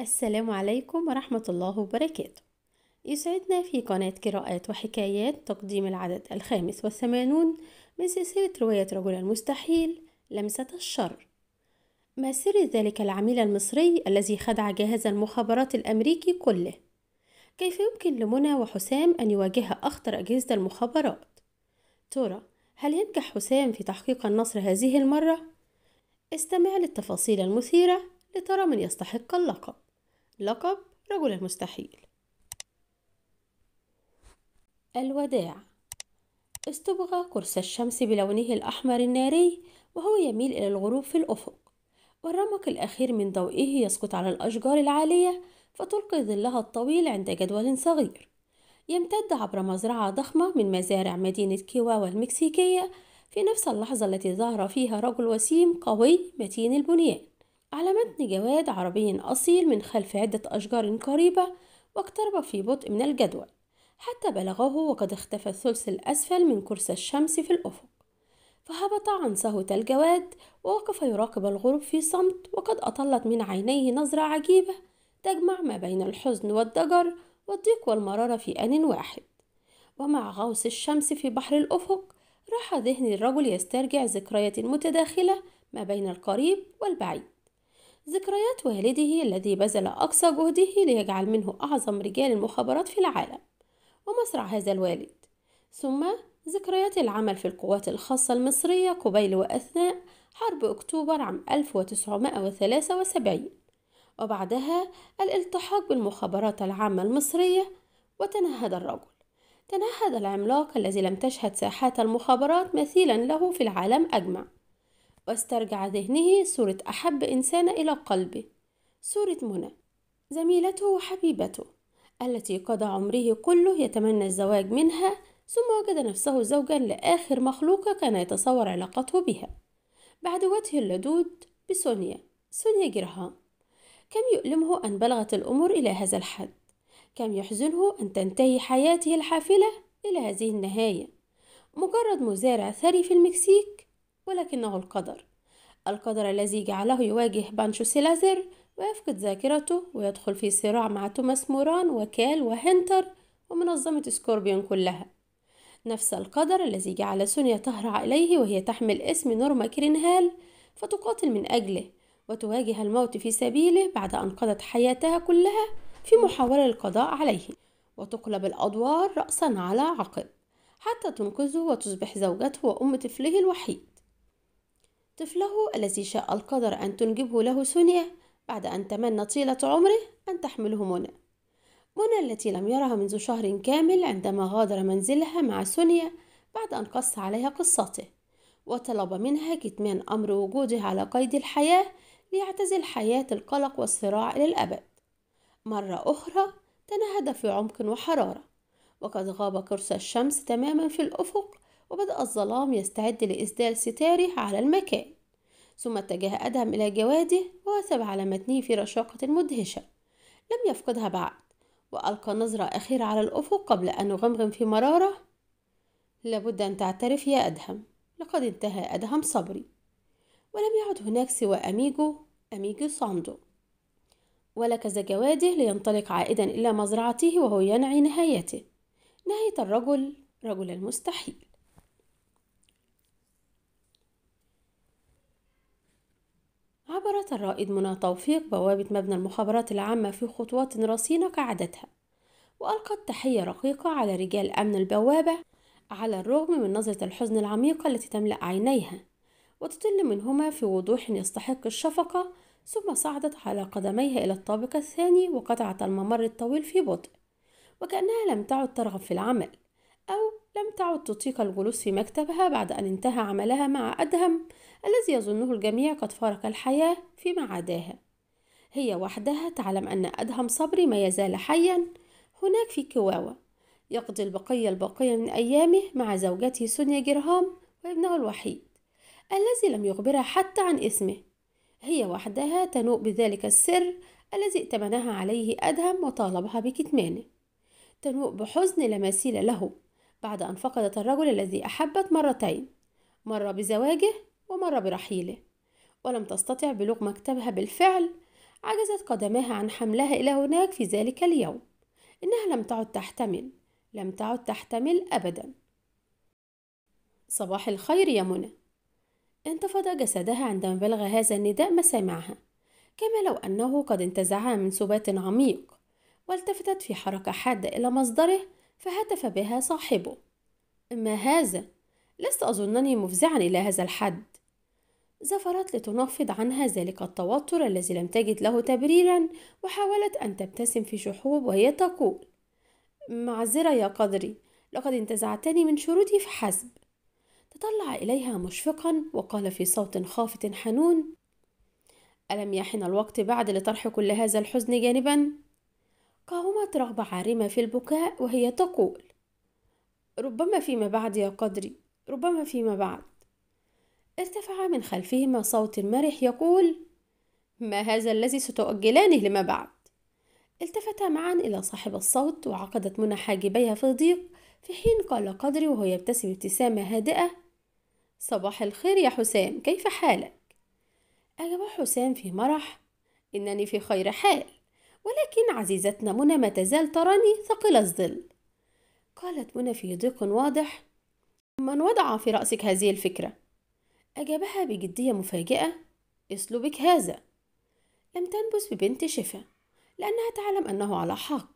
السلام عليكم ورحمة الله وبركاته يسعدنا في قناة قراءات وحكايات تقديم العدد الخامس والثمانون من سلسلة رواية رجل المستحيل لمسة الشر ما سر ذلك العميل المصري الذي خدع جهاز المخابرات الأمريكي كله؟ كيف يمكن لمنى وحسام أن يواجه أخطر أجهزة المخابرات؟ ترى هل ينجح حسام في تحقيق النصر هذه المرة؟ استمع للتفاصيل المثيرة لترى من يستحق اللقب لقب رجل المستحيل الوداع استبغى قرص الشمس بلونه الأحمر الناري وهو يميل إلى الغروب في الأفق والرمق الأخير من ضوئه يسقط على الأشجار العالية فتلقي ظلها الطويل عند جدول صغير يمتد عبر مزرعة ضخمة من مزارع مدينة كيواوا المكسيكية في نفس اللحظة التي ظهر فيها رجل وسيم قوي متين البنيان على متن جواد عربي أصيل من خلف عدة أشجار قريبة واقترب في بطء من الجدول حتى بلغه وقد اختفى الثلث الأسفل من كرسي الشمس في الأفق فهبط عن سهوة الجواد ووقف يراقب الغروب في صمت وقد أطلت من عينيه نظرة عجيبة تجمع ما بين الحزن والضجر والضيق والمرارة في آن واحد ومع غوص الشمس في بحر الأفق راح ذهن الرجل يسترجع ذكريات متداخلة ما بين القريب والبعيد ذكريات والده الذي بذل أقصى جهده ليجعل منه أعظم رجال المخابرات في العالم ومسرع هذا الوالد ثم ذكريات العمل في القوات الخاصة المصرية قبيل وأثناء حرب أكتوبر عام 1973 وبعدها الالتحاق بالمخابرات العامة المصرية وتنهد الرجل تنهد العملاق الذي لم تشهد ساحات المخابرات مثيلا له في العالم أجمع واسترجع ذهنه صورة أحب إنسان إلى قلبه صورة منى زميلته وحبيبته التي قضى عمره كله يتمنى الزواج منها ثم وجد نفسه زوجا لآخر مخلوقة كان يتصور علاقته بها بعد وجه اللدود بسونيا سونيا جرهام كم يؤلمه أن بلغت الأمور إلى هذا الحد كم يحزنه أن تنتهي حياته الحافلة إلى هذه النهاية مجرد مزارع ثري في المكسيك ولكنه القدر القدر الذي جعله يواجه بانشو سيلازر ويفقد ذاكرته ويدخل في صراع مع توماس موران وكال وهنتر ومنظمة سكوربيون كلها نفس القدر الذي جعل سونيا تهرع إليه وهي تحمل اسم نورما كرينهال فتقاتل من أجله وتواجه الموت في سبيله بعد أن قضت حياتها كلها في محاولة القضاء عليه وتقلب الأدوار رأسا على عقب حتى تنقذه وتصبح زوجته وأم طفله الوحيد طفله الذي شاء القدر أن تنجبه له سونيا بعد أن تمنى طيلة عمره أن تحمله منى منى التي لم يرها منذ شهر كامل عندما غادر منزلها مع سونيا بعد أن قص عليها قصته وطلب منها كتمان أمر وجوده على قيد الحياة ليعتزل حياة القلق والصراع إلى الأبد مرة أخرى تنهد في عمق وحرارة وقد غاب قرص الشمس تماما في الأفق وبدأ الظلام يستعد لإسدال ستاره على المكان ثم اتجه أدهم إلى جواده ووثب على متنه في رشاقة مدهشة لم يفقدها بعد وألقى نظرة أخيرة على الأفق قبل أن يغمغم في مرارة لابد أن تعترف يا أدهم لقد انتهى أدهم صبري ولم يعد هناك سوى أميجو أميجو صاندو ولكز جواده لينطلق عائدا إلى مزرعته وهو ينعي نهايته نهاية الرجل رجل المستحيل عبرت الرائد منى توفيق بوابة مبنى المخابرات العامة في خطوات رصينة كعادتها وألقت تحية رقيقة على رجال أمن البوابة على الرغم من نظرة الحزن العميقة التي تملأ عينيها وتطل منهما في وضوح يستحق الشفقة ثم صعدت على قدميها إلى الطابق الثاني وقطعت الممر الطويل في بطء وكأنها لم تعد ترغب في العمل أو لم تعد تطيق الجلوس في مكتبها بعد أن انتهى عملها مع أدهم الذي يظنه الجميع قد فارق الحياة فيما عداها هي وحدها تعلم أن أدهم صبري ما يزال حيا هناك في كواوا يقضي البقية الباقية من أيامه مع زوجته سونيا جرهام وابنه الوحيد الذي لم يخبرها حتى عن اسمه هي وحدها تنوء بذلك السر الذي ائتمنها عليه أدهم وطالبها بكتمانه تنوء بحزن لا مثيل له بعد أن فقدت الرجل الذي أحبت مرتين مرة بزواجه ومر برحيله ولم تستطع بلوغ مكتبها بالفعل عجزت قدماها عن حملها إلى هناك في ذلك اليوم إنها لم تعد تحتمل لم تعد تحتمل أبدا صباح الخير يا منى انتفض جسدها عندما بلغ هذا النداء مسامعها كما لو أنه قد انتزعها من سبات عميق والتفتت في حركة حادة إلى مصدره فهتف بها صاحبه ما هذا لست أظنني مفزعا إلى هذا الحد زفرت لتنفض عنها ذلك التوتر الذي لم تجد له تبريرا وحاولت أن تبتسم في شحوب وهي تقول معذرة يا قدري لقد انتزعتني من شروطي فحسب تطلع إليها مشفقا وقال في صوت خافت حنون ألم يحن الوقت بعد لطرح كل هذا الحزن جانبا؟ قاومت رغبة عارمة في البكاء وهي تقول ربما فيما بعد يا قدري ربما فيما بعد ارتفع من خلفهما صوت مرح يقول ما هذا الذي ستؤجلانه لما بعد التفتا معا إلى صاحب الصوت وعقدت منى حاجبيها في ضيق في حين قال قدري وهو يبتسم ابتسامة هادئة صباح الخير يا حسام كيف حالك؟ أجاب حسام في مرح إنني في خير حال ولكن عزيزتنا منى ما تزال تراني ثقيل الظل قالت منى في ضيق واضح من وضع في رأسك هذه الفكرة؟ أجابها بجدية مفاجئة أسلوبك هذا لم تنبس ببنت شفا لأنها تعلم أنه على حق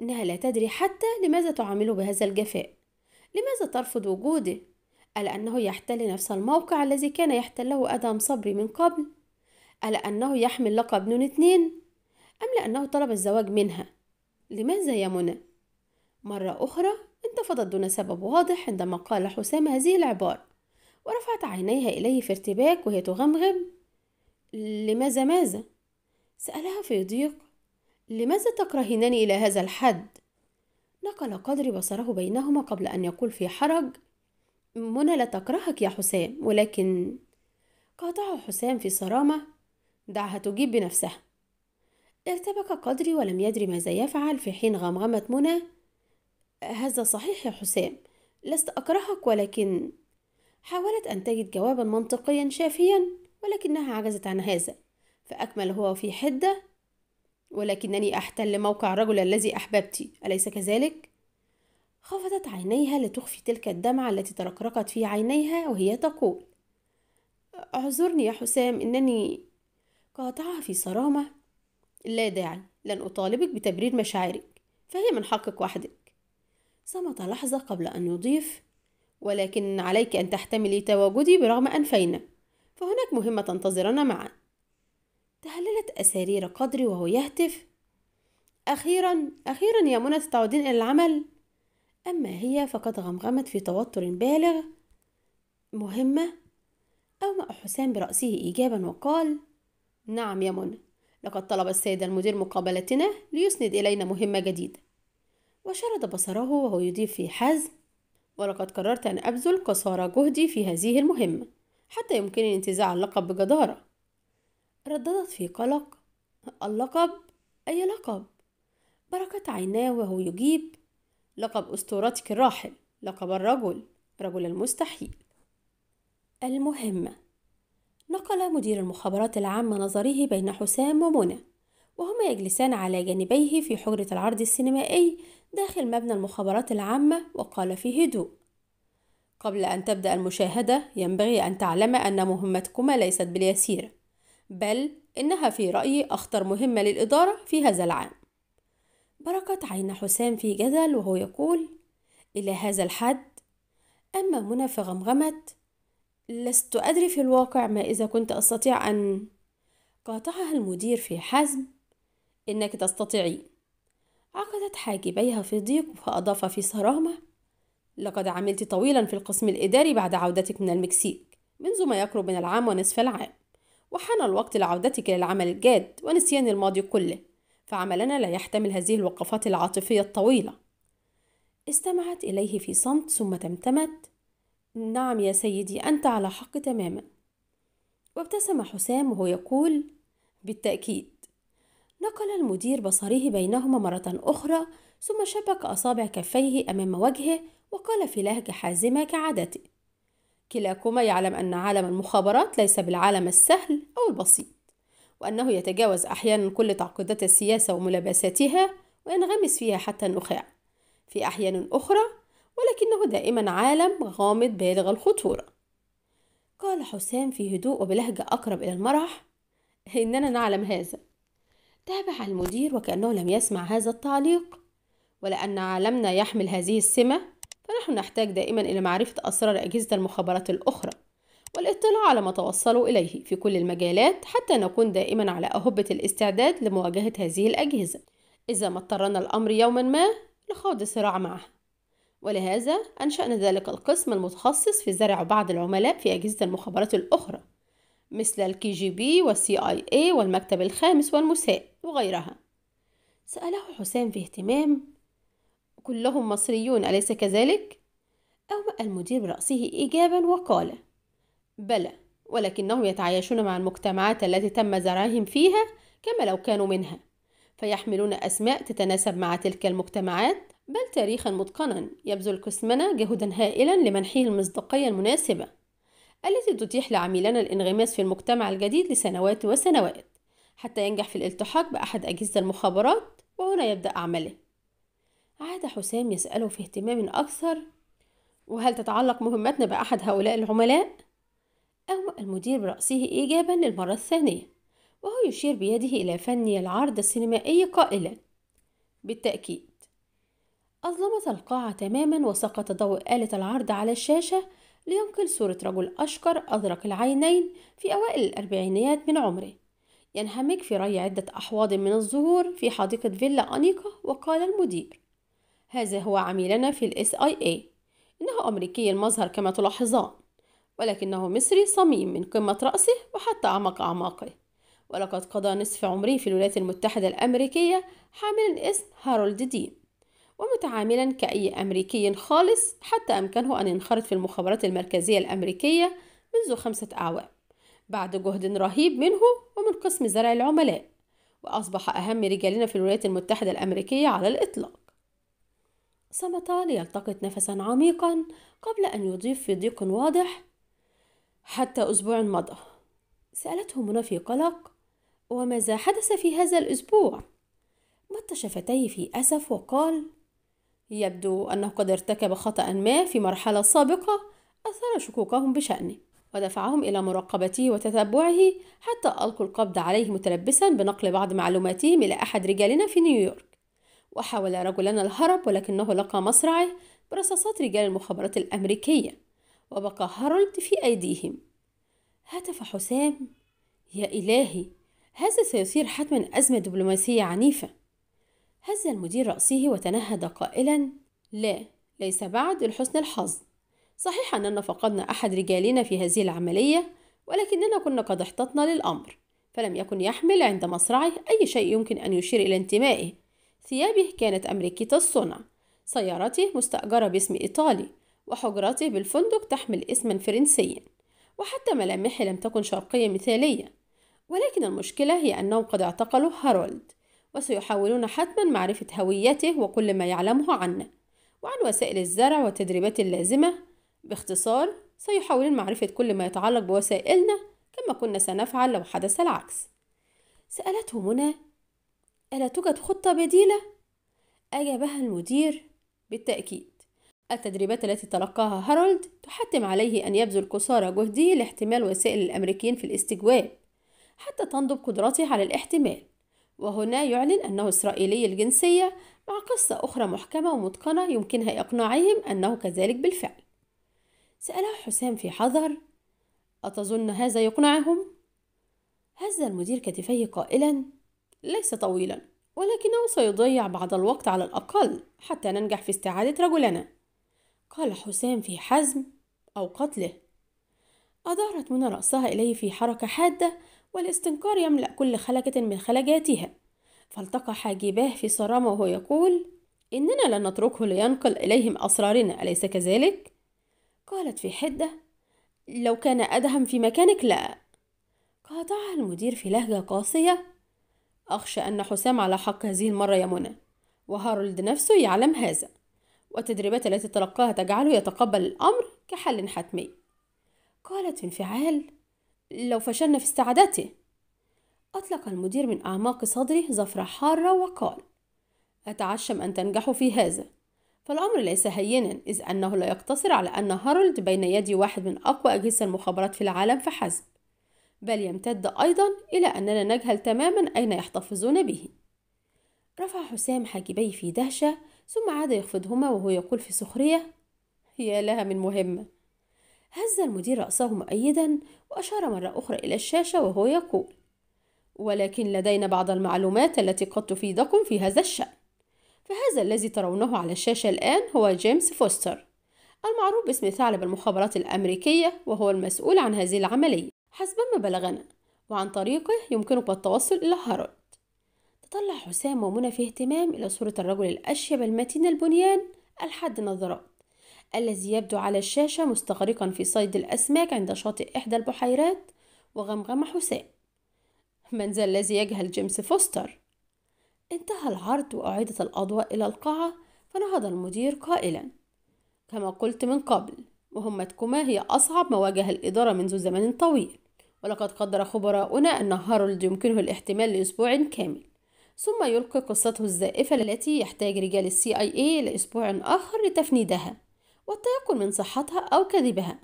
إنها لا تدري حتى لماذا تعامله بهذا الجفاء لماذا ترفض وجوده ألا أنه يحتل نفس الموقع الذي كان يحتله أدم صبري من قبل ألا أنه يحمل لقب نون اتنين أم لأنه طلب الزواج منها لماذا يا منى؟ مرة أخرى انتفضت دون سبب واضح عندما قال حسام هذه العبارة ورفعت عينيها إليه في ارتباك وهي تغمغم لماذا ماذا؟ سألها في ضيق لماذا تكرهينني إلى هذا الحد؟ نقل قدر بصره بينهما قبل أن يقول في حرج منى لا تكرهك يا حسام ولكن قاطعه حسام في صرامة دعها تجيب بنفسها ارتبك قدري ولم يدري ماذا يفعل في حين غمغمت منى هذا صحيح يا حسام لست أكرهك ولكن حاولت أن تجد جوابا منطقيا شافيا ولكنها عجزت عن هذا فأكمل هو في حدة ولكنني أحتل موقع الرجل الذي أحببتي أليس كذلك؟ خفضت عينيها لتخفي تلك الدمعة التي ترقرقت في عينيها وهي تقول اعذرني يا حسام إنني قاطعها في صرامة لا داعي لن أطالبك بتبرير مشاعرك فهي من حقك وحدك صمت لحظة قبل أن يضيف ولكن عليك أن تحتملي تواجدي برغم أنفينا فهناك مهمة تنتظرنا معا تهللت أسارير قدري وهو يهتف أخيرا أخيرا يا منى تتعودين إلى العمل أما هي فقد غمغمت في توتر بالغ مهمة أومأ حسام برأسه إيجابا وقال نعم يا منى لقد طلب السيد المدير مقابلتنا ليسند إلينا مهمة جديدة وشرد بصره وهو يضيف في حزم ولقد قررت أن أبذل قصارى جهدي في هذه المهمة حتى يمكنني انتزاع اللقب بجدارة رددت في قلق اللقب أي لقب بركت عيناه وهو يجيب لقب أسطورتك الراحل لقب الرجل رجل المستحيل المهمة نقل مدير المخابرات العامة نظره بين حسام ومنى وهما يجلسان على جانبيه في حجرة العرض السينمائي داخل مبنى المخابرات العامة وقال في هدوء قبل أن تبدأ المشاهدة ينبغي أن تعلم أن مهمتكما ليست باليسير بل إنها في رأيي أخطر مهمة للإدارة في هذا العام بركت عين حسام في جدل وهو يقول إلى هذا الحد أما منى فغمغمت لست أدري في الواقع ما إذا كنت أستطيع أن قاطعها المدير في حزم إنك تستطيعين عقدت حاجبيها في ضيق وأضاف في صرامة لقد عملت طويلا في القسم الإداري بعد عودتك من المكسيك منذ ما يقرب من العام ونصف العام وحان الوقت لعودتك للعمل الجاد ونسيان الماضي كله فعملنا لا يحتمل هذه الوقفات العاطفية الطويلة استمعت إليه في صمت ثم تمتمت نعم يا سيدي أنت على حق تماما وابتسم حسام وهو يقول بالتأكيد نقل المدير بصره بينهما مرة أخرى ثم شبك أصابع كفيه أمام وجهه وقال في لهجة حازمة كعادته كلاكما يعلم أن عالم المخابرات ليس بالعالم السهل أو البسيط وأنه يتجاوز أحيانا كل تعقيدات السياسة وملابساتها وينغمس فيها حتى النخاع في أحيان أخرى ولكنه دائما عالم غامض بالغ الخطورة قال حسام في هدوء وبلهجة أقرب إلى المرح إننا نعلم هذا تابع المدير وكأنه لم يسمع هذا التعليق ولأن عالمنا يحمل هذه السمة فنحن نحتاج دائما إلى معرفة أسرار أجهزة المخابرات الأخرى والاطلاع على ما توصلوا إليه في كل المجالات حتى نكون دائما على أهبة الاستعداد لمواجهة هذه الأجهزة إذا ما اضطرنا الأمر يوما ما لخوض صراع معها ولهذا أنشأنا ذلك القسم المتخصص في زرع بعض العملاء في أجهزة المخابرات الأخرى مثل الكي جي بي والسي آي اي والمكتب الخامس والمساء وغيرها سأله حسام في اهتمام كلهم مصريون أليس كذلك؟ أومأ المدير برأسه إيجابا وقال بلى ولكنهم يتعايشون مع المجتمعات التي تم زرعهم فيها كما لو كانوا منها فيحملون أسماء تتناسب مع تلك المجتمعات بل تاريخا متقنا يبذل قسمنا جهدا هائلا لمنحه المصداقية المناسبة التي تتيح لعميلنا الانغماس في المجتمع الجديد لسنوات وسنوات حتى ينجح في الالتحاق بأحد أجهزة المخابرات وهنا يبدأ عمله عاد حسام يسأله في اهتمام أكثر وهل تتعلق مهمتنا بأحد هؤلاء العملاء؟ أو المدير برأسه إيجابا للمرة الثانية وهو يشير بيده إلى فني العرض السينمائي قائلا بالتأكيد أظلمت القاعة تماما وسقط ضوء آلة العرض على الشاشة لينقل صورة رجل أشقر أزرق العينين في أوائل الأربعينيات من عمره ينهمك في ري عدة أحواض من الزهور في حديقة فيلا أنيقة وقال المدير هذا هو عميلنا في الاس اي اي إنه أمريكي المظهر كما تلاحظان ولكنه مصري صميم من قمة رأسه وحتى أعمق أعماقه ولقد قضى نصف عمره في الولايات المتحدة الأمريكية حاملا اسم هارولد دين ومتعاملا كأي أمريكي خالص حتى أمكنه أن ينخرط في المخابرات المركزية الأمريكية منذ خمسة أعوام بعد جهد رهيب منه ومن قسم زرع العملاء وأصبح أهم رجالنا في الولايات المتحدة الأمريكية على الإطلاق صمت ليلتقط نفسا عميقا قبل أن يضيف في ضيق واضح حتى أسبوع مضى سألته منى في قلق وماذا حدث في هذا الأسبوع مط شفتيه في أسف وقال يبدو أنه قد ارتكب خطأ ما في مرحلة سابقة أثار شكوكهم بشأنه ودفعهم إلى مراقبته وتتبعه حتى ألقوا القبض عليه متلبسا بنقل بعض معلوماتهم إلى أحد رجالنا في نيويورك وحاول رجلنا الهرب ولكنه لقى مصرعه برصاصات رجال المخابرات الأمريكية وبقى هارولد في أيديهم هتف حسام يا إلهي هذا سيثير حتما أزمة دبلوماسية عنيفة هز المدير رأسه وتنهد قائلا لا ليس بعد لحسن الحظ صحيح أننا فقدنا أحد رجالنا في هذه العملية ولكننا كنا قد احتطنا للأمر فلم يكن يحمل عند مصرعه أي شيء يمكن أن يشير إلى انتمائه ثيابه كانت أمريكية الصنع سيارته مستأجرة باسم إيطالي وحجرته بالفندق تحمل اسما فرنسيا وحتى ملامحه لم تكن شرقية مثالية ولكن المشكلة هي أنهم قد اعتقلوا هارولد وسيحاولون حتما معرفة هويته وكل ما يعلمه عنه وعن وسائل الزرع والتدريبات اللازمة باختصار سيحاولون معرفة كل ما يتعلق بوسائلنا كما كنا سنفعل لو حدث العكس سألته منى ألا توجد خطة بديلة؟ أجابها المدير بالتأكيد التدريبات التي تلقاها هارولد تحتم عليه أن يبذل قصارى جهده لاحتمال وسائل الأمريكيين في الاستجواب حتى تنضب قدرته على الاحتمال وهنا يعلن أنه إسرائيلي الجنسية مع قصة أخرى محكمة ومتقنة يمكنها إقناعهم أنه كذلك بالفعل سأله حسام في حذر أتظن هذا يقنعهم؟ هز المدير كتفيه قائلا ليس طويلا ولكنه سيضيع بعض الوقت على الأقل حتى ننجح في استعادة رجلنا قال حسام في حزم أو قتله أدارت منى رأسها إليه في حركة حادة والاستنكار يملأ كل خلكة من خلجاتها فالتقى حاجباه في صرامة وهو يقول إننا لن نتركه لينقل إليهم أسرارنا أليس كذلك؟ قالت في حدة لو كان أدهم في مكانك لا قاطعها المدير في لهجة قاسية أخشى أن حسام على حق هذه المرة يا منى وهارولد نفسه يعلم هذا والتدريبات التي تلقاها تجعله يتقبل الأمر كحل حتمي قالت في انفعال لو فشلنا في استعادته أطلق المدير من أعماق صدره زفرة حارة وقال أتعشم أن تنجحوا في هذا فالأمر ليس هينا إذ أنه لا يقتصر على أن هارولد بين يدي واحد من أقوى أجهزة المخابرات في العالم فحسب بل يمتد أيضا إلى أننا نجهل تماما أين يحتفظون به رفع حسام حاجبيه في دهشة ثم عاد يخفضهما وهو يقول في سخرية يا لها من مهمة هز المدير رأسه مؤيدا وأشار مرة أخرى إلى الشاشة وهو يقول ولكن لدينا بعض المعلومات التي قد تفيدكم في هذا الشأن فهذا الذي ترونه على الشاشة الآن هو جيمس فوستر المعروف باسم ثعلب المخابرات الأمريكية وهو المسؤول عن هذه العملية حسب ما بلغنا وعن طريقه يمكنك التوصل إلى هارولد تطلع حسام ومنى في اهتمام إلى صورة الرجل الأشيب المتين البنيان الحد نظرات الذي يبدو على الشاشة مستغرقا في صيد الأسماك عند شاطئ إحدى البحيرات وغمغم حسام من ذا الذي يجهل جيمس فوستر؟ انتهى العرض وأعيدت الأضواء إلى القاعة فنهض المدير قائلا كما قلت من قبل مهمتكما هي أصعب ما واجه الإدارة منذ زمن طويل ولقد قدر خبراؤنا أن هارولد يمكنه الاحتمال لأسبوع كامل ثم يلقي قصته الزائفة التي يحتاج رجال السي آي إيه لأسبوع آخر لتفنيدها والتيقن من صحتها أو كذبها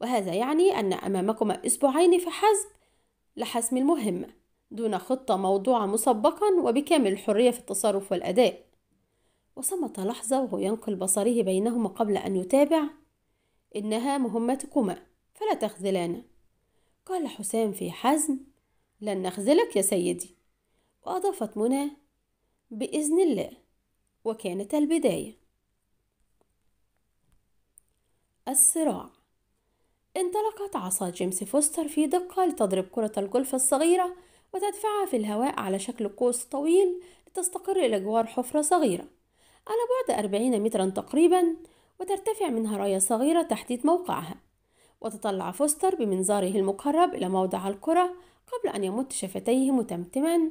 وهذا يعني أن أمامكما أسبوعين فحسب لحسم المهمة دون خطة موضوعة مسبقا وبكامل الحرية في التصرف والأداء وصمت لحظة وهو ينقل بصره بينهما قبل أن يتابع إنها مهمتكما فلا تخذلانا قال حسام في حزم لن نخذلك يا سيدي وأضافت منى بإذن الله وكانت البدايه الصراع انطلقت عصا جيمس فوستر في دقة لتضرب كرة الجولف الصغيرة وتدفعها في الهواء على شكل قوس طويل لتستقر إلى جوار حفرة صغيرة على بعد أربعين مترا تقريبا وترتفع منها راية صغيرة تحديد موقعها وتطلع فوستر بمنظاره المقرب إلى موضع الكرة قبل أن يمد شفتيه متمتما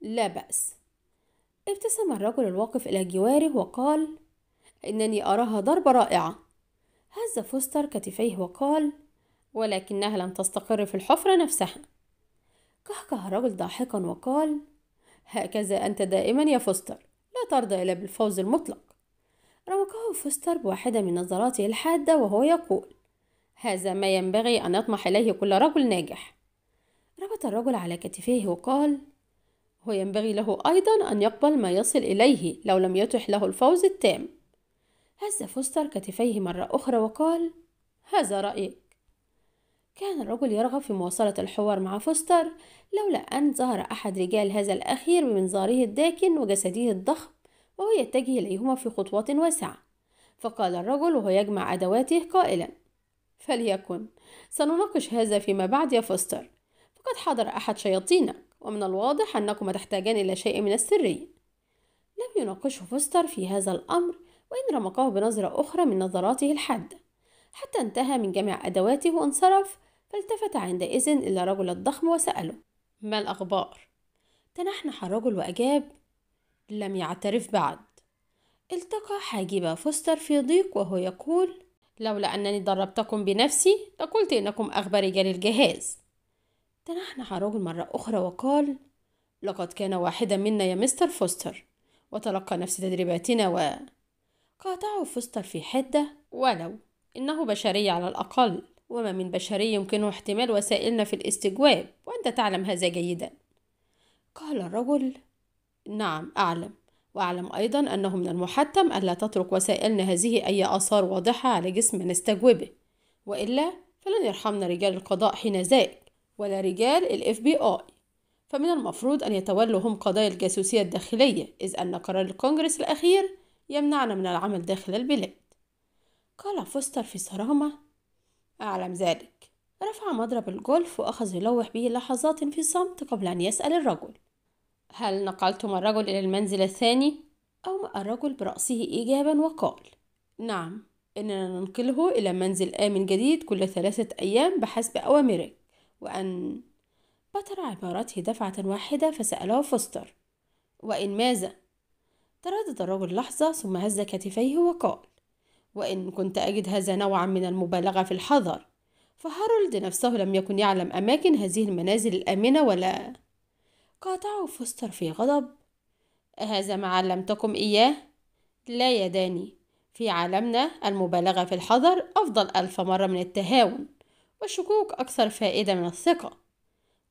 لا بأس ابتسم الرجل الواقف إلى جواره وقال إنني أراها ضربة رائعة هز فوستر كتفيه وقال ولكنها لم تستقر في الحفرة نفسها كهكه الرجل ضاحكا وقال هكذا أنت دائما يا فوستر لا ترضى إلا بالفوز المطلق روقه فوستر بواحدة من نظراته الحادة وهو يقول هذا ما ينبغي أن يطمح إليه كل رجل ناجح ربط الرجل على كتفيه وقال وينبغي له أيضا أن يقبل ما يصل إليه لو لم يتح له الفوز التام هز فوستر كتفيه مرة أخرى وقال هذا رأيك كان الرجل يرغب في مواصلة الحوار مع فوستر لولا أن ظهر أحد رجال هذا الأخير بمنظاره الداكن وجسده الضخم وهو يتجه إليهما في خطوات واسعة فقال الرجل وهو يجمع أدواته قائلا فليكن سنناقش هذا فيما بعد يا فوستر فقد حضر أحد شياطينك ومن الواضح أنكما تحتاجان إلى شيء من السرية لم يناقشه فوستر في هذا الأمر وإن رمقه بنظرة أخرى من نظراته الحادة حتى انتهى من جمع أدواته وانصرف فالتفت عندئذ إلى الرجل الضخم وسأله ما الأخبار؟ تنحنح الرجل وأجاب لم يعترف بعد التقى حاجب فوستر في ضيق وهو يقول لولا أنني دربتكم بنفسي لقلت إنكم أغبى رجال الجهاز تنحنح الرجل مرة أخرى وقال لقد كان واحدا منا يا مستر فوستر وتلقى نفس تدريباتنا و قاطعه فوستر في حدة ولو إنه بشري على الأقل وما من بشري يمكنه احتمال وسائلنا في الاستجواب وأنت تعلم هذا جيدا قال الرجل نعم أعلم وأعلم أيضا أنه من المحتم ألا تترك وسائلنا هذه أي آثار واضحة على جسم نستجوبه وإلا فلن يرحمنا رجال القضاء حين ذاك ولا رجال الـ بي اي فمن المفروض أن يتولوا هم قضايا الجاسوسية الداخلية إذ أن قرار الكونجرس الأخير يمنعنا من العمل داخل البلاد قال فوستر في صرامة أعلم ذلك رفع مضرب الجولف وأخذ يلوح به لحظات في صمت قبل أن يسأل الرجل هل نقلتم الرجل إلى المنزل الثاني؟ أومأ الرجل برأسه إيجابا وقال نعم إننا ننقله إلى منزل آمن جديد كل ثلاثة أيام بحسب أوامرك وأن بطر عبارته دفعة واحدة فسأله فوستر وإن ماذا؟ تردد الرجل لحظة ثم هز كتفيه وقال وإن كنت أجد هذا نوعا من المبالغة في الحذر فهارولد نفسه لم يكن يعلم أماكن هذه المنازل الآمنة ولا قاطعه فوستر في غضب هذا ما علمتكم إياه لا يا داني في عالمنا المبالغة في الحذر أفضل ألف مرة من التهاون والشكوك أكثر فائدة من الثقة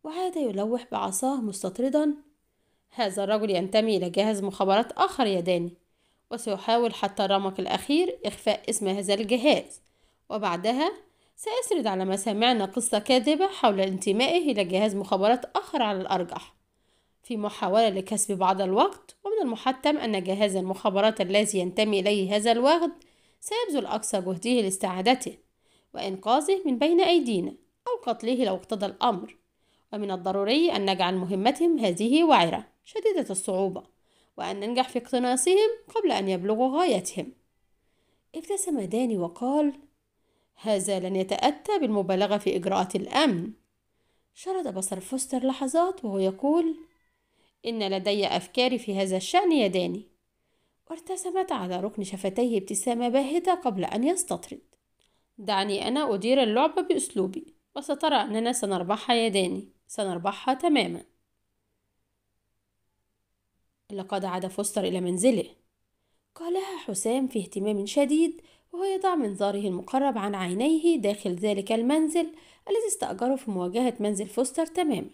وعاد يلوح بعصاه مستطردا هذا الرجل ينتمي إلى جهاز مخابرات آخر يداني وسيحاول حتى الرمق الأخير إخفاء اسم هذا الجهاز وبعدها سأسرد على مسامعنا قصة كاذبة حول انتمائه إلى جهاز مخابرات آخر على الأرجح في محاولة لكسب بعض الوقت ومن المحتم أن جهاز المخابرات الذي ينتمي إليه هذا الوغد سيبذل أقصى جهده لاستعادته وإنقاذه من بين أيدينا أو قتله لو اقتضى الأمر ومن الضروري أن نجعل مهمتهم هذه وعرة شديدة الصعوبة وأن ننجح في اقتناصهم قبل أن يبلغوا غايتهم ابتسم داني وقال هذا لن يتأتى بالمبالغة في إجراءات الأمن شرد بصر فوستر لحظات وهو يقول إن لدي أفكاري في هذا الشأن يا داني وارتسمت على ركن شفتيه ابتسامة باهتة قبل أن يستطرد دعني أنا أدير اللعبة بأسلوبي وسترى أننا سنربحها يا داني سنربحها تماماً لقد عاد فوستر إلى منزله قالها حسام في اهتمام شديد وهو يضع منظاره المقرب عن عينيه داخل ذلك المنزل الذي استأجره في مواجهة منزل فوستر تماما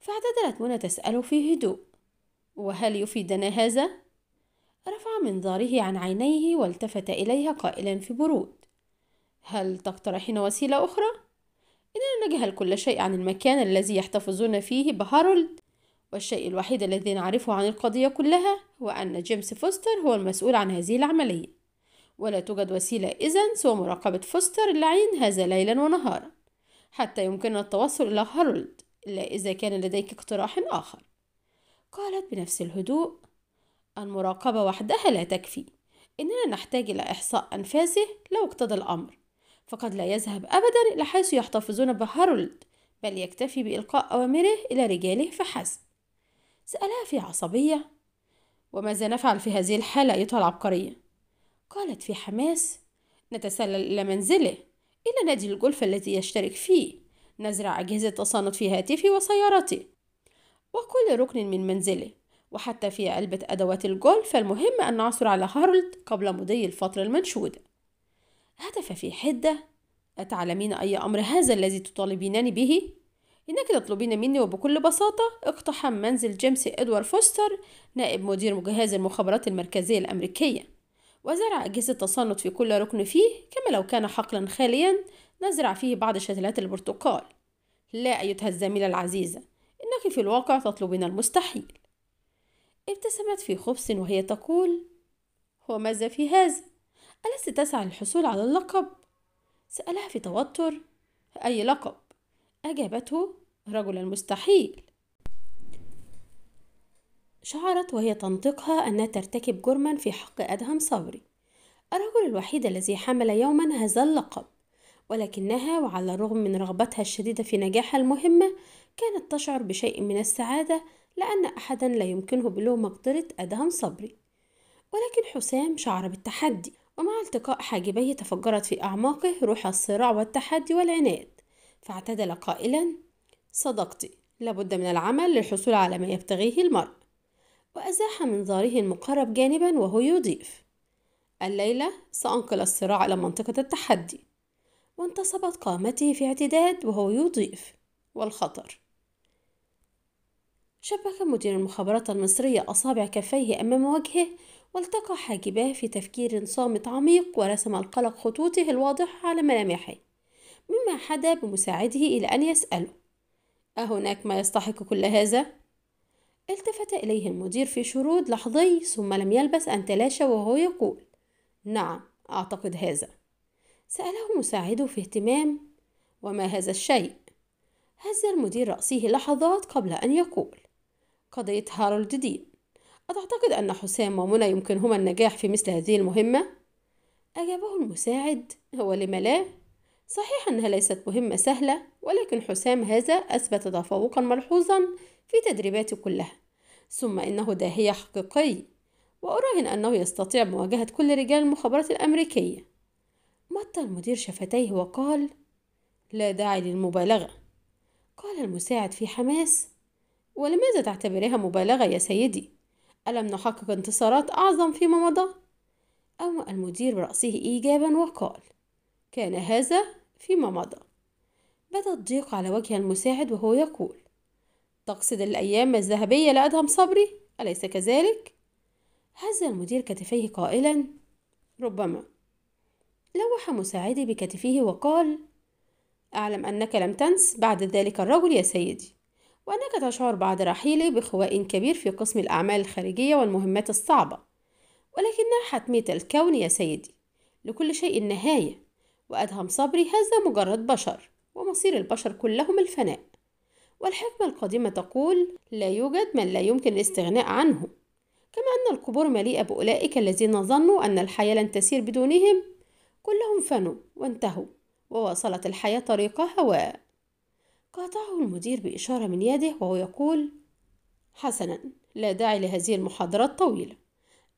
فاعتدلت منى تسأله في هدوء وهل يفيدنا هذا؟ رفع منظاره عن عينيه والتفت إليها قائلا في برود هل تقترحين وسيلة أخرى؟ إننا نجهل كل شيء عن المكان الذي يحتفظون فيه بهارولد والشيء الوحيد الذي نعرفه عن القضية كلها هو أن جيمس فوستر هو المسؤول عن هذه العملية ولا توجد وسيلة إذن سوى مراقبة فوستر اللعين هذا ليلا ونهارا حتى يمكننا التوصل إلى هارولد إلا إذا كان لديك اقتراح آخر قالت بنفس الهدوء المراقبة وحدها لا تكفي إننا نحتاج إلى إحصاء أنفاسه لو اقتضى الأمر فقد لا يذهب أبدا إلى حيث يحتفظون بهارولد بل يكتفي بإلقاء أوامره إلى رجاله فحسب سألها في عصبية وماذا نفعل في هذه الحالة أيتها العبقرية؟ قالت في حماس نتسلل إلى منزله إلى نادي الجولف الذي يشترك فيه نزرع أجهزة تصنت في هاتفي وسيارتي وكل ركن من منزله وحتى في علبة أدوات الجولف المهم أن نعثر على هارولد قبل مضي الفترة المنشودة هتف في حدة أتعلمين أي أمر هذا الذي تطالبينني به؟ إنك تطلبين مني وبكل بساطة اقتحام منزل جيمس إدوارد فوستر نائب مدير جهاز المخابرات المركزية الأمريكية وزرع أجهزة تصنت في كل ركن فيه كما لو كان حقلا خاليا نزرع فيه بعض شتلات البرتقال لا أيتها الزميلة العزيزة إنك في الواقع تطلبين المستحيل ابتسمت في خبث وهي تقول وماذا في هذا؟ ألست تسعى للحصول على اللقب؟ سألها في توتر أي لقب؟ أجابته رجل المستحيل شعرت وهي تنطقها أنها ترتكب جرما في حق أدهم صبري الرجل الوحيد الذي حمل يوما هذا اللقب ولكنها وعلى الرغم من رغبتها الشديدة في نجاح المهمة كانت تشعر بشيء من السعادة لأن أحدا لا يمكنه بلوغ مقدرة أدهم صبري ولكن حسام شعر بالتحدي ومع التقاء حاجبيه تفجرت في أعماقه روح الصراع والتحدي والعناد فاعتدل قائلا صدقت لابد من العمل للحصول على ما يبتغيه المرء وأزاح منظاره المقرب جانبا وهو يضيف الليلة سأنقل الصراع إلى منطقة التحدي وانتصبت قامته في اعتداد وهو يضيف والخطر شبك مدير المخابرات المصرية أصابع كفيه أمام وجهه والتقى حاجباه في تفكير صامت عميق ورسم القلق خطوطه الواضحة على ملامحه مما حدا بمساعده إلى أن يسأله أهناك ما يستحق كل هذا؟ التفت إليه المدير في شرود لحظي ثم لم يلبث أن تلاشى وهو يقول نعم أعتقد هذا سأله مساعده في اهتمام وما هذا الشيء؟ هز المدير رأسه لحظات قبل أن يقول قضية هارولد دين أتعتقد أن حسام ومنى يمكنهما النجاح في مثل هذه المهمة؟ أجابه المساعد لم لا؟ صحيح أنها ليست مهمة سهلة ولكن حسام هذا أثبت تفوقا ملحوظا في تدريباته كلها ثم إنه داهية حقيقي وأراهن أنه يستطيع مواجهة كل رجال المخابرات الأمريكية مط المدير شفتيه وقال لا داعي للمبالغة قال المساعد في حماس ولماذا تعتبرها مبالغة يا سيدي؟ ألم نحقق انتصارات أعظم فيما مضى؟ أومأ المدير برأسه إيجابا وقال كان هذا فيما مضى بدا الضيق على وجه المساعد وهو يقول تقصد الأيام الذهبية لأدهم صبري أليس كذلك؟ هز المدير كتفيه قائلا ربما لوح مساعدي بكتفيه وقال أعلم أنك لم تنس بعد ذلك الرجل يا سيدي وأنك تشعر بعد رحيلي بخواء كبير في قسم الأعمال الخارجية والمهمات الصعبة ولكنها حتمية الكون يا سيدي لكل شيء نهاية وأدهم صبري هذا مجرد بشر ومصير البشر كلهم الفناء والحكمة القديمة تقول لا يوجد من لا يمكن الاستغناء عنه كما أن القبور مليئة بأولئك الذين ظنوا أن الحياة لن تسير بدونهم كلهم فنوا وانتهوا وواصلت الحياة طريقها و قاطعه المدير بإشارة من يده وهو يقول حسنا لا داعي لهذه المحاضرات الطويلة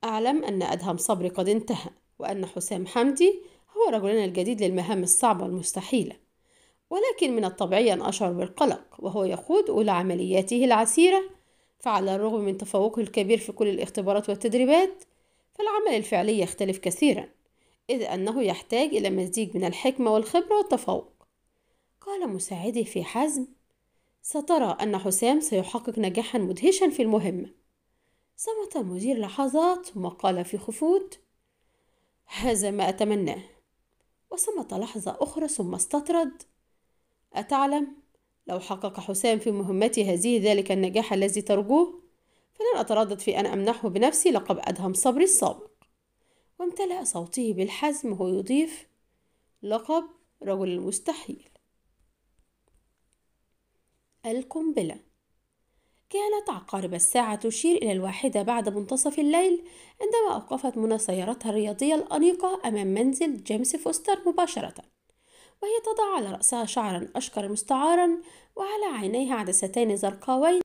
أعلم أن أدهم صبري قد انتهى وأن حسام حمدي هو رجلنا الجديد للمهام الصعبة المستحيلة ولكن من الطبيعي أن أشعر بالقلق وهو يخوض أولى عملياته العسيرة فعلى الرغم من تفوقه الكبير في كل الاختبارات والتدريبات فالعمل الفعلي يختلف كثيرا إذ أنه يحتاج إلى مزيج من الحكمة والخبرة والتفوق قال مساعدي في حزم سترى أن حسام سيحقق نجاحا مدهشا في المهمة صمت المدير لحظات ثم قال في خفوت هذا ما أتمناه وصمت لحظة أخرى ثم استطرد أتعلم لو حقق حسام في مهمتي هذه ذلك النجاح الذي ترجوه فلن أتردد في أن أمنحه بنفسي لقب أدهم صبري السابق وامتلأ صوته بالحزم وهو يضيف لقب رجل المستحيل القنبله كانت عقارب الساعة تشير إلى الواحدة بعد منتصف الليل عندما أوقفت منى سيارتها الرياضية الأنيقة أمام منزل جيمس فوستر مباشرة وهي تضع على رأسها شعرا أشكر مستعارا وعلى عينيها عدستين زرقاوين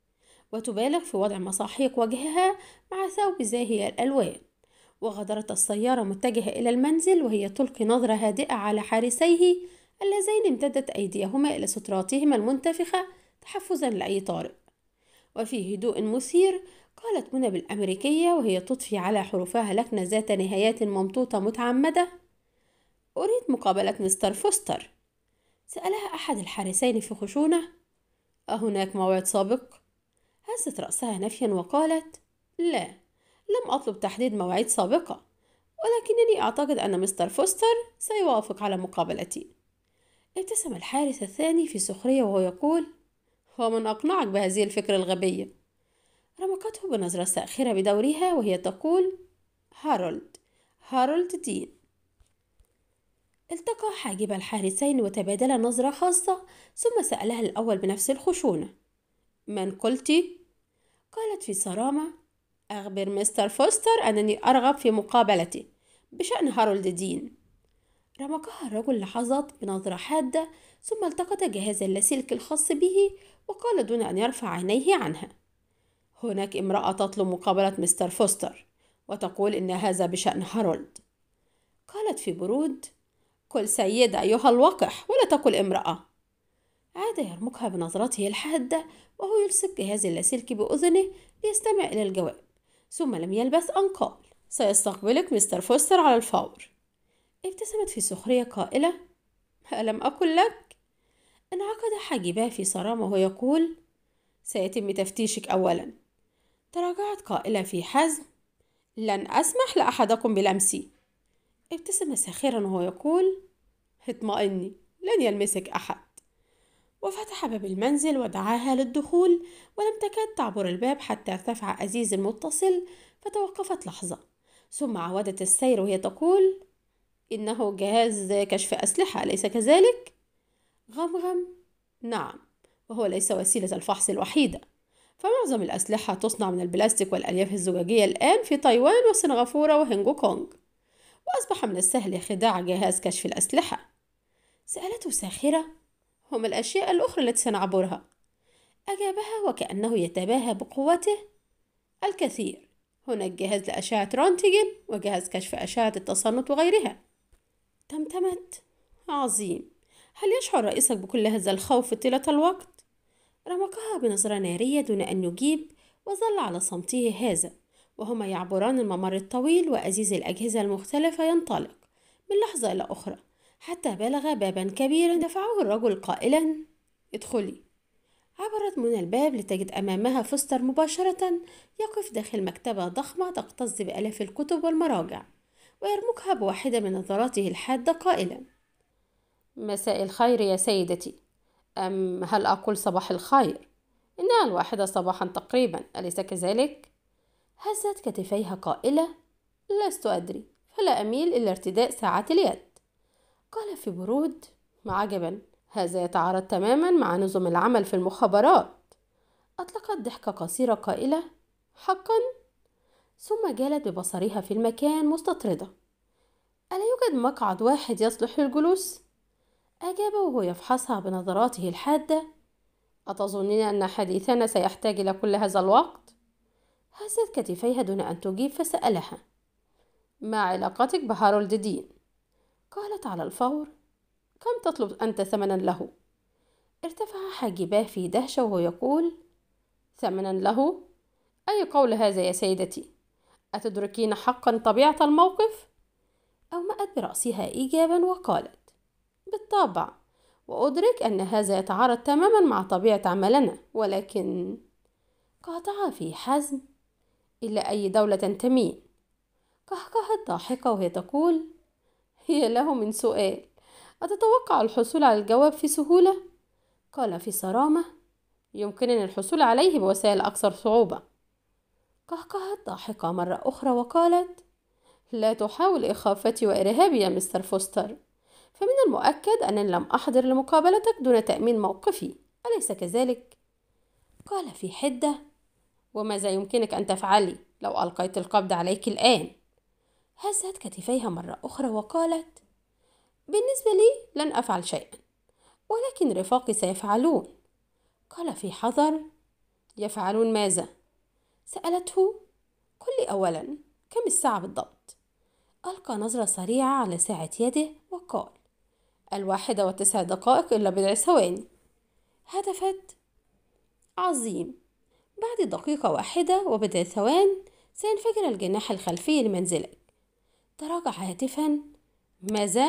وتبالغ في وضع مساحيق وجهها مع ثوب زاهي الألوان وغادرت السيارة متجهة إلى المنزل وهي تلقي نظرة هادئة على حارسيه اللذين امتدت أيديهما إلى ستراتهما المنتفخة تحفزا لأي طارئ وفي هدوء مثير قالت منى بالأمريكية وهي تضفي على حروفها لكنة ذات نهايات ممطوطة متعمدة أريد مقابلة مستر فوستر سألها أحد الحارسين في خشونة أهناك موعد سابق؟ هزت رأسها نفيا وقالت لا لم أطلب تحديد مواعيد سابقة ولكنني أعتقد أن مستر فوستر سيوافق على مقابلتي ابتسم الحارس الثاني في سخرية وهو يقول هو من أقنعك بهذه الفكرة الغبية رمقته بنظرة ساخرة بدورها وهي تقول هارولد هارولد دين التقى حاجب الحارسين وتبادلا نظرة خاصة ثم سألها الأول بنفس الخشونة من قلت؟ قالت في صرامة أخبر مستر فوستر أنني أرغب في مقابلته بشأن هارولد دين رمقها الرجل لحظات بنظرة حادة ثم التقط جهاز اللاسلك الخاص به وقال دون أن يرفع عينيه عنها هناك امرأة تطلب مقابلة مستر فوستر وتقول إن هذا بشأن هارولد قالت في برود قل سيد أيها الوقح ولا تقل امرأة عاد يرمقها بنظرته الحادة وهو يلصق جهاز اللاسلكي بأذنه ليستمع إلى الجواب ثم لم يلبث أن قال سيستقبلك مستر فوستر على الفور ابتسمت في سخرية قائلة ألم أقل لك؟ انعقد حاجباه في صرامة وهو يقول سيتم تفتيشك أولا تراجعت قائلة في حزم لن أسمح لأحدكم بلمسي ابتسم ساخرا وهو يقول اطمئني لن يلمسك أحد وفتح باب المنزل ودعاها للدخول ولم تكاد تعبر الباب حتى ارتفع أزيز المتصل فتوقفت لحظة ثم عودت السير وهي تقول إنه جهاز كشف أسلحة أليس كذلك؟ غمغم نعم وهو ليس وسيلة الفحص الوحيدة فمعظم الأسلحة تصنع من البلاستيك والألياف الزجاجية الآن في تايوان وسنغافورة وهونج كونج وأصبح من السهل خداع جهاز كشف الأسلحة سألته ساخرة هم الأشياء الأخرى التي سنعبرها؟ أجابها وكأنه يتباهى بقوته الكثير هناك جهاز لأشعة رونتجن وجهاز كشف أشعة التصنت وغيرها تمتمت عظيم هل يشعر رئيسك بكل هذا الخوف طيلة الوقت؟ رمقها بنظرة نارية دون أن يجيب وظل على صمته هذا وهما يعبران الممر الطويل وأزيز الأجهزة المختلفة ينطلق من لحظة إلى أخرى حتى بلغ بابا كبيرا دفعه الرجل قائلا ادخلي عبرت من الباب لتجد أمامها فستر مباشرة يقف داخل مكتبة ضخمة تقتز بألاف الكتب والمراجع ويرمكها بواحدة من نظراته الحادة قائلا مساء الخير يا سيدتي أم هل أقول صباح الخير؟ إنها الواحدة صباحا تقريبا أليس كذلك؟ هزت كتفيها قائلة لست أدري فلا أميل إلا ارتداء ساعة اليد قال في برود عجبا هذا يتعارض تماما مع نظم العمل في المخابرات أطلقت ضحكة قصيرة قائلة حقا ثم جالت ببصرها في المكان مستطردة ألا يوجد مقعد واحد يصلح للجلوس؟ أجاب وهو يفحصها بنظراته الحادة أتظنين أن حديثنا سيحتاج إلى كل هذا الوقت؟ هزت كتفيها دون أن تجيب فسألها ما علاقتك بهارولد دين؟ قالت على الفور كم تطلب أنت ثمنا له؟ ارتفع حاجباه في دهشة وهو يقول ثمنا له أي قول هذا يا سيدتي أتدركين حقا طبيعة الموقف؟ أومأت برأسها إيجابا وقالت بالطبع وأدرك أن هذا يتعارض تماما مع طبيعة عملنا ولكن قاطعة في حزم إلى أي دولة تنتمين قهقهت ضاحكة وهي تقول هي له من سؤال أتتوقع الحصول على الجواب في سهولة؟ قال في صرامة يمكنني الحصول عليه بوسائل أكثر صعوبة قهقهت ضاحكة مرة أخرى وقالت لا تحاول إخافتي وإرهابي يا مستر فوستر فمن المؤكد أنني لم أحضر لمقابلتك دون تأمين موقفي أليس كذلك؟ قال في حدة وماذا يمكنك أن تفعلي لو ألقيت القبض عليك الآن؟ هزت كتفيها مرة أخرى وقالت بالنسبة لي لن أفعل شيئا ولكن رفاقي سيفعلون قال في حذر يفعلون ماذا؟ سألته قل لي أولا كم الساعة بالضبط؟ ألقى نظرة سريعة على ساعة يده وقال الواحدة وتسع دقائق إلا بضع ثواني هدفت عظيم بعد دقيقة واحدة وبضع ثوان سينفجر الجناح الخلفي لمنزلك تراجع هاتفا ماذا؟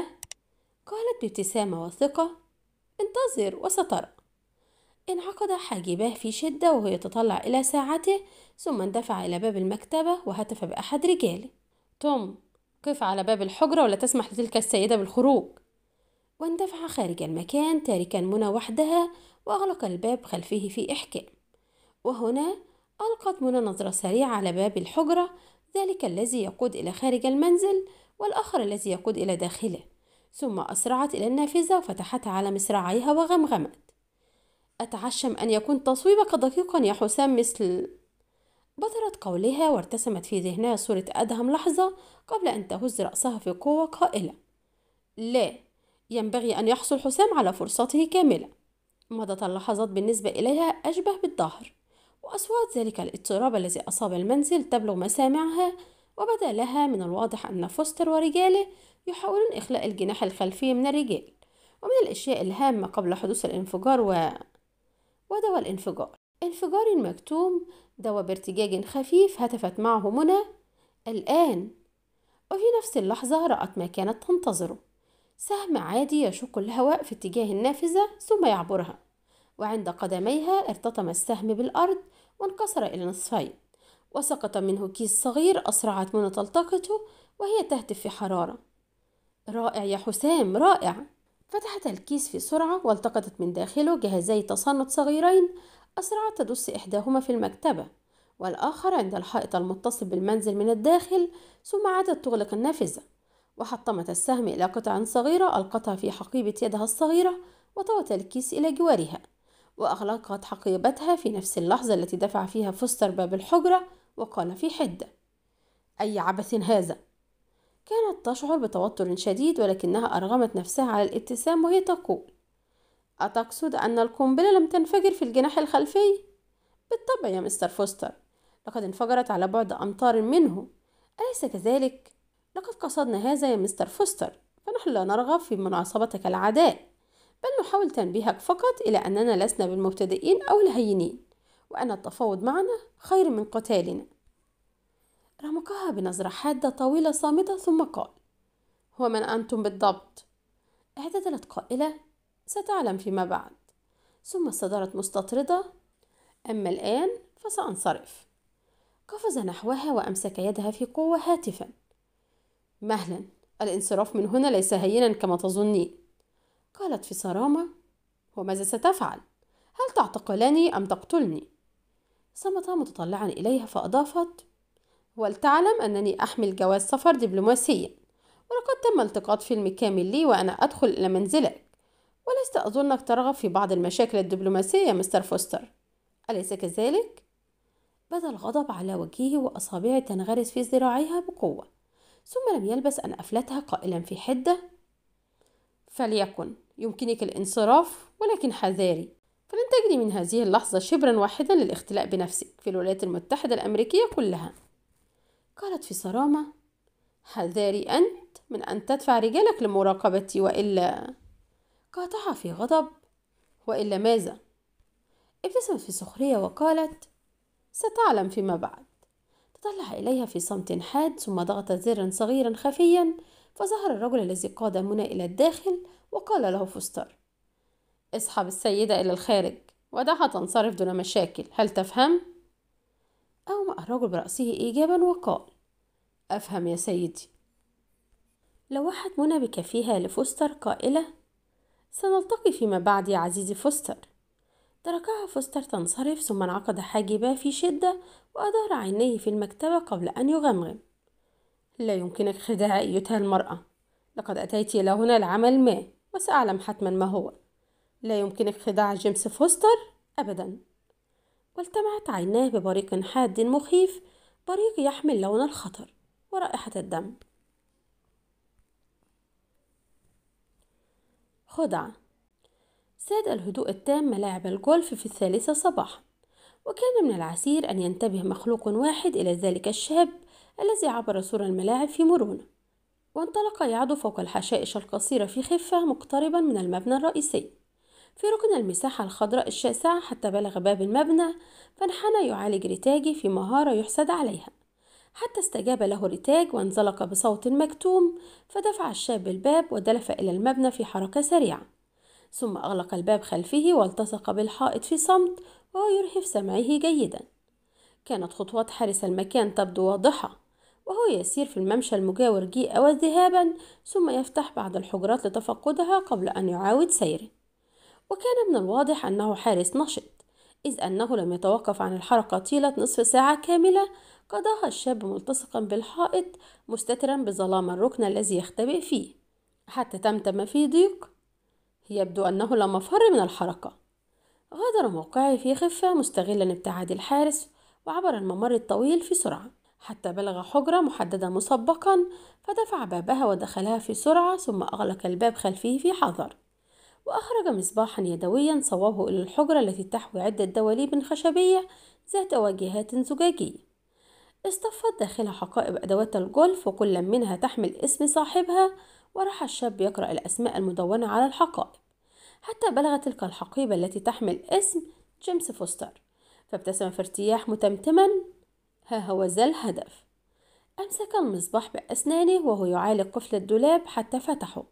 قالت بابتسامة وثقة انتظر وسترى انعقد حاجباه في شدة وهو يتطلع إلى ساعته ثم اندفع إلى باب المكتبة وهتف بأحد رجاله توم قف على باب الحجرة ولا تسمح لتلك السيدة بالخروج واندفع خارج المكان تاركا منى وحدها وأغلق الباب خلفه في إحكام وهنا ألقت منى نظرة سريعة على باب الحجرة ذلك الذي يقود إلى خارج المنزل والآخر الذي يقود إلى داخله ثم أسرعت إلى النافذة وفتحتها على مصراعيها وغمغمت أتعشم أن يكون تصويبك دقيقا يا حسام مثل بطرت قولها وارتسمت في ذهنها صورة أدهم لحظة قبل أن تهز رأسها في قوة قائلة لا ينبغي أن يحصل حسام على فرصته كاملة مضت اللحظات بالنسبة إليها أشبه بالظهر وأصوات ذلك الاضطراب الذي أصاب المنزل تبلغ مسامعها وبدا لها من الواضح أن فوستر ورجاله يحاولون إخلاء الجناح الخلفي من الرجال ومن الأشياء الهامة قبل حدوث الانفجار و ودوى الانفجار انفجار مكتوم دوى بارتجاج خفيف هتفت معه منى الآن وفي نفس اللحظة رأت ما كانت تنتظره سهم عادي يشق الهواء في اتجاه النافذة ثم يعبرها وعند قدميها ارتطم السهم بالأرض وانكسر إلى نصفين وسقط منه كيس صغير أسرعت منى تلتقطه وهي تهتف في حرارة رائع يا حسام رائع فتحت الكيس في سرعة والتقطت من داخله جهازي تصنت صغيرين أسرعت تدس إحداهما في المكتبة والآخر عند الحائط المتصل بالمنزل من الداخل ثم عادت تغلق النافذة وحطمت السهم إلى قطع صغيرة ألقتها في حقيبة يدها الصغيرة وطوت الكيس إلى جوارها وأغلقت حقيبتها في نفس اللحظة التي دفع فيها فستر باب الحجرة وقال في حدة أي عبث هذا كانت تشعر بتوتر شديد ولكنها أرغمت نفسها على الابتسام وهي تقول أتقصد أن القنبلة لم تنفجر في الجناح الخلفي؟ بالطبع يا مستر فوستر لقد انفجرت على بعد أمتار منه أليس كذلك؟ لقد قصدنا هذا يا مستر فوستر فنحن لا نرغب في مناصبتك العداء بل نحاول تنبيهك فقط إلى أننا لسنا بالمبتدئين أو الهينين وأن التفاوض معنا خير من قتالنا رمقها بنظرة حادة طويلة صامتة ثم قال ومن أنتم بالضبط؟ اعتدلت قائلة ستعلم فيما بعد ثم استدارت مستطردة أما الآن فسأنصرف قفز نحوها وأمسك يدها في قوة هاتفا مهلا الانصراف من هنا ليس هينا كما تظنين قالت في صرامة وماذا ستفعل؟ هل تعتقلني أم تقتلني؟ صمت متطلعا إليها فأضافت ولتعلم أنني أحمل جواز سفر دبلوماسيا ولقد تم التقاط فيلم كامل لي وأنا أدخل إلى منزلك ولست أظنك ترغب في بعض المشاكل الدبلوماسية مستر فوستر أليس كذلك؟ بدا الغضب على وجهه وأصابعي تنغرس في ذراعيها بقوة ثم لم يلبس أن أفلتها قائلا في حدة فليكن يمكنك الانصراف ولكن حذاري فلن تجري من هذه اللحظة شبرا واحدا للاختلاء بنفسك في الولايات المتحدة الأمريكية كلها قالت في صرامة حذاري أنت من أن تدفع رجالك لمراقبتي وإلا قاطعها في غضب وإلا ماذا ابتسمت في سخرية وقالت ستعلم فيما بعد تطلع إليها في صمت حاد ثم ضغط زرا صغيرا خفيا فظهر الرجل الذي قاد منى إلى الداخل وقال له فستر اسحب السيدة إلى الخارج ودعها تنصرف دون مشاكل هل تفهم؟ أومأ الرجل برأسه إيجابا وقال أفهم يا سيدي لوحت منى بكفيها لفوستر قائلة سنلتقي فيما بعد يا عزيزي فوستر تركها فوستر تنصرف ثم انعقد حاجبا في شدة وأدار عينيه في المكتبة قبل أن يغمغم لا يمكنك خداع أيتها المرأة لقد أتيت إلى هنا لعمل ما وسأعلم حتما ما هو لا يمكنك خداع جيمس فوستر أبدا والتمعت عيناه ببريق حاد مخيف بريق يحمل لون الخطر ورائحة الدم خدعة ساد الهدوء التام ملاعب الجولف في الثالثة صباحا وكان من العسير أن ينتبه مخلوق واحد إلى ذلك الشاب الذي عبر سور الملاعب في مرونة وانطلق يعدو فوق الحشائش القصيرة في خفة مقتربا من المبنى الرئيسي في ركن المساحة الخضراء الشاسعة حتى بلغ باب المبنى فانحنى يعالج رتاجي في مهارة يحسد عليها حتى استجاب له رتاج وانزلق بصوت مكتوم فدفع الشاب الباب ودلف إلى المبنى في حركة سريعة ثم أغلق الباب خلفه والتصق بالحائط في صمت وهو يرهف سمعه جيدا كانت خطوات حارس المكان تبدو واضحة وهو يسير في الممشى المجاور جيئة وذهابا ثم يفتح بعض الحجرات لتفقدها قبل أن يعاود سيره وكان من الواضح أنه حارس نشط إذ أنه لم يتوقف عن الحركة طيلة نصف ساعة كاملة قضاها الشاب ملتصقا بالحائط مستترا بظلام الركن الذي يختبئ فيه حتى تمتم في ضيق يبدو أنه لا مفر من الحركة غادر موقعه في خفة مستغلا ابتعاد الحارس وعبر الممر الطويل في سرعة حتى بلغ حجرة محددة مسبقا فدفع بابها ودخلها في سرعة ثم أغلق الباب خلفه في حذر وأخرج مصباحا يدويا صوبه إلى الحجرة التي تحوي عدة دواليب خشبية ذات واجهات زجاجية اصطفت داخلها حقائب أدوات الجولف وكل منها تحمل اسم صاحبها وراح الشاب يقرأ الأسماء المدونة على الحقائب حتى بلغ تلك الحقيبة التي تحمل اسم جيمس فوستر فابتسم في ارتياح متمتما ها هو ذا الهدف أمسك المصباح بأسنانه وهو يعالج قفل الدولاب حتى فتحه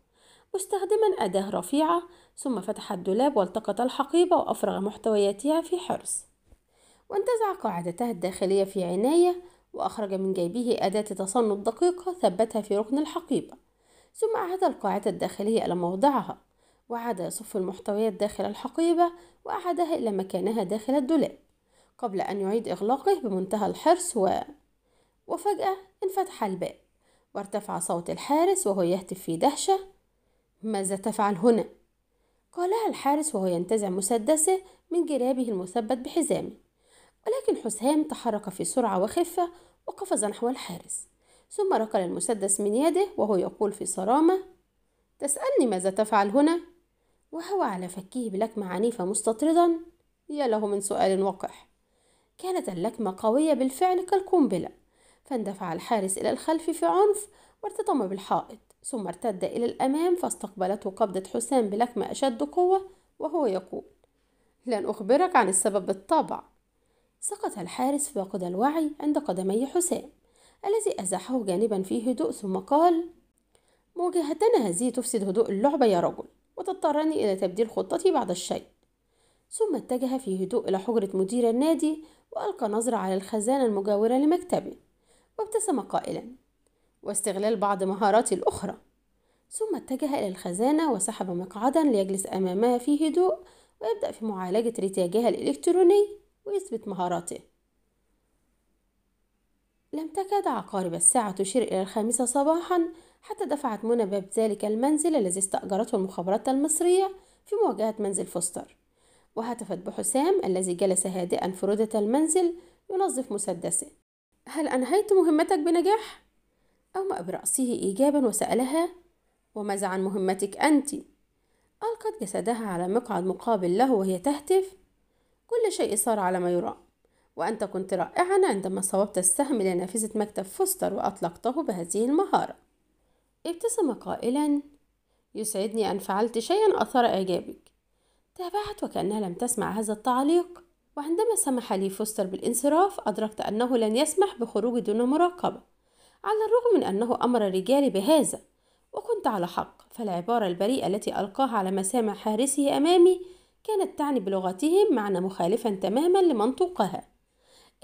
مستخدما أداة رفيعة ثم فتح الدولاب والتقط الحقيبة وأفرغ محتوياتها في حرص وانتزع قاعدتها الداخلية في عناية وأخرج من جيبه أداة تصنّد دقيقة ثبتها في ركن الحقيبة ثم أعاد القاعدة الداخلية إلى موضعها وعاد يصف المحتويات داخل الحقيبة وأعادها إلى مكانها داخل الدولاب قبل أن يعيد إغلاقه بمنتهى الحرص و... وفجأة انفتح الباب وارتفع صوت الحارس وهو يهتف في دهشة ماذا تفعل هنا؟ قالها الحارس وهو ينتزع مسدسه من جرابه المثبت بحزامه ولكن حسام تحرك في سرعة وخفة وقفز نحو الحارس ثم ركل المسدس من يده وهو يقول في صرامة تسألني ماذا تفعل هنا؟ وهو على فكه بلكمة عنيفة مستطردا يا له من سؤال وقح كانت اللكمة قوية بالفعل كالقنبلة فاندفع الحارس إلى الخلف في عنف وارتطم بالحائط ثم ارتد إلى الأمام فاستقبلته قبضة حسام بلكمة أشد قوة وهو يقول لن أخبرك عن السبب بالطبع سقط الحارس فاقد الوعي عند قدمي حسام الذي أزاحه جانبا في هدوء ثم قال مواجهتنا هذه تفسد هدوء اللعبة يا رجل وتضطرني إلى تبديل خطتي بعد الشيء ثم اتجه في هدوء إلى حجرة مدير النادي وألقى نظرة على الخزانة المجاورة لمكتبه وابتسم قائلا واستغلال بعض مهاراتي الأخرى ثم اتجه إلى الخزانة وسحب مقعدا ليجلس أمامها في هدوء ويبدأ في معالجة رتاجها الإلكتروني ويثبت مهاراته لم تكاد عقارب الساعة تشير إلى الخامسة صباحا حتى دفعت منى باب ذلك المنزل الذي استأجرته المخابرات المصرية في مواجهة منزل فوستر وهتفت بحسام الذي جلس هادئا في رودة المنزل ينظف مسدسه هل أنهيت مهمتك بنجاح؟ أومأ برأسه إيجابا وسألها وماذا عن مهمتك أنت؟ ألقت جسدها على مقعد مقابل له وهي تهتف كل شيء صار على ما يرام وأنت كنت رائعا عندما صوبت السهم لنافذة مكتب فوستر وأطلقته بهذه المهارة ابتسم قائلا يسعدني أن فعلت شيئا أثار إعجابك تابعت وكأنها لم تسمع هذا التعليق وعندما سمح لي فوستر بالانصراف أدركت أنه لن يسمح بخروجي دون مراقبة على الرغم من أنه أمر الرجال بهذا وكنت على حق فالعبارة البريئة التي ألقاها على مسامع حارسه أمامي كانت تعني بلغتهم معنى مخالفا تماما لمنطوقها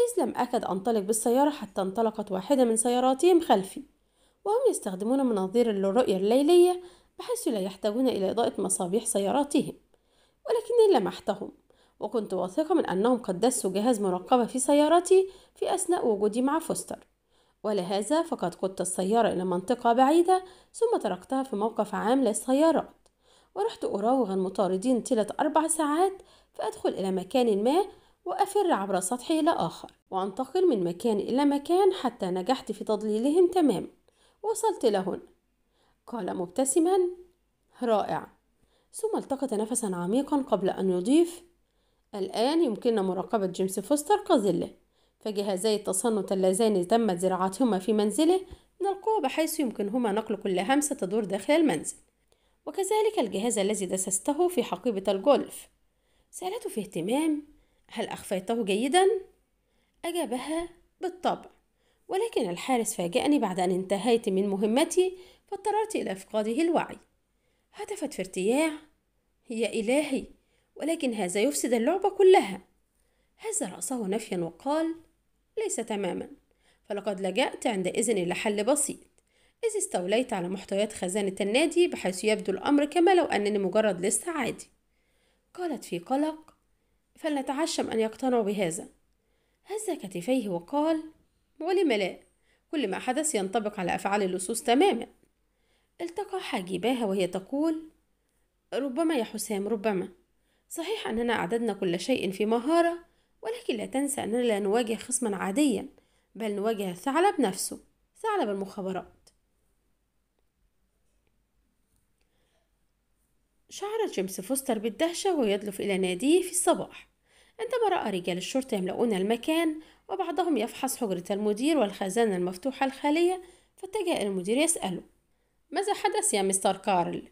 إذ لم أكد أنطلق بالسيارة حتى انطلقت واحدة من سياراتهم خلفي وهم يستخدمون مناظير للرؤية الليلية بحيث لا يحتاجون إلى إضاءة مصابيح سياراتهم ولكني لمحتهم وكنت واثقة من أنهم قد دسوا جهاز مراقبة في سيارتي في أثناء وجودي مع فوستر ولهذا فقد قدت السيارة إلى منطقة بعيدة ثم تركتها في موقف عام للسيارات ورحت أراوغ المطاردين طيلة أربع ساعات فأدخل إلى مكان ما وأفر عبر سطح إلى آخر وأنتقل من مكان إلى مكان حتى نجحت في تضليلهم تماما وصلت لهن قال مبتسما رائع ثم التقط نفسا عميقا قبل أن يضيف الآن يمكننا مراقبة جيمس فوستر كظله فجهازي التصنت اللذان تمت زراعتهما في منزله نلقوه بحيث يمكنهما نقل كل همسة تدور داخل المنزل وكذلك الجهاز الذي دسسته في حقيبة الجولف سألته في اهتمام هل أخفيته جيدا؟ أجابها بالطبع ولكن الحارس فاجأني بعد أن انتهيت من مهمتي فاضطررت إلى إفقاده الوعي هتفت في ارتياع يا إلهي ولكن هذا يفسد اللعبة كلها هز رأسه نفيا وقال ليس تماما فلقد لجأت عندئذ إلى حل بسيط إذ استوليت على محتويات خزانة النادي بحيث يبدو الأمر كما لو أنني مجرد لسه عادي قالت في قلق فلنتعشم أن يقتنعوا بهذا هز كتفيه وقال ولم لا كل ما حدث ينطبق على أفعال اللصوص تماما التقى حاجباها وهي تقول ربما يا حسام ربما صحيح أننا أعددنا كل شيء في مهارة ولكن لا تنسى أننا لا نواجه خصما عاديا بل نواجه الثعلب نفسه ثعلب المخابرات شعر جيمس فوستر بالدهشة وهو يدلف إلى ناديه في الصباح عندما رأى رجال الشرطة يملؤون المكان وبعضهم يفحص حجرة المدير والخزانة المفتوحة الخالية فاتجه إلى المدير يسأله ماذا حدث يا مستر كارل؟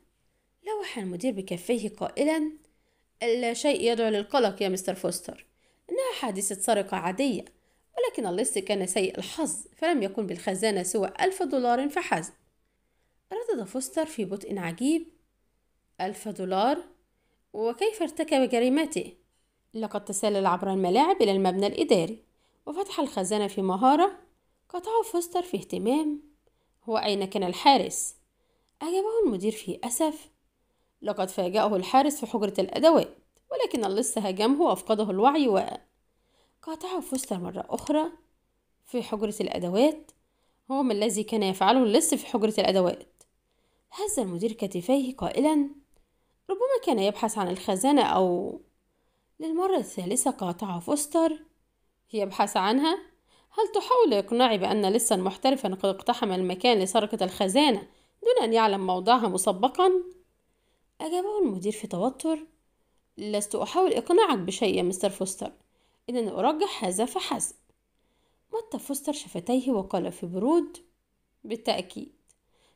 لوح المدير بكفيه قائلا لا شيء يدعو للقلق يا مستر فوستر إنها حادثة سرقة عادية ولكن اللص كان سيء الحظ فلم يكن بالخزانة سوى ألف دولار فحسب ردد فوستر في بطء عجيب ألف دولار وكيف ارتكب جريمته لقد تسلل عبر الملاعب إلى المبنى الإداري وفتح الخزانة في مهارة قطعه فوستر في اهتمام هو أين كان الحارس؟ أجابه المدير في أسف لقد فاجأه الحارس في حجرة الأدوات ولكن اللص هاجمه وأفقده الوعي و قاطعه فوستر مرة أخرى في حجرة الأدوات هو ما الذي كان يفعله اللص في حجرة الأدوات هز المدير كتفيه قائلا ربما كان يبحث عن الخزانة أو للمرة الثالثة قاطعه فوستر يبحث عنها هل تحاول إقناعي بأن لسا محترفا قد اقتحم المكان لسرقة الخزانة دون أن يعلم موضعها مسبقا؟ أجابه المدير في توتر لست أحاول إقناعك بشيء يا مستر فوستر إنني أرجح هذا فحسب مط فوستر شفتيه وقال في برود بالتأكيد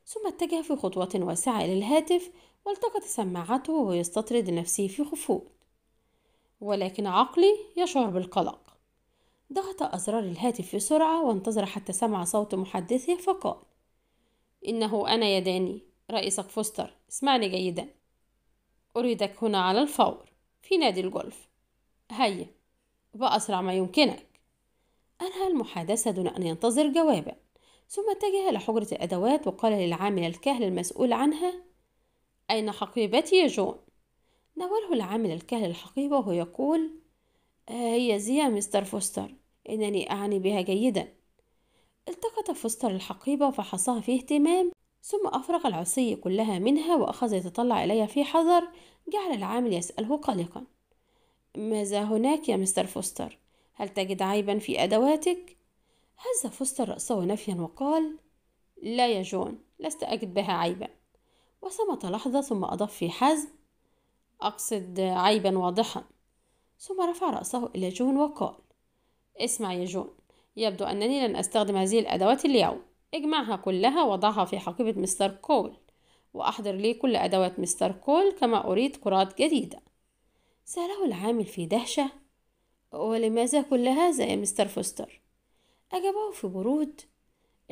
ثم اتجه في خطوة واسعة إلى الهاتف والتقط سماعته وهو يستطرد نفسه في خفوت ولكن عقلي يشعر بالقلق ضغط أزرار الهاتف بسرعة وانتظر حتى سمع صوت محدثه فقال إنه أنا يا داني رئيسك فوستر اسمعني جيدا أريدك هنا على الفور في نادي الجولف هيا بأسرع ما يمكنك أنهى المحادثة دون أن ينتظر جوابا ثم اتجه لحجرة الأدوات وقال للعامل الكهل المسؤول عنها أين حقيبتي يا جون؟ ناوله العامل الكهل الحقيبة وهو يقول هي زي يا مستر فوستر إنني أعني بها جيدا التقط فوستر الحقيبة فحصها في اهتمام ثم أفرغ العصي كلها منها وأخذ يتطلع إليها في حذر جعل العامل يسأله قلقا ماذا هناك يا مستر فوستر هل تجد عيبا في أدواتك؟ هز فوستر رأسه نفيا وقال لا يا جون لست أجد بها عيبا وصمت لحظة ثم أضاف في حزم أقصد عيبا واضحا ثم رفع رأسه إلى جون وقال اسمع يا جون يبدو أنني لن أستخدم هذه الأدوات اليوم اجمعها كلها وضعها في حقيبة مستر كول وأحضر لي كل أدوات مستر كول كما أريد كرات جديدة سأله العامل في دهشة ولماذا كل هذا يا مستر فوستر؟ أجابه في برود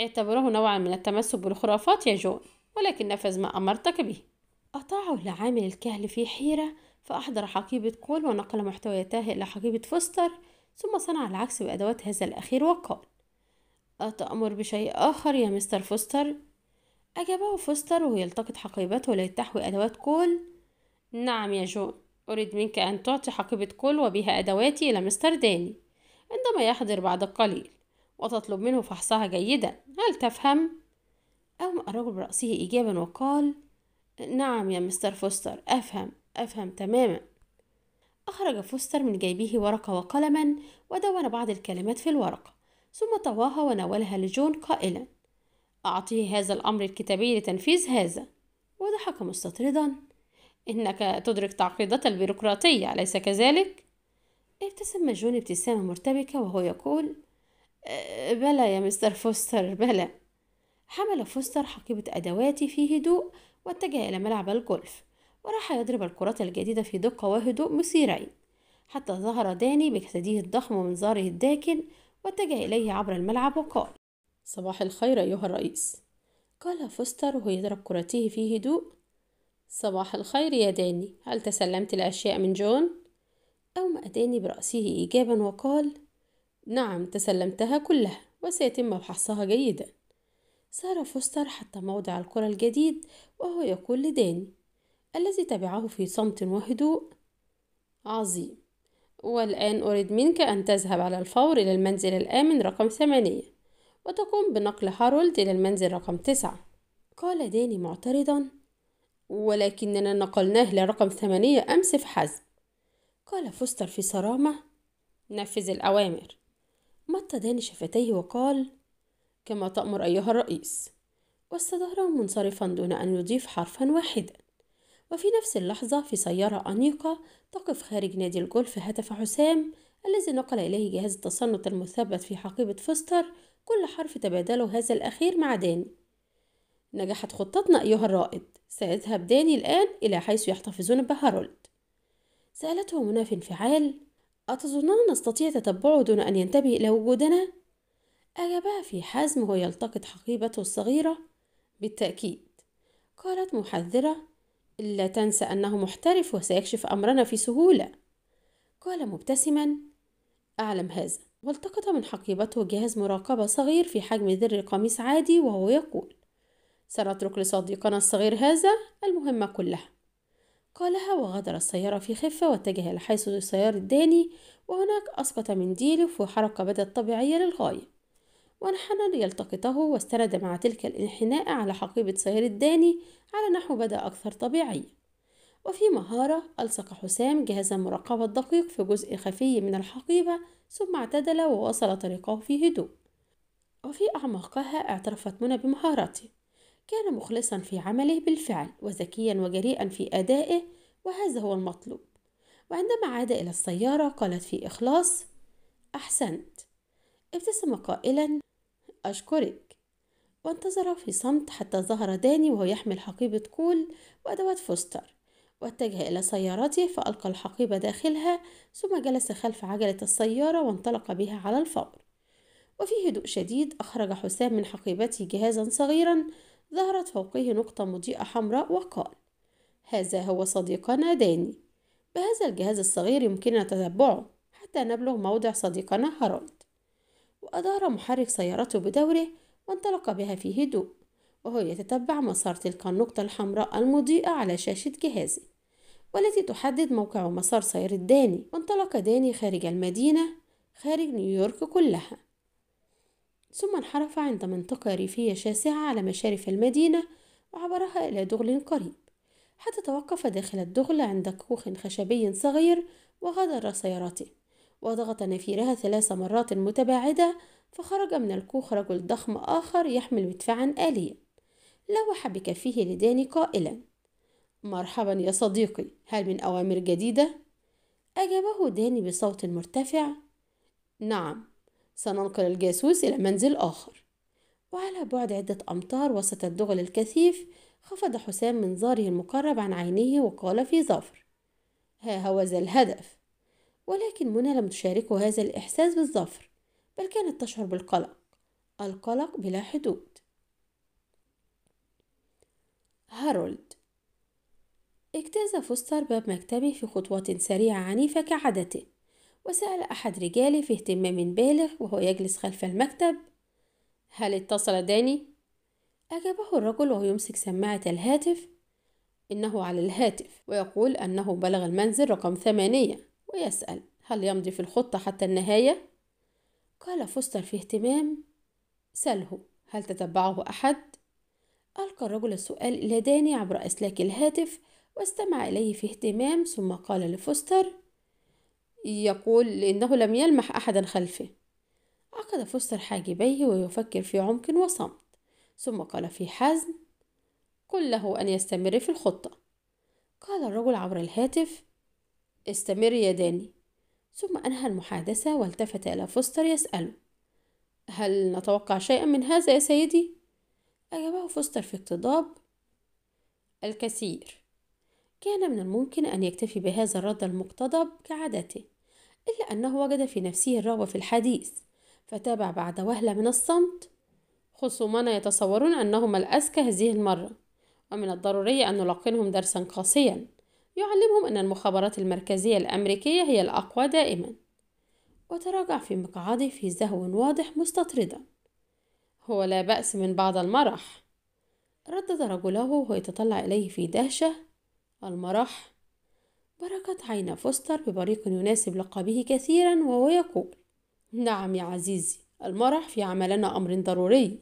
اعتبره نوعا من التمسك بالخرافات يا جون ولكن نفذ ما أمرتك به أطاعه العامل الكهل في حيرة فأحضر حقيبة كول ونقل محتوياتها إلى حقيبة فوستر ثم صنع العكس بأدوات هذا الأخير وقال أتأمر بشيء آخر يا مستر فوستر أجابه فوستر وهو يلتقط حقيبته لتحوي أدوات كول نعم يا جون أريد منك أن تعطي حقيبة كول وبها أدواتي إلى مستر داني عندما يحضر بعد قليل وتطلب منه فحصها جيدا هل تفهم؟ قام الرجل برأسه إيجابا وقال نعم يا مستر فوستر أفهم أفهم تماما أخرج فوستر من جيبه ورقة وقلما ودون بعض الكلمات في الورقة ثم طواها وناولها لجون قائلا أعطيه هذا الأمر الكتابي لتنفيذ هذا وضحك مستطردا إنك تدرك تعقيدات البيروقراطية أليس كذلك؟ ابتسم جون ابتسامة مرتبكة وهو يقول أه، بلى يا مستر فوستر بلى حمل فوستر حقيبة أدواتي في هدوء واتجه إلى ملعب الجولف وراح يضرب الكرات الجديدة في دقة وهدوء مثيرين حتى ظهر داني بجسده الضخم ومنظاره الداكن واتجه إليه عبر الملعب وقال صباح الخير أيها الرئيس قال فوستر وهو يضرب كرته في هدوء صباح الخير يا داني هل تسلمت الأشياء من جون؟ أومأ داني برأسه إيجابا وقال نعم تسلمتها كلها وسيتم فحصها جيدا سار فوستر حتى موضع الكرة الجديد وهو يقول لداني الذي تبعه في صمت وهدوء عظيم والآن أريد منك أن تذهب على الفور إلى المنزل الآمن رقم ثمانية وتقوم بنقل هارولد إلى المنزل رقم تسعة قال داني معترضا ولكننا نقلناه لرقم ثمانية أمس فحسب قال فوستر في صرامة نفذ الأوامر مط داني شفتيه وقال كما تأمر أيها الرئيس واستدار منصرفا دون أن يضيف حرفا واحدا وفي نفس اللحظة في سيارة أنيقة تقف خارج نادي الجولف هتف حسام الذي نقل إليه جهاز التصنت المثبت في حقيبة فوستر كل حرف تبادله هذا الأخير مع داني نجحت خطتنا أيها الرائد سيذهب داني الآن إلى حيث يحتفظون بهارولد سألته منى في انفعال أتظنون نستطيع تتبعه دون أن ينتبه إلى وجودنا؟ أجابها في حزم وهو يلتقط حقيبته الصغيرة بالتأكيد قالت محذرة إلا تنسى أنه محترف وسيكشف أمرنا في سهولة قال مبتسما أعلم هذا والتقط من حقيبته جهاز مراقبة صغير في حجم ذر قميص عادي وهو يقول سنترك لصديقنا الصغير هذا المهمة كلها قالها وغادر السيارة في خفة واتجه إلى حيث الداني وهناك أسقط منديله في حركة بدت طبيعية للغاية وانحنى ليلتقطه واستند مع تلك الانحناء على حقيبة سيارة الداني على نحو بدأ أكثر طبيعية وفي مهارة ألصق حسام جهاز المراقبة الدقيق في جزء خفي من الحقيبة ثم اعتدل وواصل طريقه في هدوء وفي أعماقها اعترفت منى بمهاراته كان مخلصا في عمله بالفعل وذكيا وجريئا في أدائه وهذا هو المطلوب وعندما عاد إلى السيارة قالت في إخلاص أحسنت ابتسم قائلا أشكرك وانتظر في صمت حتى ظهر داني وهو يحمل حقيبة كول وأدوات فوستر واتجه إلى سيارته فألقى الحقيبة داخلها ثم جلس خلف عجلة السيارة وانطلق بها على الفور وفي هدوء شديد أخرج حسام من حقيبته جهازا صغيرا ظهرت فوقه نقطة مضيئة حمراء وقال هذا هو صديقنا داني بهذا الجهاز الصغير يمكننا تتبعه حتى نبلغ موضع صديقنا هارولد وأدار محرك سيارته بدوره وانطلق بها في هدوء وهو يتتبع مسار تلك النقطة الحمراء المضيئة على شاشة جهازه والتي تحدد موقع ومسار سير داني وانطلق داني خارج المدينة خارج نيويورك كلها ثم انحرف عند منطقة ريفية شاسعة على مشارف المدينة وعبرها إلى دغل قريب حتى توقف داخل الدغل عند كوخ خشبي صغير وغادر سيارته وضغط نفيرها ثلاث مرات متباعدة فخرج من الكوخ رجل ضخم آخر يحمل مدفعا آليا لوح بكفيه لداني قائلا مرحبا يا صديقي هل من أوامر جديدة؟ أجابه داني بصوت مرتفع نعم سننقل الجاسوس إلى منزل آخر وعلى بعد عدة أمتار وسط الدغل الكثيف خفض حسام منظاره المقرب عن عينيه وقال في ظفر ها هو ذا الهدف ولكن منى لم تشاركه هذا الإحساس بالظفر بل كانت تشعر بالقلق القلق بلا حدود هارولد اجتاز فوستر باب مكتبه في خطوات سريعة عنيفة كعادته وسأل أحد رجاله في اهتمام بالغ وهو يجلس خلف المكتب هل اتصل داني؟ أجابه الرجل وهو يمسك سماعة الهاتف إنه على الهاتف ويقول أنه بلغ المنزل رقم ثمانية ويسأل هل يمضي في الخطة حتى النهاية؟ قال فوستر في اهتمام سله هل تتبعه أحد؟ ألقى الرجل السؤال إلى داني عبر أسلاك الهاتف واستمع إليه في اهتمام ثم قال لفوستر يقول إنه لم يلمح أحدا خلفه عقد فوستر حاجبيه ويفكر في عمق وصمت ثم قال في حزم قل له أن يستمر في الخطة قال الرجل عبر الهاتف استمر يا داني ثم أنهى المحادثة والتفت إلى فوستر يسأله هل نتوقع شيئا من هذا يا سيدي؟ أجابه فوستر في اقتضاب الكثير كان من الممكن أن يكتفي بهذا الرد المقتضب كعادته إلا أنه وجد في نفسه الرغبة في الحديث فتابع بعد وهلة من الصمت خصومنا يتصورون أنهم الأذكى هذه المرة ومن الضروري أن نلقنهم درسا قاسيا يعلمهم أن المخابرات المركزية الأمريكية هي الأقوى دائما وتراجع في مقعده في زهو واضح مستطردا هو لا بأس من بعض المرح ردد رجله وهو يتطلع إليه في دهشة المرح بركت عين فوستر ببريق يناسب لقبه كثيرا وهو يقول نعم يا عزيزي المرح في عملنا أمر ضروري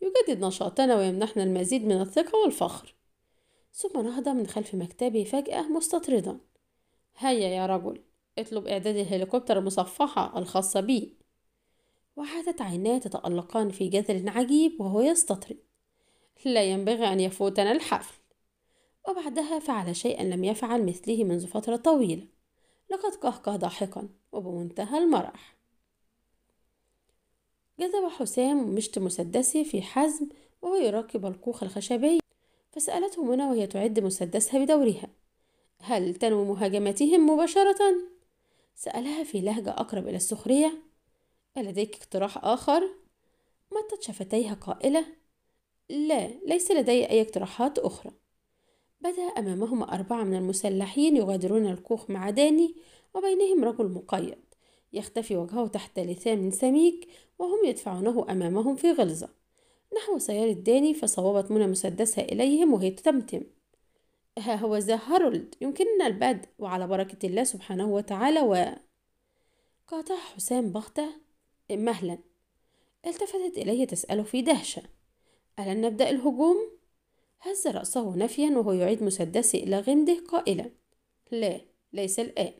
يجدد نشاطنا ويمنحنا المزيد من الثقة والفخر ثم نهض من خلف مكتبه فجأة مستطردا هيا يا رجل اطلب إعداد الهليكوبتر المصفحة الخاصة بي وعادت عيناه تتألقان في جذر عجيب وهو يستطرد لا ينبغي أن يفوتنا الحفل وبعدها فعل شيئا لم يفعل مثله منذ فترة طويلة لقد قهقه ضاحكا وبمنتهى المرح جذب حسام مشط مسدسه في حزم وهو يراقب الكوخ الخشبي فسألته منى وهي تعد مسدسها بدورها هل تنوي مهاجمتهم مباشرة؟ سألها في لهجة أقرب إلى السخرية ألديك اقتراح آخر؟ مطت شفتيها قائلة لا ليس لدي أي اقتراحات أخرى بدا أمامهما أربعة من المسلحين يغادرون الكوخ مع داني وبينهم رجل مقيد يختفي وجهه تحت لثام سميك وهم يدفعونه أمامهم في غلظة نحو سيارة داني فصوبت منى مسدسها إليهم وهي تتمتم ها هو ذا هارولد يمكننا البدء وعلى بركة الله سبحانه وتعالى و قاطع حسام بغتة مهلا التفتت إليه تسأله في دهشة ألن نبدأ الهجوم؟ هز رأسه نفيا وهو يعيد مسدسه إلى غمده قائلا لا ليس الآن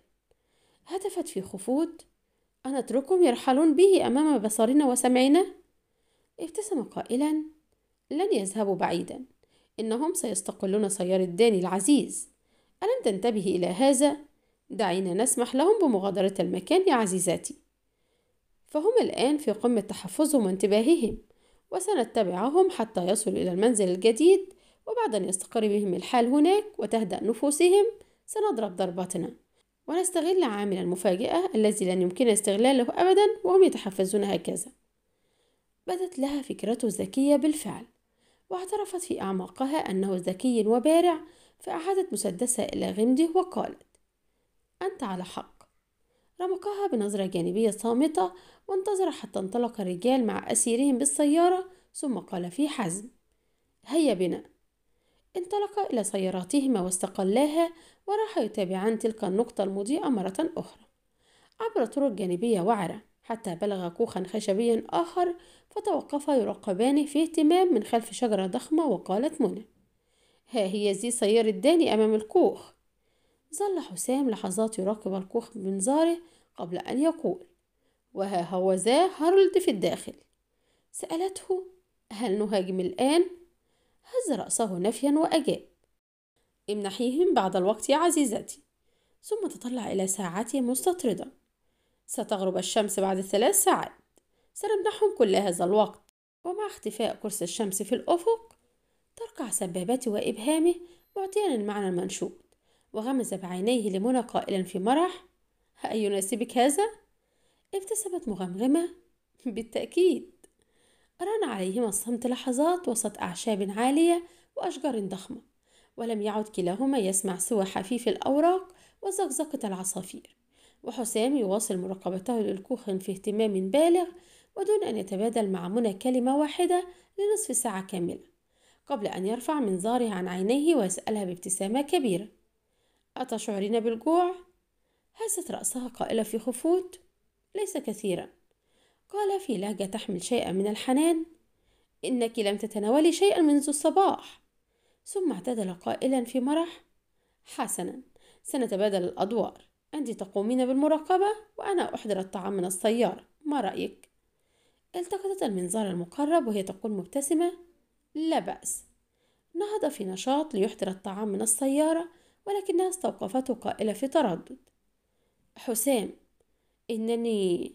هتفت في خفوت أتركهم يرحلون به أمام بصرنا وسمعنا؟ ابتسم قائلا لن يذهبوا بعيدا إنهم سيستقلون سيارة داني العزيز ألم تنتبه إلى هذا؟ دعينا نسمح لهم بمغادرة المكان يا عزيزاتي فهم الآن في قمة تحفظهم وانتباههم وسنتبعهم حتى يصلوا إلى المنزل الجديد وبعد أن يستقر بهم الحال هناك وتهدأ نفوسهم سنضرب ضربتنا ونستغل عامل المفاجأة الذي لن يمكن استغلاله أبدا وهم يتحفزون هكذا بدت لها فكرته ذكية بالفعل واعترفت في أعماقها أنه ذكي وبارع فأعادت مسدسها إلى غمده وقالت أنت على حق رمقها بنظرة جانبية صامتة وانتظر حتى انطلق الرجال مع أسيرهم بالسيارة ثم قال في حزم هيا بنا انطلقا إلى سياراتهما واستقلاها وراح يتابعان تلك النقطة المضيئة مرة أخرى عبر طرق جانبية وعرة حتى بلغ كوخا خشبيا آخر فتوقفا يراقبانه في اهتمام من خلف شجرة ضخمة وقالت منى ها هي زي سيارة داني أمام الكوخ ظل حسام لحظات يراقب الكوخ بمنظاره قبل أن يقول وها هو ذا هارولد في الداخل سألته هل نهاجم الآن؟ هز رأسه نفيا وأجاب امنحيهم بعد الوقت يا عزيزتي ثم تطلع إلى ساعته مستطردا ستغرب الشمس بعد ثلاث ساعات سنمنحهم كل هذا الوقت ومع اختفاء كرسي الشمس في الأفق تركع سبابتي وإبهامه معطيا المعنى المنشود وغمز بعينيه لمنى قائلا في مرح يناسبك هذا؟ ابتسمت مغمغمة بالتأكيد ران عليهما الصمت لحظات وسط أعشاب عالية وأشجار ضخمة ولم يعد كلاهما يسمع سوى حفيف الأوراق وزقزقة العصافير وحسام يواصل مراقبته للكوخ في اهتمام بالغ ودون أن يتبادل مع منى كلمة واحدة لنصف ساعة كاملة قبل أن يرفع منظاره عن عينيه ويسألها بابتسامة كبيرة أتشعرين بالجوع؟ هزت رأسها قائلة في خفوت ليس كثيرا قال في لهجة تحمل شيئا من الحنان إنك لم تتناولي شيئا منذ الصباح ثم اعتدل قائلا في مرح حسنا سنتبادل الأدوار أنت تقومين بالمراقبة وأنا أحضر الطعام من السيارة ما رأيك؟ التقطت المنظار المقرب وهي تقول مبتسمة لا بأس نهض في نشاط ليحضر الطعام من السيارة ولكنها استوقفته قائلة في تردد حسام إنني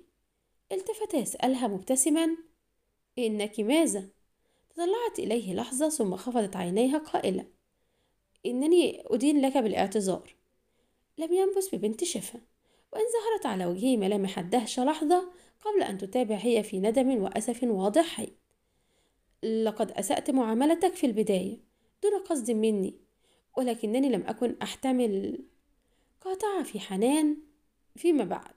التفت يسألها مبتسما إنك ماذا؟ تطلعت إليه لحظة ثم خفضت عينيها قائلة إنني أدين لك بالاعتذار لم ينبس ببنت شفا وإن ظهرت على وجهه ملامح الدهشة لحظة قبل أن تتابع هي في ندم وأسف واضحين لقد أسأت معاملتك في البداية دون قصد مني ولكنني لم أكن أحتمل قاطع في حنان فيما بعد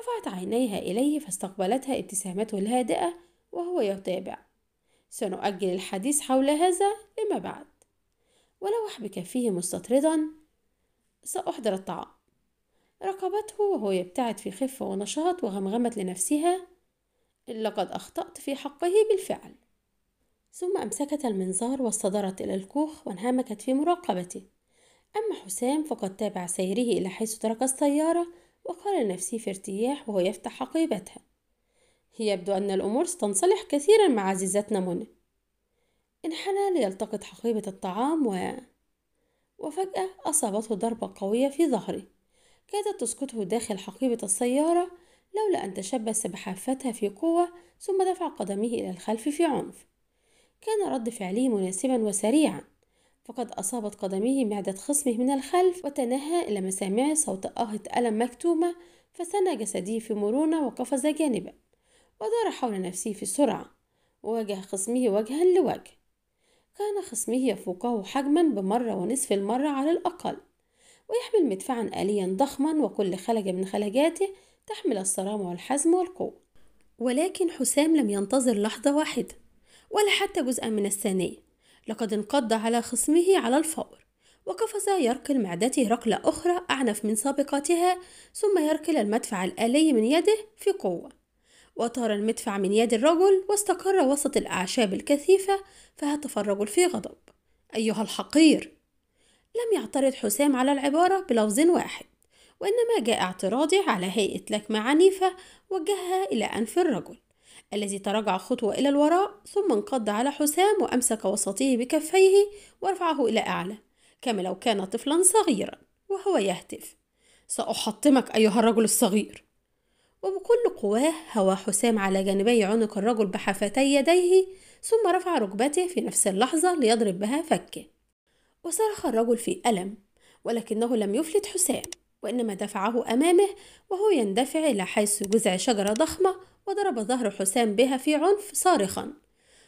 رفعت عينيها إليه فاستقبلتها ابتسامته الهادئة وهو يتابع سنؤجل الحديث حول هذا لما بعد ولوح بكفيه مستطردا سأحضر الطعام رقبته وهو يبتعد في خفة ونشاط وغمغمت لنفسها لقد أخطأت في حقه بالفعل ثم أمسكت المنظار واستدارت إلى الكوخ وانهمكت في مراقبته أما حسام فقد تابع سيره إلى حيث ترك السيارة وقال لنفسه في ارتياح وهو يفتح حقيبتها يبدو أن الأمور ستنصلح كثيرا مع عزيزتنا منى انحنى ليلتقط حقيبة الطعام و... وفجأة أصابته ضربة قوية في ظهره كادت تسقطه داخل حقيبة السيارة لولا أن تشبث بحافتها في قوة ثم دفع قدمه إلى الخلف في عنف كان رد فعله مناسبا وسريعا فقد أصابت قدميه معدة خصمه من الخلف وتنهى إلى مسامع صوت آهة ألم مكتومة فسنى جسده في مرونة وقفز جانبا ودار حول نفسه في سرعة وواجه خصمه وجها لوجه كان خصمه يفوقه حجما بمرة ونصف المرة على الأقل ويحمل مدفعا آليا ضخما وكل خلجة من خلجاته تحمل الصرامة والحزم والقوة ولكن حسام لم ينتظر لحظة واحدة ولا حتى جزءا من الثانية لقد انقض على خصمه على الفور وقفز يركل معدته ركلة أخرى أعنف من سابقتها ثم يركل المدفع الآلي من يده في قوة وطار المدفع من يد الرجل واستقر وسط الأعشاب الكثيفة فهتف الرجل في غضب أيها الحقير لم يعترض حسام على العبارة بلفظ واحد وإنما جاء اعتراضي على هيئة لكمة عنيفة وجهها إلى أنف الرجل الذي تراجع خطوة إلى الوراء ثم انقض على حسام وأمسك وسطه بكفيه ورفعه إلى أعلى كما لو كان طفلا صغيرا وهو يهتف سأحطمك أيها الرجل الصغير وبكل قواه هوى حسام على جانبي عنق الرجل بحفتي يديه ثم رفع ركبته في نفس اللحظة ليضرب بها فكه وصرخ الرجل في ألم ولكنه لم يفلت حسام وإنما دفعه أمامه وهو يندفع إلى حيث جزع شجرة ضخمة وضرب ظهر حسام بها في عنف صارخا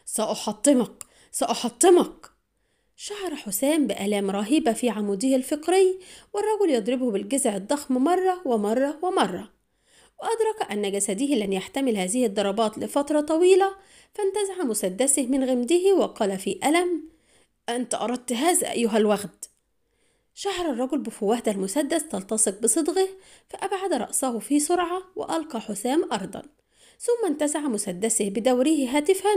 سأحطمك سأحطمك شعر حسام بآلام رهيبة في عموده الفقري والرجل يضربه بالجزع الضخم مرة ومرة ومرة وأدرك أن جسده لن يحتمل هذه الضربات لفترة طويلة فانتزع مسدسه من غمده وقال في ألم أنت أردت هذا أيها الوغد شعر الرجل بفوهة المسدس تلتصق بصدغه فأبعد رأسه في سرعة وألقى حسام أرضا ثم انتزع مسدسه بدوره هاتفا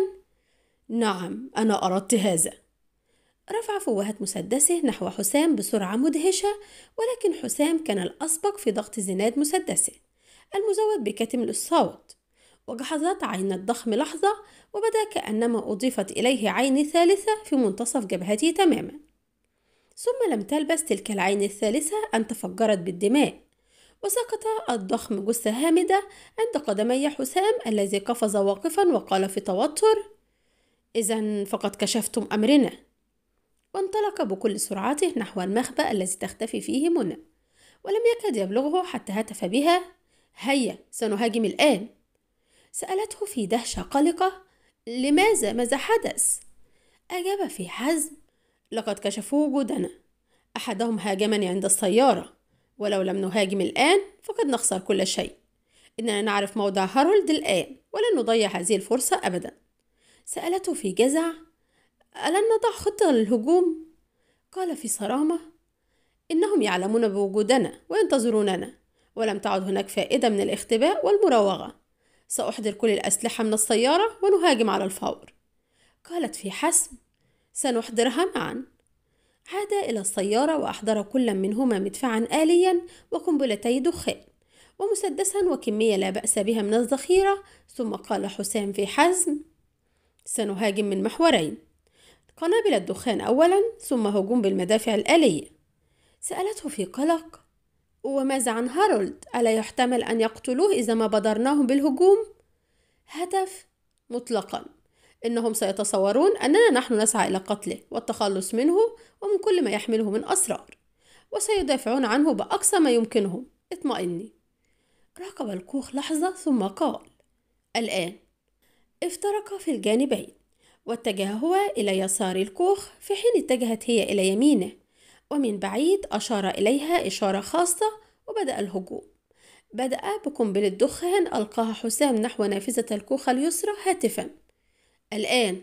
نعم أنا أردت هذا رفع فوهة مسدسه نحو حسام بسرعة مدهشة ولكن حسام كان الأسبق في ضغط زناد مسدسه المزود بكتم الصوت وجحظت عين الضخم لحظة وبدا كأنما أضيفت إليه عين ثالثة في منتصف جبهته تماما ثم لم تلبث تلك العين الثالثة أن تفجرت بالدماء وسقط الضخم جثة هامدة عند قدمي حسام الذي قفز واقفا وقال في توتر إذا فقد كشفتم أمرنا وانطلق بكل سرعته نحو المخبأ الذي تختفي فيه منى ولم يكد يبلغه حتى هتف بها هيا سنهاجم الآن سألته في دهشة قلقة لماذا ماذا حدث أجاب في حزم لقد كشفوا وجودنا أحدهم هاجمني عند السيارة ولو لم نهاجم الآن فقد نخسر كل شيء إننا نعرف موضع هارولد الآن ولن نضيع هذه الفرصة أبدا سألته في جزع ألن نضع خطة للهجوم؟ قال في صرامة إنهم يعلمون بوجودنا وينتظروننا ولم تعد هناك فائدة من الاختباء والمراوغة سأحضر كل الأسلحة من السيارة ونهاجم على الفور قالت في حسم سنحضرها معا عاد إلى السيارة وأحضر كل منهما مدفعا آليا وقنبلتي دخان ومسدسا وكمية لا بأس بها من الذخيرة ثم قال حسام في حزم سنهاجم من محورين قنابل الدخان أولا ثم هجوم بالمدافع الآلية سألته في قلق وماذا عن هارولد ألا يحتمل أن يقتلوه إذا ما بدرناهم بالهجوم هدف مطلقا إنهم سيتصورون أننا نحن نسعى إلى قتله والتخلص منه ومن كل ما يحمله من أسرار وسيدافعون عنه بأقصى ما يمكنهم اطمئني راقب الكوخ لحظة ثم قال الآن افترقا في الجانبين واتجه هو إلى يسار الكوخ في حين اتجهت هي إلى يمينه ومن بعيد أشار إليها إشارة خاصة وبدأ الهجوم بدأ بقنبلة دخان ألقاها حسام نحو نافذة الكوخ اليسرى هاتفا الآن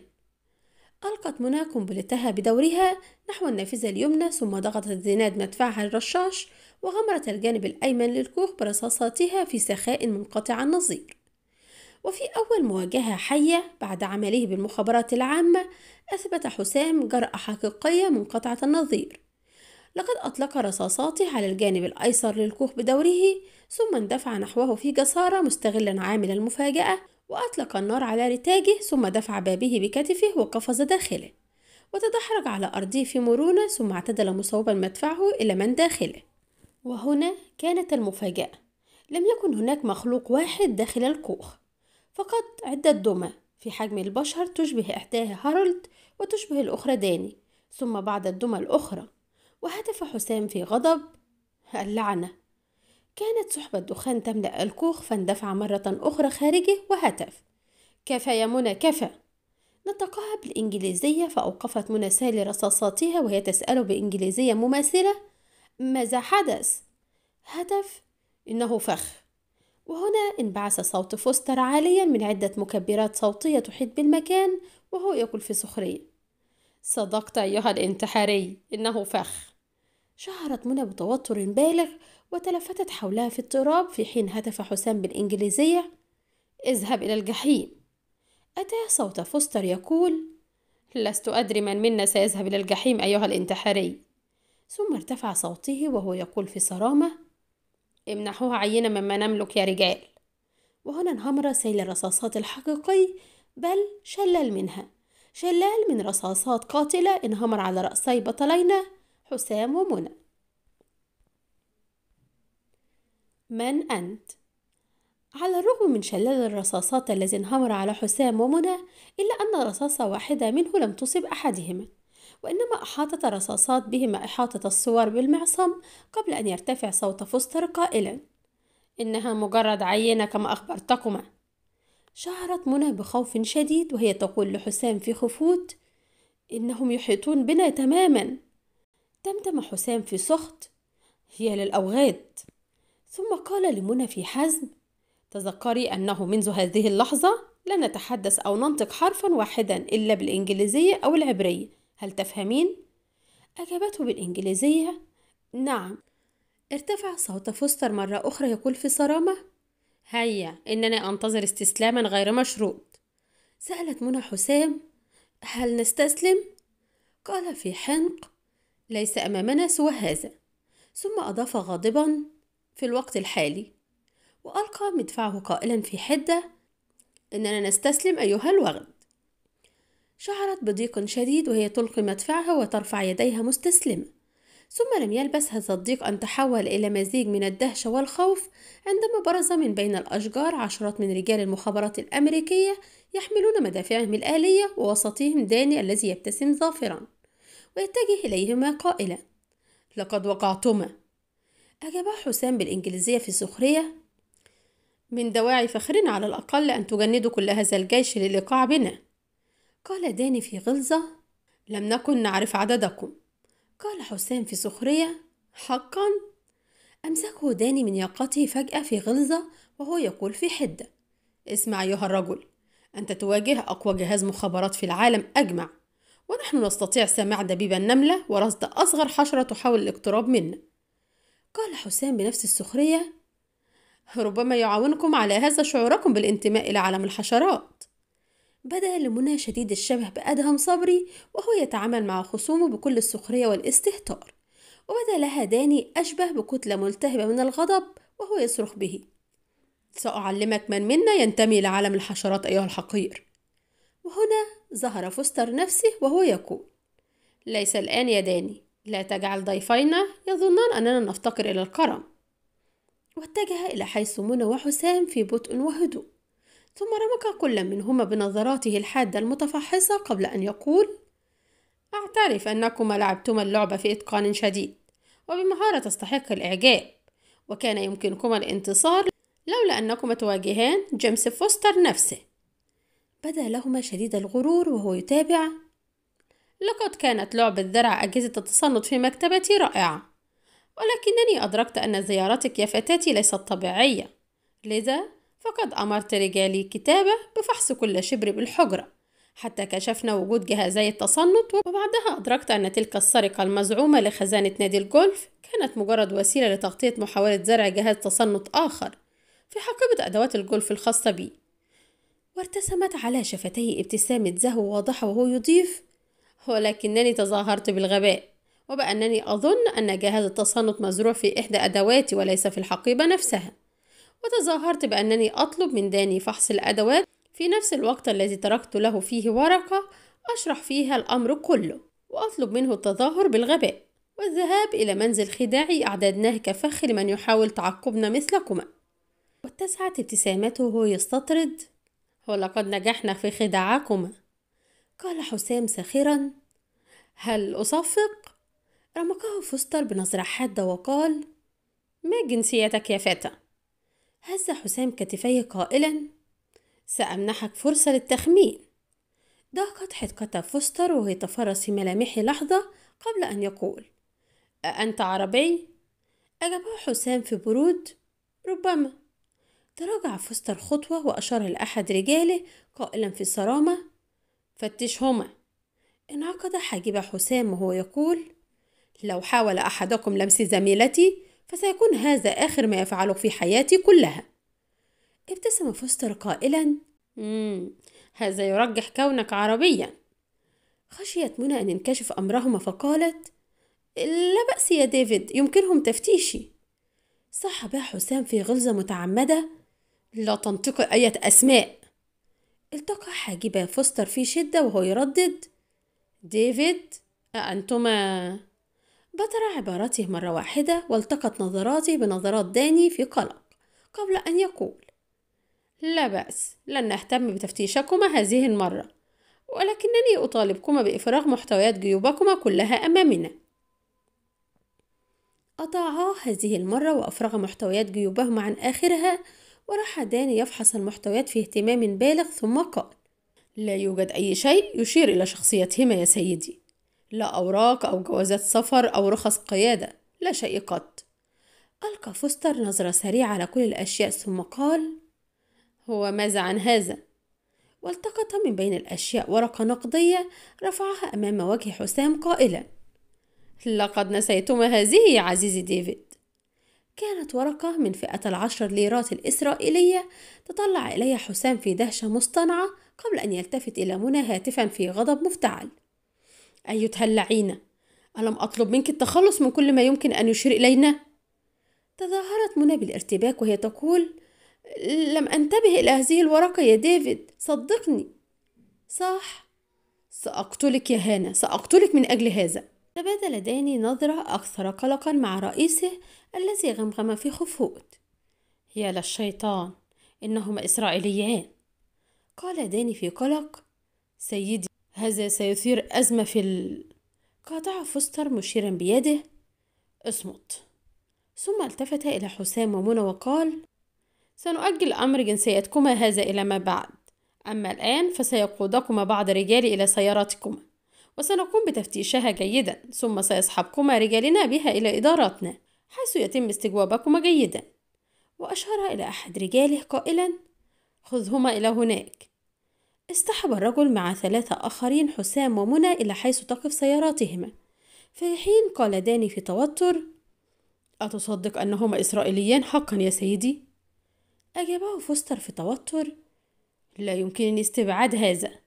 ألقت منى قنبلتها بدورها نحو النافذة اليمنى ثم ضغطت زناد مدفعها الرشاش وغمرت الجانب الأيمن للكوخ برصاصاتها في سخاء منقطع النظير وفي أول مواجهة حية بعد عمله بالمخابرات العامة أثبت حسام جرأة حقيقية منقطعة النظير لقد أطلق رصاصاته على الجانب الأيسر للكوخ بدوره ثم اندفع نحوه في جسارة مستغلا عامل المفاجأة وأطلق النار على رتاجه ثم دفع بابه بكتفه وقفز داخله وتدحرج على أرضه في مرونة ثم اعتدل مصوبا مدفعه إلى من داخله وهنا كانت المفاجأة لم يكن هناك مخلوق واحد داخل الكوخ فقط عدة دمى في حجم البشر تشبه إحداها هارولد وتشبه الأخرى داني ثم بعض الدمى الأخرى وهتف حسام في غضب اللعنة كانت سحبة دخان تملأ الكوخ فاندفع مرة أخرى خارجه وهتف كفى يا منى كفى نطقها بالإنجليزية فأوقفت منى سالي رصاصاتها وهي تسأله بإنجليزية مماثلة ماذا حدث؟ هتف إنه فخ وهنا انبعث صوت فوستر عاليا من عدة مكبرات صوتية تحيط بالمكان وهو يقول في سخرية صدقت أيها الانتحاري إنه فخ شعرت منى بتوتر بالغ وتلفتت حولها في اضطراب في حين هتف حسام بالإنجليزية اذهب إلى الجحيم أتى صوت فوستر يقول لست أدري من منا سيذهب إلى الجحيم أيها الانتحاري ثم ارتفع صوته وهو يقول في صرامة امنحوها عينة مما نملك يا رجال وهنا انهمر سيل الرصاصات الحقيقي بل شلل منها شلال من رصاصات قاتلة انهمر على رأسي بطلينا حسام ومنى من أنت؟ على الرغم من شلال الرصاصات الذي انهمر على حسام ومنى إلا أن رصاصة واحدة منه لم تصب أحدهما وإنما أحاطت رصاصات بهما إحاطة الصور بالمعصم قبل أن يرتفع صوت فوستر قائلا إنها مجرد عينة كما أخبرتكما شعرت منى بخوف شديد وهي تقول لحسام في خفوت إنهم يحيطون بنا تماما تمتم حسام في سخط هي للأوغاد ثم قال لمنى في حزم تذكري أنه منذ هذه اللحظة لا نتحدث أو ننطق حرفا واحدا إلا بالإنجليزية أو العبرية هل تفهمين؟ أجابته بالإنجليزية نعم ارتفع صوت فوستر مرة أخرى يقول في صرامة هيا إنني أنتظر استسلاما غير مشروط سألت منى حسام هل نستسلم؟ قال في حنق ليس أمامنا سوى هذا ثم أضاف غاضبا في الوقت الحالي وألقى مدفعه قائلا في حدة إننا نستسلم أيها الوغد شعرت بضيق شديد وهي تلقي مدفعها وترفع يديها مستسلمة ثم لم يلبس هذا الضيق أن تحول إلى مزيج من الدهشة والخوف عندما برز من بين الأشجار عشرات من رجال المخابرات الأمريكية يحملون مدافعهم الآلية ووسطهم داني الذي يبتسم ظافرا ويتجه إليهما قائلا لقد وقعتما أجاب حسام بالإنجليزية في سخرية من دواعي فخرنا على الأقل أن تجندوا كل هذا الجيش للقاع بنا قال داني في غلظة لم نكن نعرف عددكم قال حسام في سخرية حقا أمسكه داني من يقظته فجأة في غلظة وهو يقول في حدة اسمع أيها الرجل أنت تواجه أقوى جهاز مخابرات في العالم أجمع ونحن نستطيع سماع دبيب النملة ورصد أصغر حشرة تحاول الاقتراب منا قال حسام بنفس السخرية ربما يعاونكم على هذا شعوركم بالانتماء إلى عالم الحشرات بدأ لمنى شديد الشبه بأدهم صبري وهو يتعامل مع خصومه بكل السخرية والاستهتار وبدا لها داني أشبه بكتلة ملتهبة من الغضب وهو يصرخ به سأعلمك من منا ينتمي لعالم الحشرات أيها الحقير وهنا ظهر فستر نفسه وهو يقول ليس الآن يا داني لا تجعل ضيفينا يظنان أننا نفتقر إلى الكرم واتجه إلى حيث منى وحسام في بطء وهدوء ثم رمق كل منهما بنظراته الحادة المتفحصة قبل أن يقول أعترف أنكما لعبتما اللعبة في إتقان شديد وبمهارة تستحق الإعجاب وكان يمكنكما الانتصار لولا أنكما تواجهان جيمس فوستر نفسه بدا لهما شديد الغرور وهو يتابع لقد كانت لعبة زرع أجهزة التسلط في مكتبتي رائعة ولكنني أدركت أن زيارتك يا فتاتي ليست طبيعية لذا فقد أمرت رجالي كتابة بفحص كل شبر بالحجرة حتى كشفنا وجود جهازي التسلط وبعدها أدركت أن تلك السرقة المزعومة لخزانة نادي الجولف كانت مجرد وسيلة لتغطية محاولة زرع جهاز تسلط آخر في حقيبة أدوات الجولف الخاصة بي وارتسمت على شفتيه ابتسامة زهو واضحة وهو يضيف ولكنني تظاهرت بالغباء وبأنني أظن أن جهاز التصنت مزروع في إحدى أدواتي وليس في الحقيبة نفسها وتظاهرت بأنني أطلب من داني فحص الأدوات في نفس الوقت الذي تركت له فيه ورقة أشرح فيها الأمر كله وأطلب منه التظاهر بالغباء والذهاب إلى منزل خداعي أعددناه كفخ لمن يحاول تعقبنا مثلكما واتسعت ابتسامته وهو يستطرد ولقد نجحنا في خداعكما قال حسام ساخرا هل أصفق؟ رمقه فستر بنظرة حادة وقال ما جنسيتك يا فتى؟ هز حسام كتفيه قائلا سأمنحك فرصة للتخمين ضاقت حدقة فستر وهي تفرس في ملامحه لحظة قبل أن يقول أنت عربي؟ أجابه حسام في برود ربما تراجع فستر خطوة وأشار لأحد رجاله قائلا في صرامة فتشهما انعقد حاجب حسام وهو يقول لو حاول احدكم لمس زميلتي فسيكون هذا اخر ما يفعله في حياتي كلها ابتسم فوستر قائلا مم. هذا يرجح كونك عربيا خشيت منى ان ينكشف امرهما فقالت لا باس يا ديفيد يمكنهم تفتيشي صح بها حسام في غلظه متعمده لا تنطق اي اسماء التقى حاجبا فوستر في شدة وهو يردد ديفيد أنتما بترى عبارته مرة واحدة والتقت نظراتي بنظرات داني في قلق قبل أن يقول لا بأس لن نهتم بتفتيشكما هذه المرة ولكنني أطالبكما بإفراغ محتويات جيوبكما كلها أمامنا أطاعا هذه المرة وأفرغ محتويات جيوبهما عن آخرها وراح داني يفحص المحتويات في اهتمام بالغ ثم قال لا يوجد أي شيء يشير إلى شخصيتهما يا سيدي لا أوراق أو جوازات سفر أو رخص قيادة لا شيء قط ألقى فوستر نظرة سريعة على كل الأشياء ثم قال هو ماذا عن هذا؟ والتقط من بين الأشياء ورقة نقدية رفعها أمام وجه حسام قائلا لقد نسيتما هذه يا عزيزي ديفيد كانت ورقة من فئة العشر ليرات الإسرائيلية تطلع إليها حسام في دهشة مصطنعة قبل أن يلتفت إلى منى هاتفا في غضب مفتعل أيتها اللعينة ألم أطلب منك التخلص من كل ما يمكن أن يشير إلينا؟ تظاهرت منى بالارتباك وهي تقول لم أنتبه إلى هذه الورقة يا ديفيد صدقني صح سأقتلك يا هانا سأقتلك من أجل هذا تبادل داني نظرة أكثر قلقا مع رئيسه الذي غمغم في خفوت يا للشيطان إنهما إسرائيليان قال داني في قلق سيدي هذا سيثير أزمة في ال... قاطع فوستر مشيرا بيده اصمت ثم التفت إلى حسام ومنى وقال سنؤجل أمر جنسيتكما هذا إلى ما بعد أما الآن فسيقودكما بعض رجالي إلى سيارتكما وسنقوم بتفتيشها جيدا ثم سيصحبكما رجالنا بها إلى إداراتنا حيث يتم استجوابكما جيدا وأشار إلى أحد رجاله قائلا خذهما إلى هناك اصطحب الرجل مع ثلاثة آخرين حسام ومنى إلى حيث تقف سياراتهما في حين قال داني في توتر أتصدق أنهما إسرائيليان حقا يا سيدي؟ أجابه فوستر في توتر لا يمكنني استبعاد هذا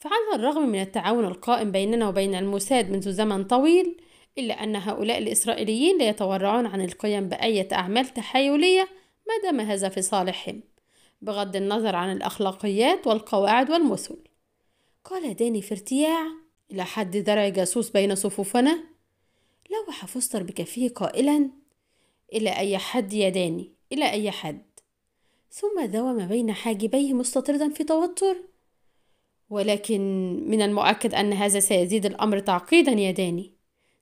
فعلى الرغم من التعاون القائم بيننا وبين الموساد منذ زمن طويل إلا أن هؤلاء الإسرائيليين لا يتورعون عن القيام بأية أعمال تحايلية ما دام هذا في صالحهم بغض النظر عن الأخلاقيات والقواعد والمثل قال داني في ارتياع إلى حد درع جاسوس بين صفوفنا لوح فوستر بكفيه قائلا إلى أي حد يا داني إلى أي حد ثم دوم بين حاجبيه مستطردا في توتر ولكن من المؤكد أن هذا سيزيد الأمر تعقيدا يا داني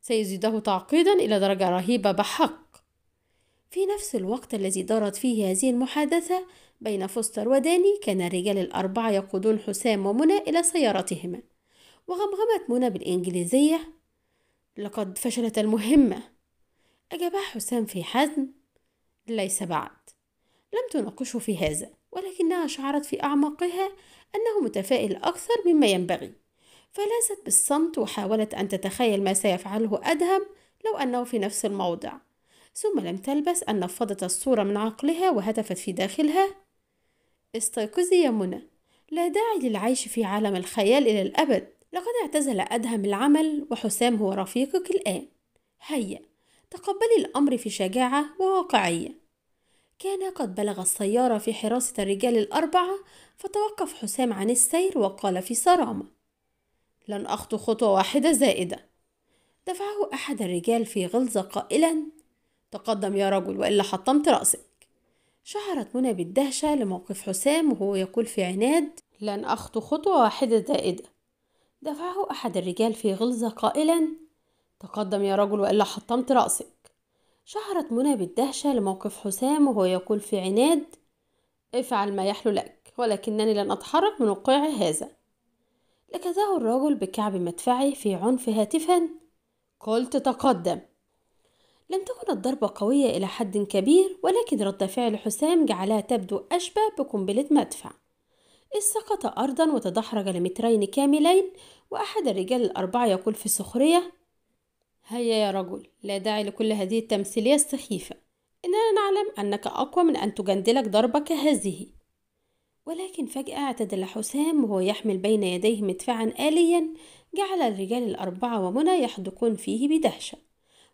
سيزيده تعقيدا إلى درجة رهيبة بحق في نفس الوقت الذي دارت فيه هذه المحادثة بين فوستر وداني كان الرجال الأربعة يقودون حسام ومنى إلى سيارتهما وغمغمت منى بالإنجليزية لقد فشلت المهمة أجابها حسام في حزم ليس بعد لم تناقشه في هذا ولكنها شعرت في أعماقها أنه متفائل أكثر مما ينبغي فلاست بالصمت وحاولت أن تتخيل ما سيفعله أدهم لو أنه في نفس الموضع ثم لم تلبس أن نفضت الصورة من عقلها وهتفت في داخلها استيقظي يا منى لا داعي للعيش في عالم الخيال إلى الأبد لقد اعتزل أدهم العمل وحسام هو رفيقك الآن هيا تقبلي الأمر في شجاعة وواقعية كان قد بلغ السيارة في حراسة الرجال الأربعة فتوقف حسام عن السير وقال في صرامة لن أخطو خطوة واحدة زائدة دفعه أحد الرجال في غلظة قائلا تقدم يا رجل وإلا حطمت رأسك شعرت منى بالدهشة لموقف حسام وهو يقول في عناد لن أخطو خطوة واحدة زائدة دفعه أحد الرجال في غلظة قائلا تقدم يا رجل وإلا حطمت رأسك شعرت منى بالدهشة لموقف حسام وهو يقول في عناد افعل ما يحلو لك ولكنني لن أتحرك من وقوع هذا لكذا الرجل بكعب مدفعه في عنف هاتفا قلت تقدم لم تكن الضربة قوية إلى حد كبير ولكن رد فعل حسام جعلها تبدو أشبه بقنبلة مدفع إذ سقط أرضا وتدحرج لمترين كاملين وأحد الرجال الأربعة يقول في سخرية هيا يا رجل لا داعي لكل هذه التمثيلية السخيفة إننا نعلم أنك أقوى من أن تجندلك ضربة كهذه ولكن فجأة اعتدل حسام وهو يحمل بين يديه مدفعا آليا جعل الرجال الأربعة ومنى يحدقون فيه بدهشة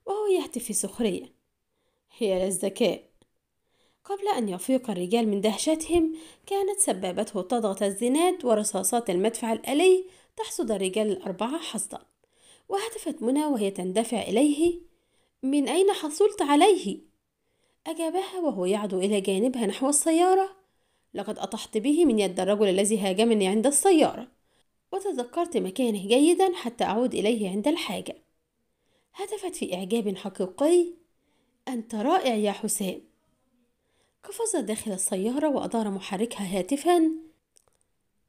وهو يهتف في سخرية يا للذكاء قبل أن يفيق الرجال من دهشتهم كانت سبابته تضغط الزناد ورصاصات المدفع الآلي تحصد الرجال الأربعة حصدا وهتفت منى وهي تندفع إليه من أين حصلت عليه؟ أجابها وهو يعدو إلى جانبها نحو السيارة لقد أطحت به من يد الرجل الذي هاجمني عند السيارة وتذكرت مكانه جيدا حتى أعود إليه عند الحاجة هتفت في إعجاب حقيقي أنت رائع يا حسام قفز داخل السيارة وأدار محركها هاتفا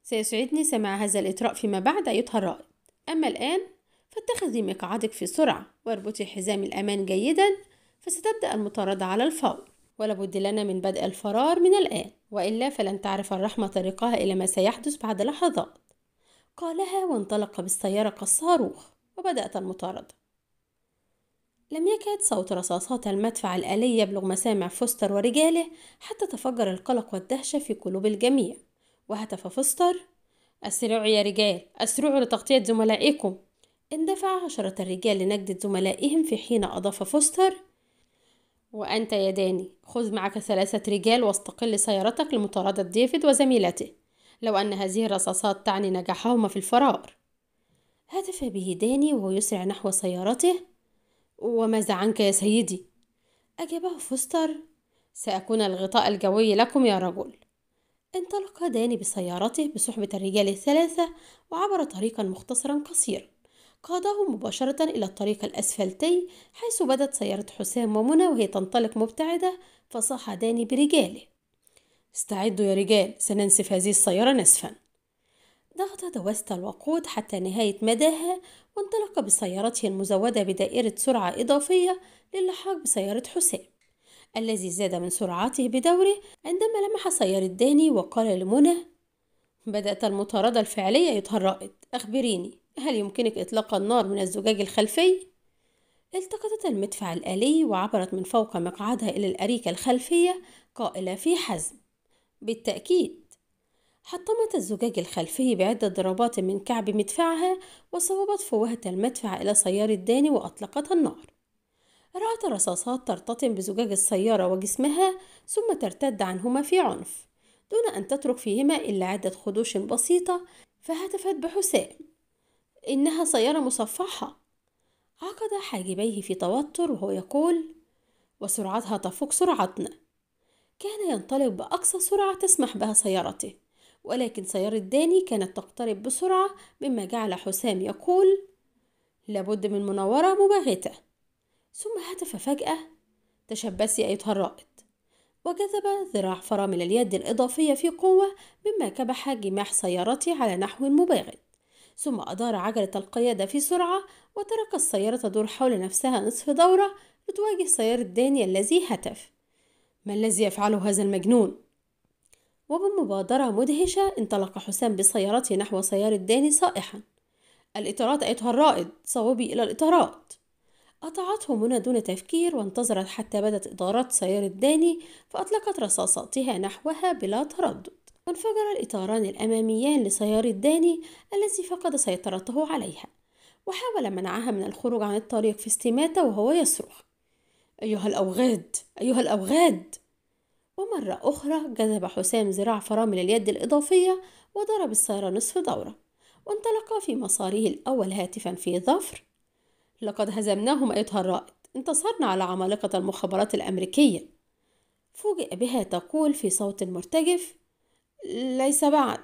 سيسعدني سماع هذا الإطراء فيما بعد أيتها الرائد أما الآن فاتخذي مقعدك في سرعة واربطي حزام الأمان جيدا فستبدأ المطاردة على الفور ولابد لنا من بدء الفرار من الآن وإلا فلن تعرف الرحمة طريقها إلى ما سيحدث بعد لحظات قالها وانطلق بالسيارة كالصاروخ وبدأت المطاردة لم يكاد صوت رصاصات المدفع الآلي يبلغ مسامع فوستر ورجاله حتى تفجر القلق والدهشة في قلوب الجميع وهتف فوستر أسرعوا يا رجال أسرعوا لتغطية زملائكم اندفع عشرة الرجال لنجدة زملائهم في حين أضاف فوستر وأنت يا داني خذ معك ثلاثة رجال واستقل سيارتك لمطاردة ديفيد وزميلته لو أن هذه الرصاصات تعني نجاحهما في الفرار هتف به داني وهو يسرع نحو سيارته وماذا عنك يا سيدي أجابه فوستر سأكون الغطاء الجوي لكم يا رجل انطلق داني بسيارته بصحبة الرجال الثلاثة وعبر طريقا مختصرا قصيرا قاده مباشرة إلى الطريق الأسفلتي حيث بدت سيارة حسام ومنى وهي تنطلق مبتعدة فصاح داني برجاله استعدوا يا رجال سننسف هذه السيارة نسفا ضغط دوست الوقود حتى نهاية مداها وانطلق بسيارته المزودة بدائرة سرعة إضافية للحاق بسيارة حسام الذي زاد من سرعته بدوره عندما لمح سيارة داني وقال لمنى بدأت المطاردة الفعلية يتهرأت أخبريني هل يمكنك إطلاق النار من الزجاج الخلفي؟ التقطت المدفع الآلي وعبرت من فوق مقعدها إلى الأريكة الخلفية قائلة في حزم بالتأكيد حطمت الزجاج الخلفي بعدة ضربات من كعب مدفعها وصوبت فوهة المدفع إلى سيارة داني وأطلقت النار رأت الرصاصات ترتطم بزجاج السيارة وجسمها ثم ترتد عنهما في عنف دون أن تترك فيهما إلا عدة خدوش بسيطة فهتفت بحسام إنها سيارة مصفحة عقد حاجبيه في توتر وهو يقول وسرعتها تفوق سرعتنا كان ينطلق بأقصى سرعة تسمح بها سيارته ولكن سيارة داني كانت تقترب بسرعة مما جعل حسام يقول لابد من مناورة مباغتة ثم هتف فجأة تشبثي أيتها الرائد وجذب ذراع فرامل اليد الإضافية في قوة مما كبح جماح سيارتي على نحو مباغت ثم أدار عجلة القيادة في سرعة وترك السيارة تدور حول نفسها نصف دورة لتواجه سيارة داني الذي هتف ما الذي يفعله هذا المجنون؟ وبمبادرة مدهشة انطلق حسام بسيارته نحو سيارة داني صائحا الإطارات أيتها الرائد صوبي إلى الإطارات قطعته منى دون تفكير وانتظرت حتى بدت إطارات سيارة داني فأطلقت رصاصاتها نحوها بلا تردد وانفجر الإطاران الأماميان لسيارة داني الذي فقد سيطرته عليها وحاول منعها من الخروج عن الطريق في استماتة وهو يصرخ أيها الأوغاد أيها الأوغاد ومرة أخرى جذب حسام ذراع فرامل اليد الإضافية وضرب السيارة نصف دورة وانطلق في مساره الأول هاتفا في ظفر لقد هزمناهم أيتها الرائد انتصرنا على عمالقة المخابرات الأمريكية فوجئ بها تقول في صوت مرتجف ليس بعد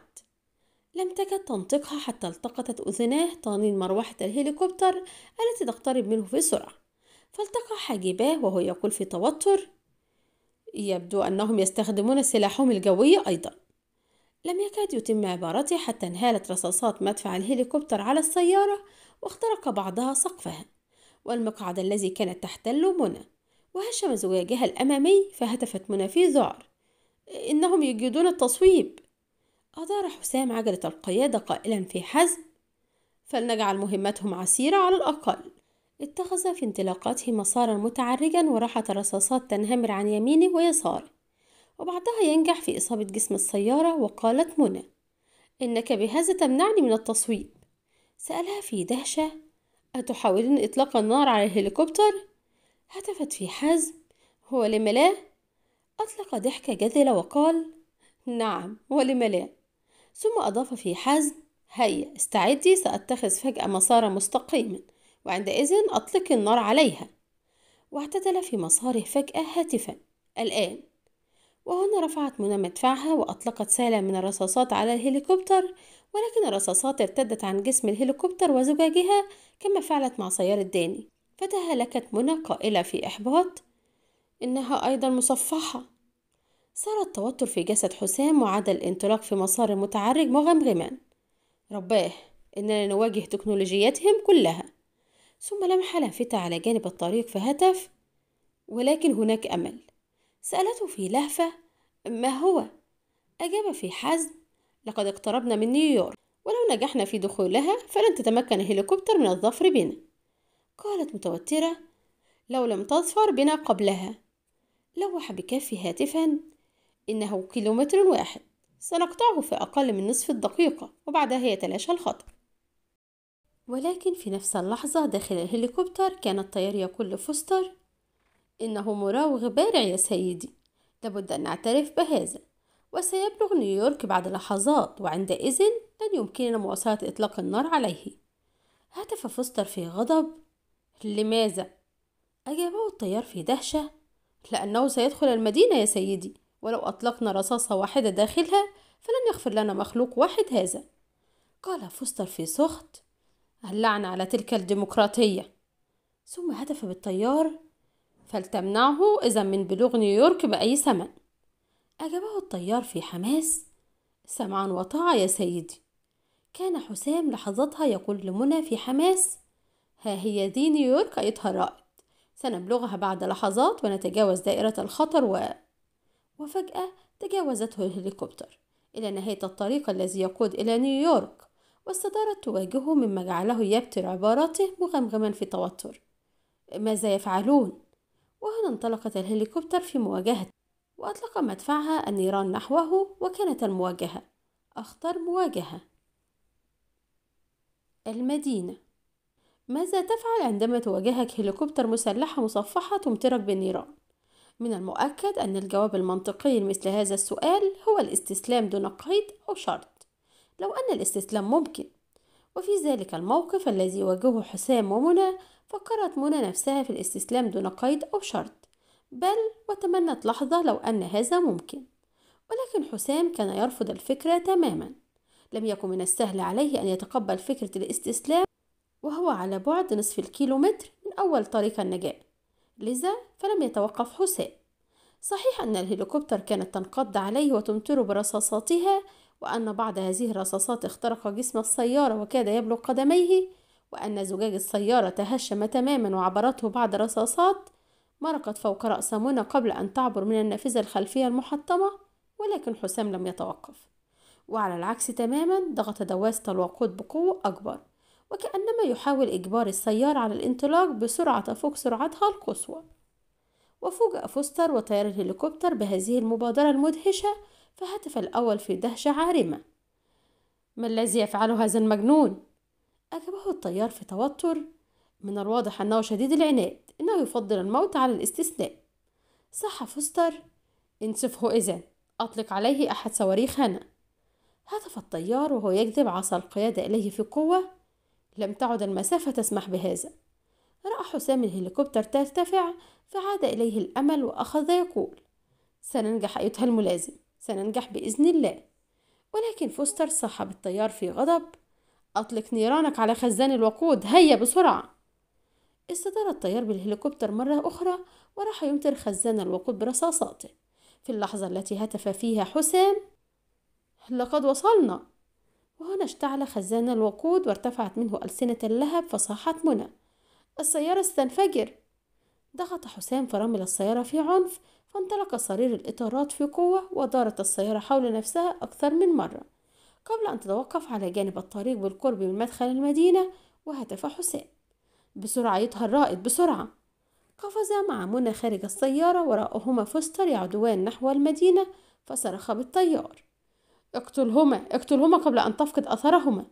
لم تكد تنطقها حتى التقطت أذناه طنين مروحة الهليكوبتر التي تقترب منه في سرعة فالتقى حاجباه وهو يقول في توتر يبدو أنهم يستخدمون سلاحهم الجوي أيضا لم يكاد يتم عبارته حتى انهالت رصاصات مدفع الهليكوبتر على السيارة واخترق بعضها سقفها والمقعد الذي كانت تحتله منى وهشم زجاجها الأمامي فهتفت منى في ذعر إنهم يجيدون التصويب أدار حسام عجلة القيادة قائلا في حزم فلنجعل مهمتهم عسيرة على الأقل اتخذ في انطلاقاته مسارا متعرجا وراحت الرصاصات تنهمر عن يمينه ويساره وبعدها ينجح في إصابة جسم السيارة وقالت منى إنك بهذا تمنعني من التصويب سألها في دهشة أتحاولين إطلاق النار على الهليكوبتر؟ هتفت في حزم هو لم لا أطلق ضحكة جذلة وقال نعم ولم لا ثم أضاف في حزم هيا استعدي سأتخذ فجأة مسارا مستقيما وعندئذ أطلقي النار عليها واعتدل في مساره فجأة هاتفا الآن وهنا رفعت منى مدفعها وأطلقت سالة من الرصاصات على الهليكوبتر ولكن الرصاصات ارتدت عن جسم الهليكوبتر وزجاجها كما فعلت مع سيارة داني فتهلكت منى قائلة في إحباط إنها أيضا مصفحة صار التوتر في جسد حسام وعاد الانطلاق في مسار متعرج مغمغما رباه إننا نواجه تكنولوجياتهم كلها ثم لمح لافتة على جانب الطريق فهتف ولكن هناك أمل سألته في لهفة ما هو؟ أجاب في حزم لقد اقتربنا من نيويورك ولو نجحنا في دخولها فلن تتمكن الهليكوبتر من الظفر بنا قالت متوترة لو لم تظفر بنا قبلها لوح بكف هاتفا إنه كيلومتر واحد سنقطعه في أقل من نصف الدقيقة وبعدها يتلاشى الخطر ولكن في نفس اللحظة داخل الهليكوبتر كان الطيار يقول لفوستر إنه مراوغ بارع يا سيدي لابد أن نعترف بهذا وسيبلغ نيويورك بعد لحظات وعندئذ لن يمكننا مواصلة إطلاق النار عليه هتف فوستر في غضب لماذا؟ أجابه الطيار في دهشة لأنه سيدخل المدينة يا سيدي ولو أطلقنا رصاصة واحدة داخلها فلن يغفر لنا مخلوق واحد هذا قال فوستر في سخط اللعنة على تلك الديمقراطية ثم هتف بالطيار فلتمنعه إذا من بلوغ نيويورك بأي ثمن أجابه الطيار في حماس سمعا وطاعة يا سيدي كان حسام لحظتها يقول لمنى في حماس ها هي دي نيويورك أيتها الرائد سنبلغها بعد لحظات ونتجاوز دائرة الخطر و وفجأة تجاوزته الهليكوبتر إلى نهاية الطريق الذي يقود إلى نيويورك واستدارت تواجهه مما جعله يبتر عباراته مغمغما في توتر ماذا يفعلون؟ وهنا انطلقت الهليكوبتر في مواجهته وأطلق مدفعها النيران نحوه وكانت المواجهة أخطر مواجهة المدينة ماذا تفعل عندما تواجهك هليكوبتر مسلحة مصفحة تمطرك بالنيران؟ من المؤكد أن الجواب المنطقي لمثل هذا السؤال هو الاستسلام دون قيد أو شرط لو أن الاستسلام ممكن وفي ذلك الموقف الذي يواجهه حسام ومنى فكرت منى نفسها في الاستسلام دون قيد أو شرط بل وتمنت لحظة لو أن هذا ممكن ولكن حسام كان يرفض الفكرة تماما لم يكن من السهل عليه أن يتقبل فكرة الاستسلام وهو على بعد نصف الكيلومتر من أول طريق النجاة لذا فلم يتوقف حسام صحيح أن الهليكوبتر كانت تنقض عليه وتمطر برصاصاتها وأن بعض هذه الرصاصات اخترق جسم السيارة وكاد يبلغ قدميه وأن زجاج السيارة تهشم تماما وعبرته بعض الرصاصات مرقت فوق رأس منى قبل أن تعبر من النافذة الخلفية المحطمة ولكن حسام لم يتوقف وعلى العكس تماما ضغط دواسة الوقود بقوة أكبر وكأنما يحاول إجبار السيارة على الانطلاق بسرعة تفوق سرعتها القصوى وفوجئ فوستر وطيار الهليكوبتر بهذه المبادرة المدهشة فهتف الأول في دهشة عارمة ما الذي يفعله هذا المجنون؟ أجابه الطيار في توتر من الواضح أنه شديد العناد إنه يفضل الموت على الاستثناء صح فوستر انسفه إذا أطلق عليه أحد صواريخ هنا هتف الطيار وهو يجذب عصا القيادة إليه في قوة لم تعد المسافة تسمح بهذا رأى حسام الهليكوبتر ترتفع فعاد إليه الأمل وأخذ يقول سننجح أيتها الملازم سننجح بإذن الله ولكن فوستر صاحب الطيار في غضب أطلق نيرانك على خزان الوقود هيا بسرعة استدار الطيار بالهليكوبتر مرة أخرى وراح يمطر خزان الوقود برصاصاته في اللحظة التي هتف فيها حسام لقد وصلنا وهنا اشتعل خزان الوقود وارتفعت منه ألسنة اللهب فصاحت منى السيارة ستنفجر ضغط حسام فرمل السيارة في عنف فانطلق صرير الإطارات في قوة ودارت السيارة حول نفسها أكثر من مرة قبل أن تتوقف على جانب الطريق بالقرب من مدخل المدينة وهتف حسام بسرعة يطهر رائد بسرعة قفز مع منى خارج السيارة وراءهما فستر يعدوان نحو المدينة فصرخ بالطيار اقتلهما اقتلهما قبل أن تفقد أثرهما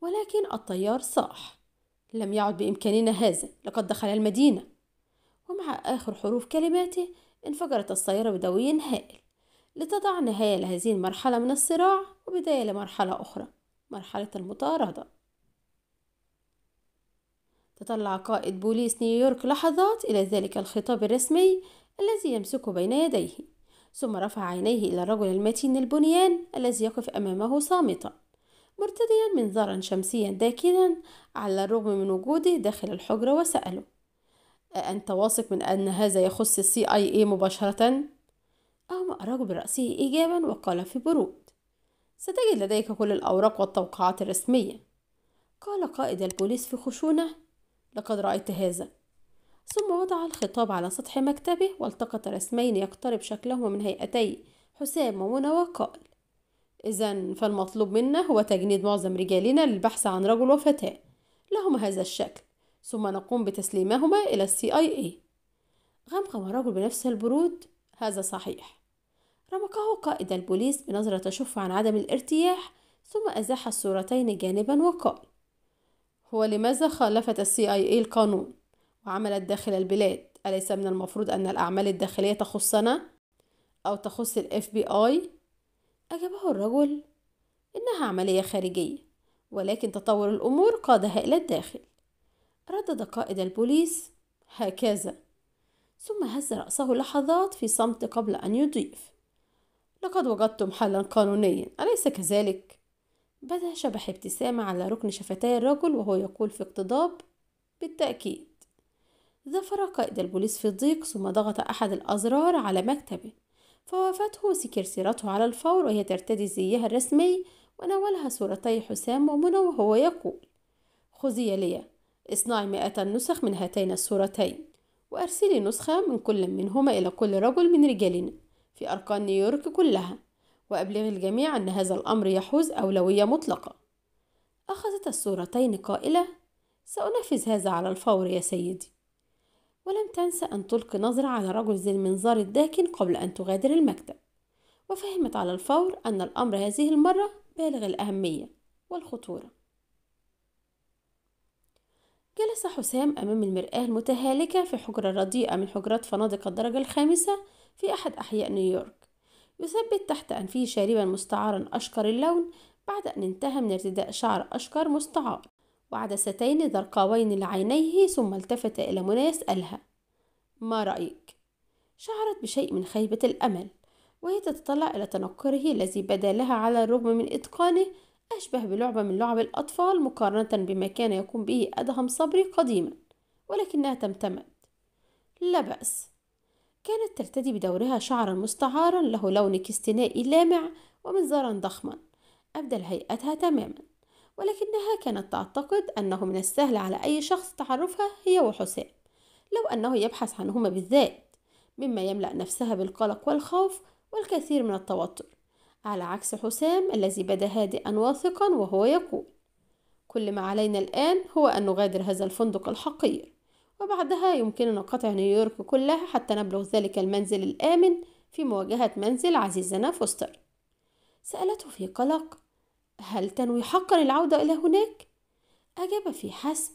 ولكن الطيار صاح لم يعد بإمكاننا هذا لقد دخل المدينة ومع آخر حروف كلماته انفجرت السيارة بدوي هائل لتضع نهاية لهذه المرحلة من الصراع وبداية لمرحلة أخرى مرحلة المطاردة تطلع قائد بوليس نيويورك لحظات إلى ذلك الخطاب الرسمي الذي يمسكه بين يديه ثم رفع عينيه إلى الرجل المتين البنيان الذي يقف أمامه صامتا مرتديا منظارا شمسيا داكنا على الرغم من وجوده داخل الحجرة وسأله أأنت واثق من أن هذا يخص السي آي إي مباشرة؟ أهم الرجل برأسه إيجابا وقال في برود ستجد لديك كل الأوراق والتوقيعات الرسمية قال قائد البوليس في خشونة لقد رأيت هذا ثم وضع الخطاب على سطح مكتبه والتقط رسمين يقترب شكلهما من هيئتي حسام ومنى وقال إذا فالمطلوب منا هو تجنيد معظم رجالنا للبحث عن رجل وفتاة لهما هذا الشكل ثم نقوم بتسليمهما إلى السي آي إيه غمغم الرجل بنفس البرود هذا صحيح رمقه قائد البوليس بنظرة تشف عن عدم الارتياح ثم أزاح الصورتين جانبا وقال هو لماذا خالفت السي آي إيه القانون وعملت داخل البلاد أليس من المفروض أن الأعمال الداخلية تخصنا أو تخص الاف بي آي؟ أجابه الرجل إنها عملية خارجية ولكن تطور الأمور قادها إلى الداخل ردد قائد البوليس هكذا ثم هز رأسه لحظات في صمت قبل أن يضيف لقد وجدتم حلا قانونيا أليس كذلك؟ بدا شبح ابتسامة على ركن شفتي الرجل وهو يقول في اقتضاب بالتأكيد ظفر قائد البوليس في الضيق ثم ضغط أحد الأزرار على مكتبه فوافته سكرسيرته على الفور وهي ترتدي زيها الرسمي وناولها صورتي حسام ومنى وهو يقول خذي لي اصنعي مئة نسخ من هاتين الصورتين وأرسلي نسخة من كل منهما إلى كل رجل من رجالنا في أرقان نيويورك كلها وأبلغي الجميع أن هذا الأمر يحوز أولوية مطلقة أخذت الصورتين قائلة سأنفذ هذا على الفور يا سيدي ولم تنس أن تلقي نظرة على رجل ذي المنظار الداكن قبل أن تغادر المكتب وفهمت على الفور أن الأمر هذه المرة بالغ الأهمية والخطورة جلس حسام أمام المرآة المتهالكة في حجرة رديئة من حجرات فنادق الدرجة الخامسة في أحد أحياء نيويورك يثبت تحت أنفه شاربا مستعارا أشقر اللون بعد أن انتهى من ارتداء شعر أشقر مستعار وعدستين زرقاوين لعينيه ثم التفت إلى منى يسألها ما رأيك؟ شعرت بشيء من خيبة الأمل وهي تتطلع إلى تنكره الذي بدا لها على الرغم من إتقانه أشبه بلعبة من لعب الأطفال مقارنة بما كان يقوم به أدهم صبري قديما ولكنها تمتمت لا بأس كانت ترتدي بدورها شعرا مستعارا له لون كستنائي لامع ومنظارا ضخما أبدل هيئتها تماما ولكنها كانت تعتقد أنه من السهل على أي شخص تعرفها هي وحسام لو أنه يبحث عنهما بالذات مما يملأ نفسها بالقلق والخوف والكثير من التوتر على عكس حسام الذي بدا هادئا واثقا وهو يقول كل ما علينا الآن هو أن نغادر هذا الفندق الحقير وبعدها يمكننا قطع نيويورك كلها حتى نبلغ ذلك المنزل الآمن في مواجهة منزل عزيزنا فوستر سألته في قلق هل تنوي حقا العودة إلى هناك؟ أجاب في حسم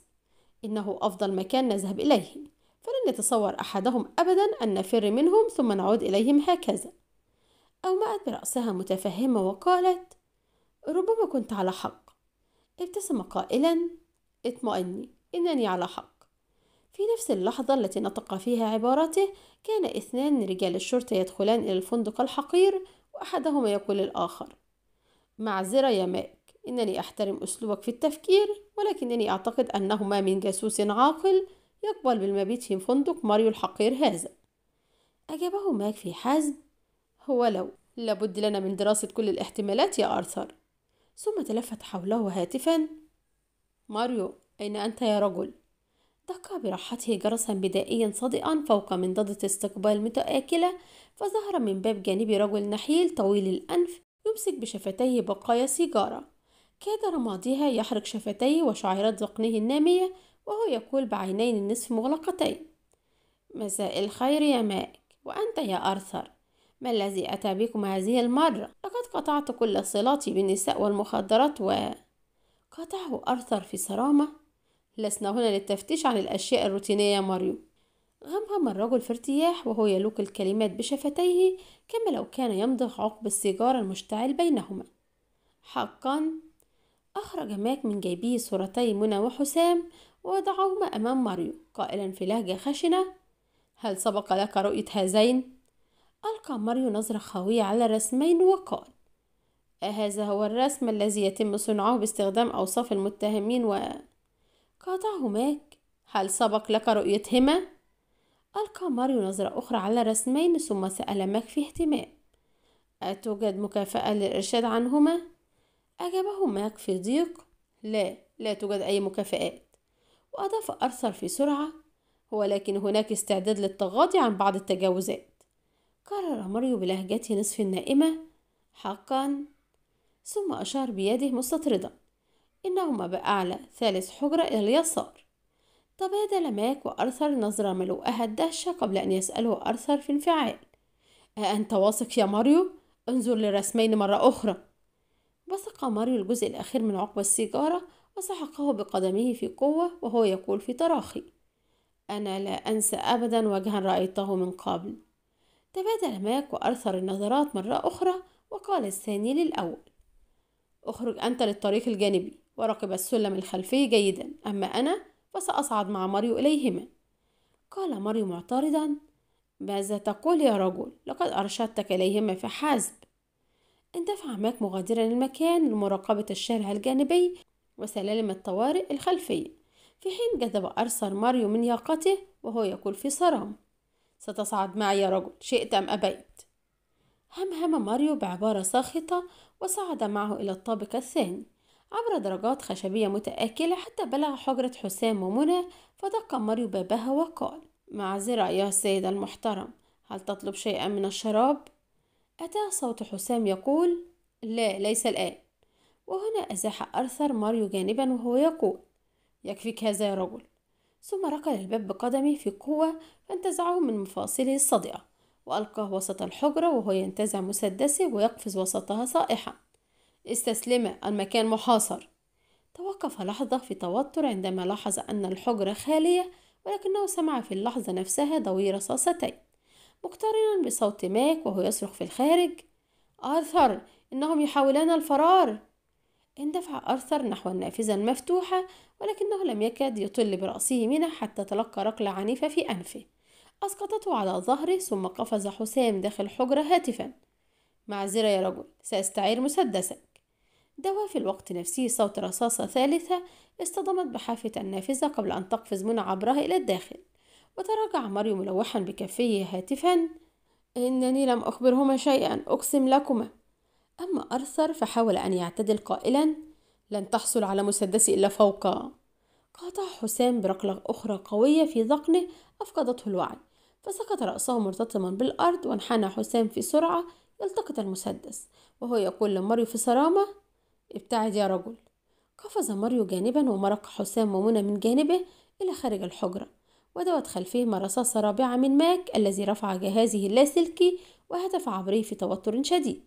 إنه أفضل مكان نذهب إليه فلن يتصور أحدهم أبدا أن نفر منهم ثم نعود إليهم هكذا أومأت برأسها متفهمة وقالت ربما كنت على حق ابتسم قائلا اطمئني إنني على حق في نفس اللحظة التي نطق فيها عبارته كان اثنان رجال الشرطة يدخلان إلى الفندق الحقير وأحدهما يقول الآخر معذرة يا ماك إنني أحترم أسلوبك في التفكير ولكنني أعتقد أنهما من جاسوس عاقل يقبل بالمبيت في فندق ماريو الحقير هذا أجابه ماك في حزم هو لو لابد لنا من دراسة كل الاحتمالات يا آرثر ثم تلفت حوله هاتفا ماريو أين أنت يا رجل؟ دق براحته جرسا بدائيا صادئا فوق منضدة استقبال متآكلة فظهر من باب جانبي رجل نحيل طويل الأنف يمسك بشفتيه بقايا سيجارة كاد رمادها يحرق شفتيه وشعيرات ذقنه النامية وهو يقول بعينين النصف مغلقتين مساء الخير يا ماك وأنت يا أرثر ما الذي أتى بكم هذه المرة؟ لقد قطعت كل صلاتي بالنساء والمخدرات و... قطعه أرثر في صرامة لسنا هنا للتفتيش عن الأشياء الروتينية يا ماريو غمغم الرجل في ارتياح وهو يلوك الكلمات بشفتيه كما لو كان يمضغ عقب السيجارة المشتعل بينهما حقا أخرج ماك من جيبه صورتي منى وحسام ووضعهما أمام ماريو قائلا في لهجة خشنة هل سبق لك رؤية هذين؟ ألقى ماريو نظرة خاوية على الرسمين وقال أهذا هو الرسم الذي يتم صنعه باستخدام أوصاف المتهمين و... قاطعه ماك هل سبق لك رؤيتهما؟ ألقى ماريو نظرة أخرى على الرسمين ثم سأل ماك في اهتمام أتوجد مكافأة للإرشاد عنهما؟ أجابه ماك في ضيق لا لا توجد أي مكافآت وأضاف أرثر في سرعة ولكن هناك استعداد للتغاضي عن بعض التجاوزات قرر ماريو بلهجته نصف النائمة حقا ثم أشار بيده مستطردا إنهما بأعلى ثالث حجرة إلى اليسار تبادل ماك وأرثر نظرة ملوءها الدهشة قبل أن يسأله أرثر في انفعال أأنت واثق يا ماريو؟ انظر للرسمين مرة أخرى بصق ماريو الجزء الأخير من عقب السيجارة وسحقه بقدمه في قوة وهو يقول في تراخي أنا لا أنسى أبدا وجها رأيته من قبل تبادل ماك وأرثر النظرات مرة أخرى وقال الثاني للأول اخرج أنت للطريق الجانبي وراقب السلم الخلفي جيدا أما أنا فسأصعد مع ماريو إليهما قال ماريو معترضا ماذا تقول يا رجل لقد أرشدتك إليهما فحسب اندفع ماك مغادرا المكان لمراقبة الشارع الجانبي وسلالم الطوارئ الخلفية في حين جذب أرثر ماريو من ياقته وهو يقول في صرام ستصعد معي يا رجل شئت أم أبيت همهم ماريو بعبارة ساخطة وصعد معه إلى الطابق الثاني عبر درجات خشبية متآكلة حتى بلغ حجرة حسام ومنى فدق ماريو بابها وقال معذرة يا سيد المحترم هل تطلب شيئا من الشراب؟ أتى صوت حسام يقول لا ليس الآن وهنا أزاح أرثر ماريو جانبا وهو يقول يكفيك هذا يا رجل ثم ركل الباب بقدمه في قوة فانتزعه من مفاصله الصدئة وألقاه وسط الحجرة وهو ينتزع مسدسه ويقفز وسطها صائحا استسلم المكان محاصر توقف لحظة في توتر عندما لاحظ أن الحجرة خالية ولكنه سمع في اللحظة نفسها ضوي رصاصتين مقترنا بصوت ماك وهو يصرخ في الخارج آرثر إنهم يحاولون الفرار اندفع آرثر نحو النافذة المفتوحة ولكنه لم يكد يطل برأسه منها حتى تلقى ركلة عنيفة في أنفه أسقطته على ظهره ثم قفز حسام داخل الحجرة هاتفا معذرة يا رجل سأستعير مسدسك دوى في الوقت نفسه صوت رصاصة ثالثة اصطدمت بحافة النافذة قبل أن تقفز منى عبرها إلى الداخل وتراجع ماريو ملوحا بكفيه هاتفا إنني لم أخبرهما شيئا أقسم لكما أما أرثر فحاول أن يعتدل قائلا لن تحصل على مسدسي إلا فوق قاطع حسام بركلة أخرى قوية في ذقنه أفقدته الوعي فسقط رأسه مرتطما بالأرض وانحنى حسام في سرعة يلتقط المسدس وهو يقول لماريو في صرامة ابتعد يا رجل قفز ماريو جانبا ومرق حسام ومنى من جانبه إلى خارج الحجرة ودوت خلفهما رصاصة رابعة من ماك الذي رفع جهازه اللاسلكي وهتف عبره في توتر شديد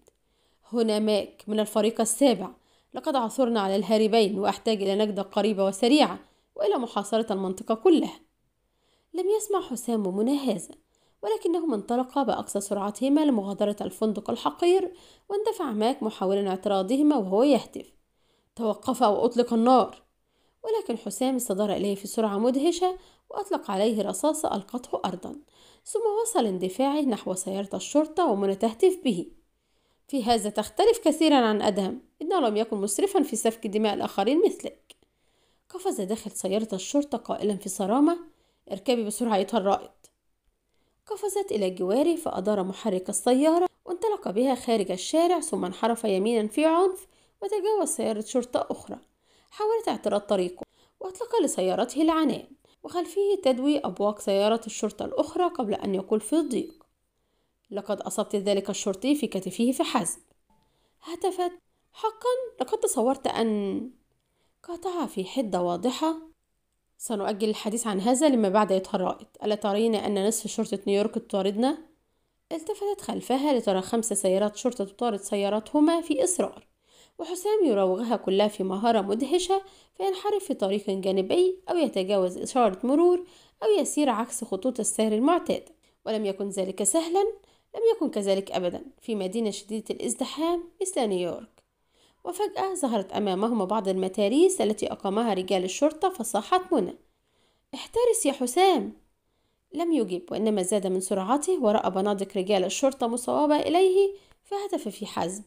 هنا ماك من الفريق السابع لقد عثرنا على الهاربين وأحتاج إلى نجدة قريبة وسريعة وإلى محاصرة المنطقة كلها لم يسمع حسام ومنى هذا ولكنهما انطلقا بأقصى سرعتهما لمغادرة الفندق الحقير واندفع ماك محاولا اعتراضهما وهو يهتف توقف وأطلق النار ولكن حسام استدار إليه في سرعة مدهشة وأطلق عليه رصاصة ألقته أرضا ثم وصل اندفاعه نحو سيارة الشرطة ومنى تهتف به في هذا تختلف كثيرا عن أدهم إنه لم يكن مسرفا في سفك دماء الآخرين مثلك قفز داخل سيارة الشرطة قائلا في صرامة اركبي بسرعة أيتها الرائد قفزت إلى جواره فأدار محرك السيارة وانطلق بها خارج الشارع ثم انحرف يمينا في عنف وتجاوز سيارة شرطة أخرى حاولت اعتراض طريقه وأطلق لسيارته العنان وخلفه تدوي أبواق سيارة الشرطة الأخرى قبل أن يقول في الضيق لقد أصبت ذلك الشرطي في كتفه فحسب هتفت حقا لقد تصورت أن قطع في حدة واضحة سنؤجل الحديث عن هذا لما بعد يطهر رائد ألا ترين أن نصف شرطة نيويورك تطاردنا؟ التفتت خلفها لترى خمس سيارات شرطة تطارد سياراتهما في إصرار وحسام يراوغها كلها في مهارة مدهشة فينحرف في طريق جانبي أو يتجاوز إشارة مرور أو يسير عكس خطوط السير المعتادة ولم يكن ذلك سهلا لم يكن كذلك أبدا في مدينة شديدة الازدحام مثل نيويورك وفجأة ظهرت أمامهما بعض المتاريس التي أقامها رجال الشرطة فصاحت منى احترس يا حسام لم يجب وإنما زاد من سرعته ورأى بنادق رجال الشرطة مصوبة إليه فهتف في حزم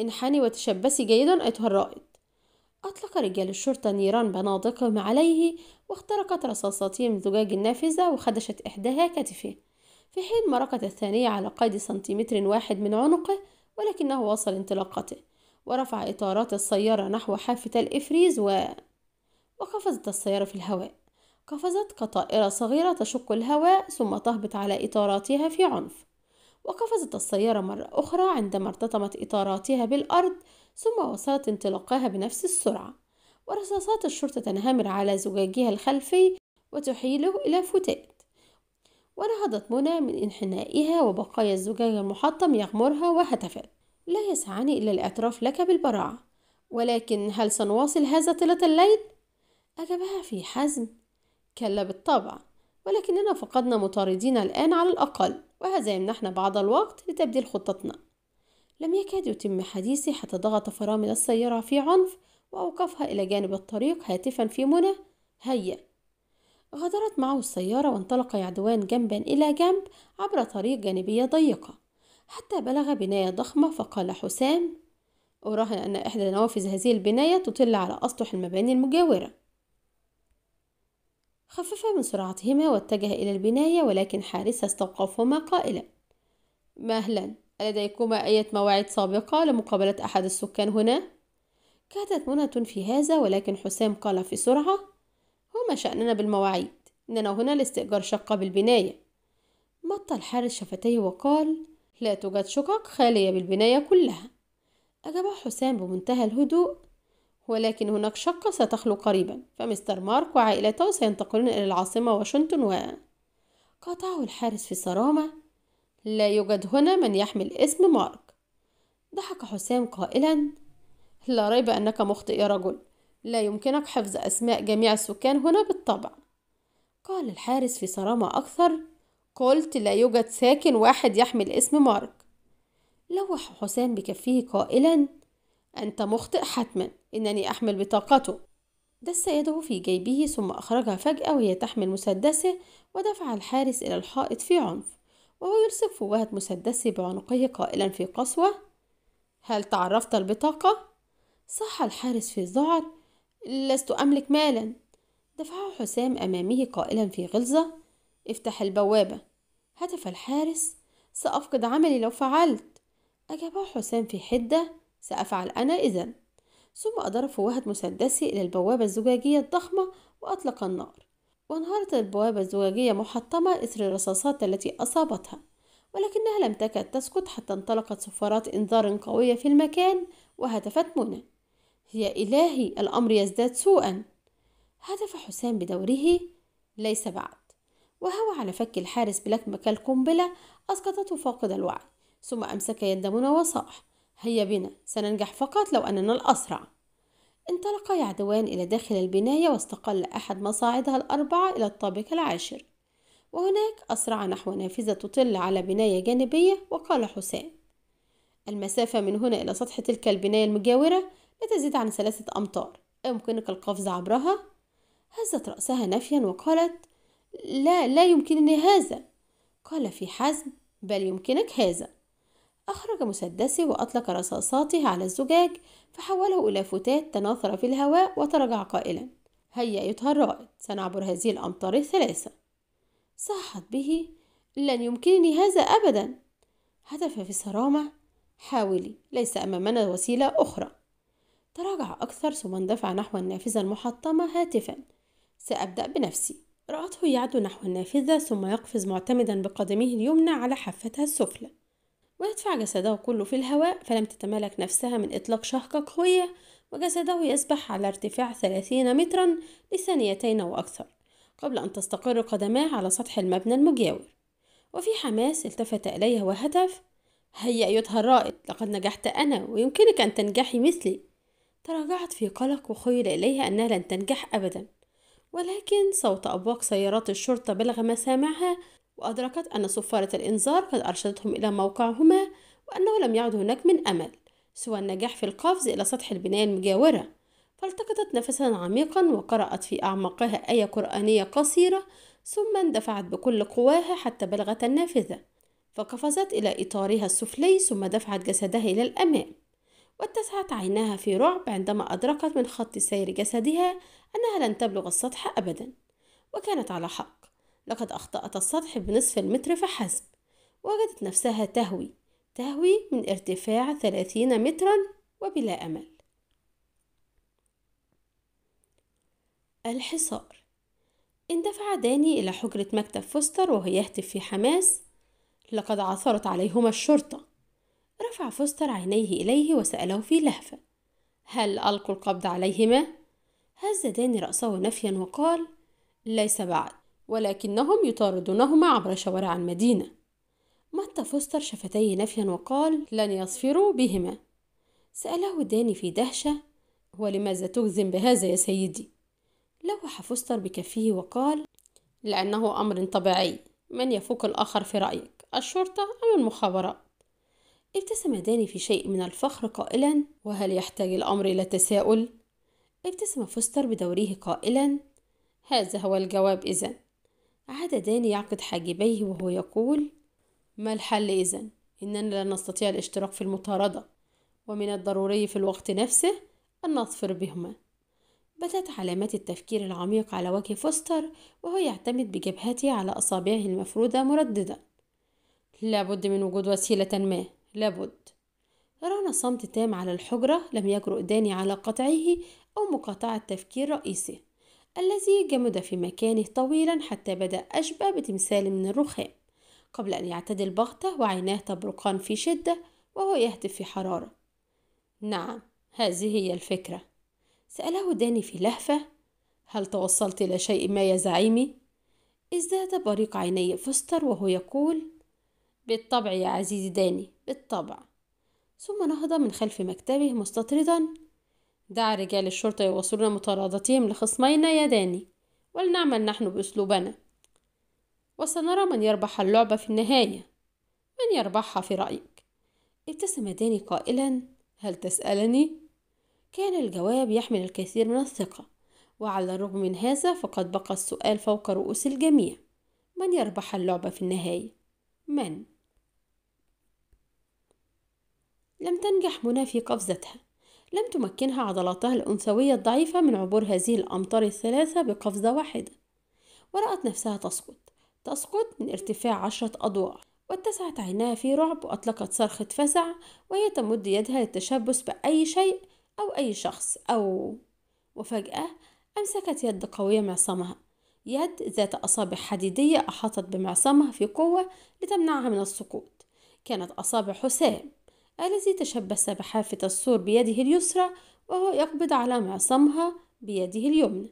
انحني وتشبسي جيدا أيتها الرائد أطلق رجال الشرطة نيران بنادقهم عليه واخترقت رصاصاتهم زجاج النافذة وخدشت إحداها كتفه في حين مرقت الثانية على قيد سنتيمتر واحد من عنقه ولكنه واصل انطلاقته ورفع إطارات السيارة نحو حافة الإفريز و... وقفزت السيارة في الهواء قفزت كطائرة صغيرة تشق الهواء ثم تهبط على إطاراتها في عنف وقفزت السيارة مرة أخرى عندما ارتطمت إطاراتها بالأرض ثم وصلت انطلاقها بنفس السرعة ورصاصات الشرطة تنهمر على زجاجها الخلفي وتحيله إلى فتات ونهضت منى من انحنائها وبقايا الزجاج المحطم يغمرها وهتفت لا يسعني إلا الاعتراف لك بالبراعة ولكن هل سنواصل هذا طيلة الليل؟ أجابها في حزم كلا بالطبع ولكننا فقدنا مطاردين الآن على الأقل وهذا يمنحنا بعض الوقت لتبديل خطتنا لم يكاد يتم حديثي حتى ضغط فرامل السيارة في عنف وأوقفها إلى جانب الطريق هاتفا في منى هيا غادرت معه السيارة وانطلق يعدوان جنبا إلى جنب عبر طريق جانبية ضيقة حتى بلغ بناية ضخمة فقال حسام أراه أن إحدى نوافذ هذه البناية تطل على أسطح المباني المجاورة خففا من سرعتهما واتجه إلى البناية ولكن حارسها استوقفهما قائلا مهلا ألديكما أية مواعيد سابقة لمقابلة أحد السكان هنا؟ كادت منى تنفي هذا ولكن حسام قال في سرعة وما شأننا بالمواعيد إننا هنا لاستئجار شقة بالبناية مط الحارس شفتيه وقال لا توجد شقق خالية بالبناية كلها أجاب حسام بمنتهى الهدوء ولكن هناك شقة ستخلو قريبا فمستر مارك وعائلته سينتقلون إلى العاصمة واشنطن و قاطعه الحارس في صرامة لا يوجد هنا من يحمل اسم مارك ضحك حسام قائلا لا ريب أنك مخطئ يا رجل لا يمكنك حفظ أسماء جميع السكان هنا بالطبع قال الحارس في صرامة أكثر قلت لا يوجد ساكن واحد يحمل اسم مارك لوح حسام بكفيه قائلا أنت مخطئ حتما إنني أحمل بطاقته دس يده في جيبه ثم أخرجها فجأة وهي تحمل مسدسه ودفع الحارس إلى الحائط في عنف وهو يلصق فوهة مسدسه بعنقه قائلا في قسوة هل تعرفت البطاقة؟ صح الحارس في ذعر لست أملك مالا دفعه حسام أمامه قائلا في غلظة افتح البوابة هتف الحارس سأفقد عملي لو فعلت أجابه حسام في حدة سأفعل أنا إذا ثم أضرب فوهة مسدسي إلى البوابة الزجاجية الضخمة وأطلق النار وانهارت البوابة الزجاجية محطمة إثر الرصاصات التي أصابتها ولكنها لم تكد تسكت حتى انطلقت صفارات إنذار قوية في المكان وهتفت منى يا إلهي الأمر يزداد سوءا هتف حسام بدوره ليس بعد وهوى على فك الحارس بلكمة كالقنبلة أسقطته فاقد الوعي ثم أمسك يد منى وصاح هيا بنا سننجح فقط لو أننا الأسرع انطلق يعدوان إلى داخل البناية واستقل أحد مصاعدها الأربعة إلى الطابق العاشر وهناك أسرع نحو نافذة تطل على بناية جانبية وقال حسام المسافة من هنا إلى سطح تلك البناية المجاورة لا تزيد عن ثلاثة أمتار يمكنك القفز عبرها هزت رأسها نفيا وقالت لا لا يمكنني هذا قال في حزم بل يمكنك هذا أخرج مسدسه وأطلق رصاصاته على الزجاج فحوله إلى فتاة تناثر في الهواء وتراجع قائلا هيا أيتها الرائد سنعبر هذه الأمطار الثلاثة صاحت به لن يمكنني هذا أبدا هدف في صرامة حاولي ليس أمامنا وسيلة أخرى تراجع أكثر ثم اندفع نحو النافذة المحطمة هاتفا سأبدأ بنفسي رأته يعدو نحو النافذة ثم يقفز معتمدا بقدمه اليمنى على حافتها السفلى ويدفع جسده كله في الهواء فلم تتمالك نفسها من إطلاق شهقة قوية وجسده يسبح على ارتفاع ثلاثين مترا لثانيتين وأكثر قبل أن تستقر قدماه على سطح المبنى المجاور وفي حماس التفت إليه وهتف هيا أيتها الرائد لقد نجحت أنا ويمكنك أن تنجحي مثلي تراجعت في قلق وخيل إليها أنها لن تنجح أبدا ولكن صوت أبواق سيارات الشرطة بلغ مسامعها وأدركت أن صفارة الإنذار قد أرشدتهم إلى موقعهما وأنه لم يعد هناك من أمل سوى النجاح في القفز إلى سطح البناية المجاورة فالتقطت نفسا عميقا وقرأت في أعماقها آية قرآنية قصيرة ثم اندفعت بكل قواها حتى بلغت النافذة فقفزت إلى إطارها السفلي ثم دفعت جسدها إلى الأمام واتسعت عيناها في رعب عندما أدركت من خط سير جسدها أنها لن تبلغ السطح أبدا وكانت على حق لقد أخطأت السطح بنصف المتر فحسب وجدت نفسها تهوي تهوي من ارتفاع ثلاثين مترا وبلا أمل الحصار اندفع داني إلى حجرة مكتب فوستر وهو يهتف في حماس لقد عثرت عليهما الشرطة رفع فوستر عينيه إليه وسأله في لهفة هل ألقوا القبض عليهما؟ هز داني رأسه نفيا وقال ليس بعد ولكنهم يطاردونهما عبر شوارع المدينة مت فوستر شفتيه نفيا وقال لن يصفروا بهما سأله داني في دهشة ولماذا تجزم بهذا يا سيدي لوح فوستر بكفيه وقال لأنه أمر طبيعي من يفوق الآخر في رأيك الشرطة أم المخابرات ابتسم داني في شيء من الفخر قائلا وهل يحتاج الأمر إلى تساؤل ابتسم فوستر بدوره قائلا هذا هو الجواب إذا عاد داني يعقد حاجبيه وهو يقول ما الحل إذا إننا لا نستطيع الاشتراك في المطاردة ومن الضروري في الوقت نفسه أن نظفر بهما بدت علامات التفكير العميق على وجه فوستر وهو يعتمد بجبهته على أصابعه المفرودة مرددا لابد من وجود وسيلة ما لابد ران صمت تام على الحجرة لم يجرؤ داني على قطعه أو مقاطعة تفكير رئيسه الذي جمد في مكانه طويلا حتى بدأ أشبه بتمثال من الرخام قبل أن يعتدل بغتة وعيناه تبرقان في شدة وهو يهتف في حرارة نعم هذه هي الفكرة سأله داني في لهفة هل توصلت إلى شيء ما يا زعيمي؟ ازداد بريق عيني فستر وهو يقول بالطبع يا عزيزي داني بالطبع ثم نهض من خلف مكتبه مستطردا دع رجال الشرطة يواصلون مطاردتهم لخصمينا داني ولنعمل نحن بأسلوبنا وسنرى من يربح اللعبة في النهاية من يربحها في رأيك؟ ابتسم داني قائلا هل تسألني؟ كان الجواب يحمل الكثير من الثقة وعلى الرغم من هذا فقد بقى السؤال فوق رؤوس الجميع من يربح اللعبة في النهاية؟ من؟ لم تنجح منى في قفزتها لم تمكنها عضلاتها الأنثوية الضعيفة من عبور هذه الأمطار الثلاثة بقفزة واحدة ورأت نفسها تسقط تسقط من ارتفاع عشرة أضواء واتسعت عيناها في رعب وأطلقت صرخة فزع وهي تمد يدها للتشبث بأي شيء أو أي شخص أو وفجأة أمسكت يد قوية معصمها يد ذات أصابع حديدية أحاطت بمعصمها في قوة لتمنعها من السقوط كانت أصابع حسام الذي تشبث بحافة السور بيده اليسرى وهو يقبض على معصمها بيده اليمنى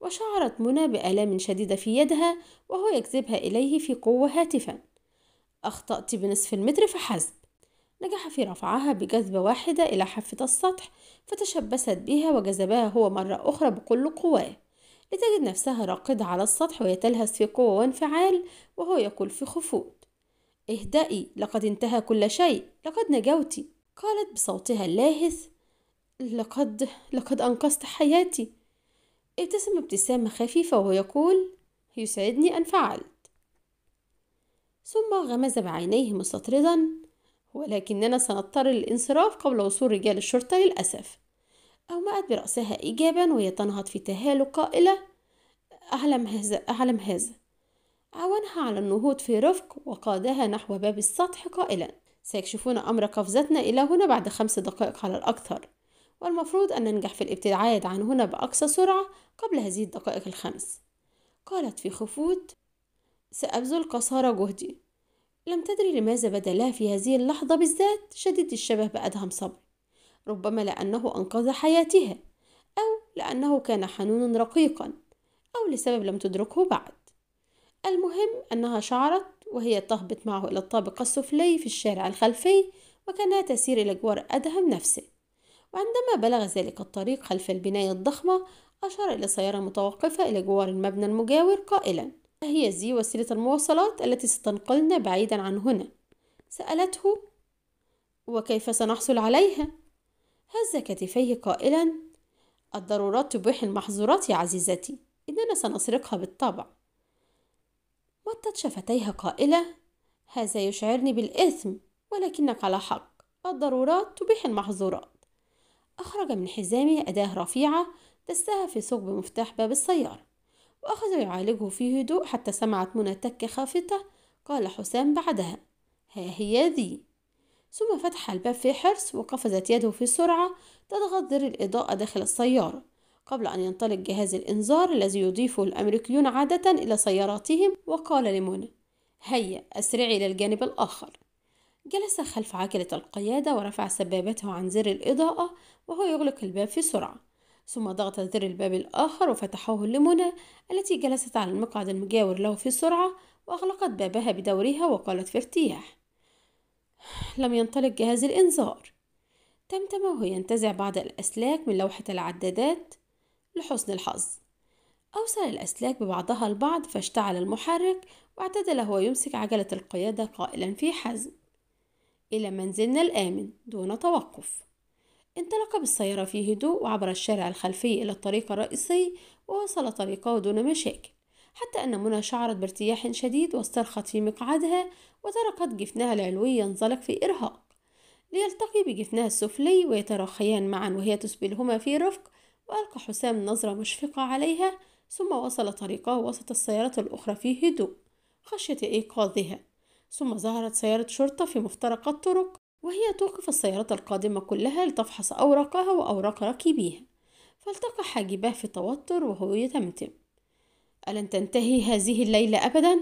وشعرت منى بآلام شديدة في يدها وهو يجذبها إليه في قوة هاتفا أخطأت بنصف المتر فحسب نجح في رفعها بجذبة واحدة إلى حافة السطح فتشبثت بها وجذبها هو مرة أخرى بكل قواه لتجد نفسها راقدة على السطح ويتلهث في قوة وانفعال وهو يقول في خفوت اهدئي لقد انتهى كل شيء لقد نجوت قالت بصوتها اللاهث لقد لقد أنقذت حياتي ابتسم ابتسامة خفيفة وهو يقول يسعدني أن فعلت ثم غمز بعينيه مستطردا ولكننا سنضطر للانصراف قبل وصول رجال الشرطة للأسف أومأت برأسها إيجابا وهي تنهض في تهالك قائلة أعلم هذا أعلم هذا عاونها على النهوض في رفق وقادها نحو باب السطح قائلا سيكشفون أمر قفزتنا إلى هنا بعد خمس دقائق على الأكثر والمفروض أن ننجح في الابتعاد عن هنا بأقصى سرعة قبل هذه الدقائق الخمس قالت في خفوت سأبذل قصارى جهدي لم تدري لماذا بدا لها في هذه اللحظة بالذات شديد الشبه بأدهم صبري ربما لأنه أنقذ حياتها أو لأنه كان حنونا رقيقا أو لسبب لم تدركه بعد المهم أنها شعرت وهي تهبط معه إلى الطابق السفلي في الشارع الخلفي وكانها تسير إلى جوار أدهم نفسه وعندما بلغ ذلك الطريق خلف البناية الضخمة أشار إلى سيارة متوقفة إلى جوار المبنى المجاور قائلا هي ذي وسيلة المواصلات التي ستنقلنا بعيدا عن هنا سألته وكيف سنحصل عليها هز كتفيه قائلا الضرورات تبيح المحظورات يا عزيزتي إننا سنسرقها بالطبع وطت شفتيها قائلة هذا يشعرني بالإثم ولكنك على حق الضرورات تبيح المحظورات أخرج من حزامه أداة رفيعة دسها في ثقب مفتاح باب السيارة وأخذ يعالجه في هدوء حتى سمعت منى تك خافتة قال حسام بعدها ها هي ذي ثم فتح الباب في حرص وقفزت يده في سرعة تضغط زر الإضاءة داخل السيارة قبل أن ينطلق جهاز الإنذار الذي يضيفه الأمريكيون عادة إلى سياراتهم وقال لمنى هيا أسرعي إلى الجانب الآخر جلس خلف عجلة القيادة ورفع سبابته عن زر الإضاءة وهو يغلق الباب في سرعة ثم ضغط زر الباب الآخر وفتحه لمنى التي جلست على المقعد المجاور له في سرعة وأغلقت بابها بدورها وقالت في ارتياح لم ينطلق جهاز الإنذار تمتم وهو ينتزع بعض الأسلاك من لوحة العدادات لحسن الحظ أوصل الأسلاك ببعضها البعض فاشتعل المحرك واعتدل هو يمسك عجلة القيادة قائلا في حزم إلى منزلنا الآمن دون توقف انطلق بالسيارة في هدوء وعبر الشارع الخلفي إلى الطريق الرئيسي ووصل طريقه دون مشاكل حتى أن منى شعرت بارتياح شديد واسترخت في مقعدها وتركت جفنها العلوي ينزلق في إرهاق ليلتقي بجفنها السفلي ويتراخيان معا وهي تسبلهما في رفق وألقى حسام نظرة مشفقة عليها ثم وصل طريقه وسط السيارات الأخرى في هدوء خشية إيقاظها ثم ظهرت سيارة شرطة في مفترق الطرق وهي توقف السيارات القادمة كلها لتفحص أوراقها وأوراق راكبيها فالتقى حاجباه في توتر وهو يتمتم ألن تنتهي هذه الليلة أبدا؟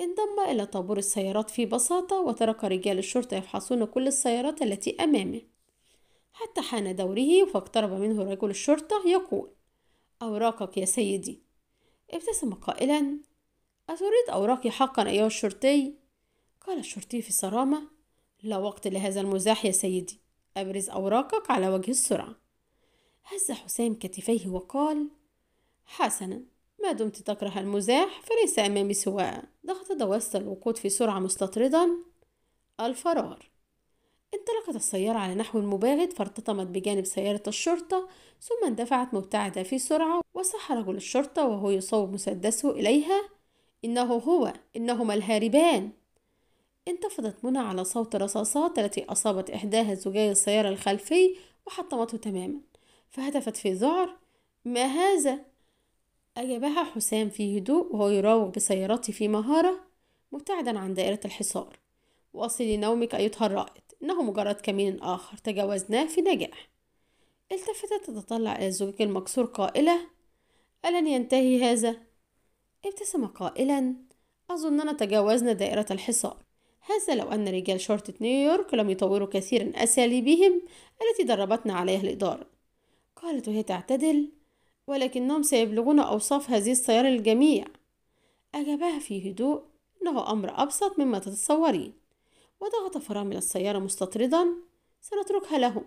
انضم إلى طابور السيارات في بساطة وترك رجال الشرطة يفحصون كل السيارات التي أمامه حتى حان دوره فاقترب منه رجل الشرطة يقول أوراقك يا سيدي ابتسم قائلا أتريد أوراقي حقا أيها الشرطي؟ قال الشرطي في صرامة لا وقت لهذا المزاح يا سيدي أبرز أوراقك على وجه السرعة هز حسام كتفيه وقال حسنا ما دمت تكره المزاح فليس أمامي سواء ضغط تتوسل الوقود في سرعة مستطردا الفرار انطلقت السيارة على نحو مباغت فارتطمت بجانب سيارة الشرطة ثم اندفعت مبتعدة في سرعة وصح رجل الشرطة وهو يصوب مسدسه إليها إنه هو إنهما الهاربان انتفضت منى على صوت الرصاصات التي أصابت إحداها زجاج السيارة الخلفي وحطمته تماما فهتفت في ذعر ما هذا؟ أجابها حسام في هدوء وهو يراوغ بسيارته في مهارة مبتعدا عن دائرة الحصار واصلي نومك أيتها الرائد إنه مجرد كمين آخر تجاوزناه في نجاح التفتت تتطلع إلى زوجك المكسور قائلة ألن ينتهي هذا؟ ابتسم قائلا أظننا تجاوزنا دائرة الحصار هذا لو أن رجال شرطة نيويورك لم يطوروا كثيرا أساليبهم التي دربتنا عليها الإدارة قالت وهي تعتدل ولكنهم سيبلغون أوصاف هذه السيارة للجميع أجابها في هدوء إنه أمر أبسط مما تتصورين وضغط فرامل السيارة مستطردا سنتركها لهم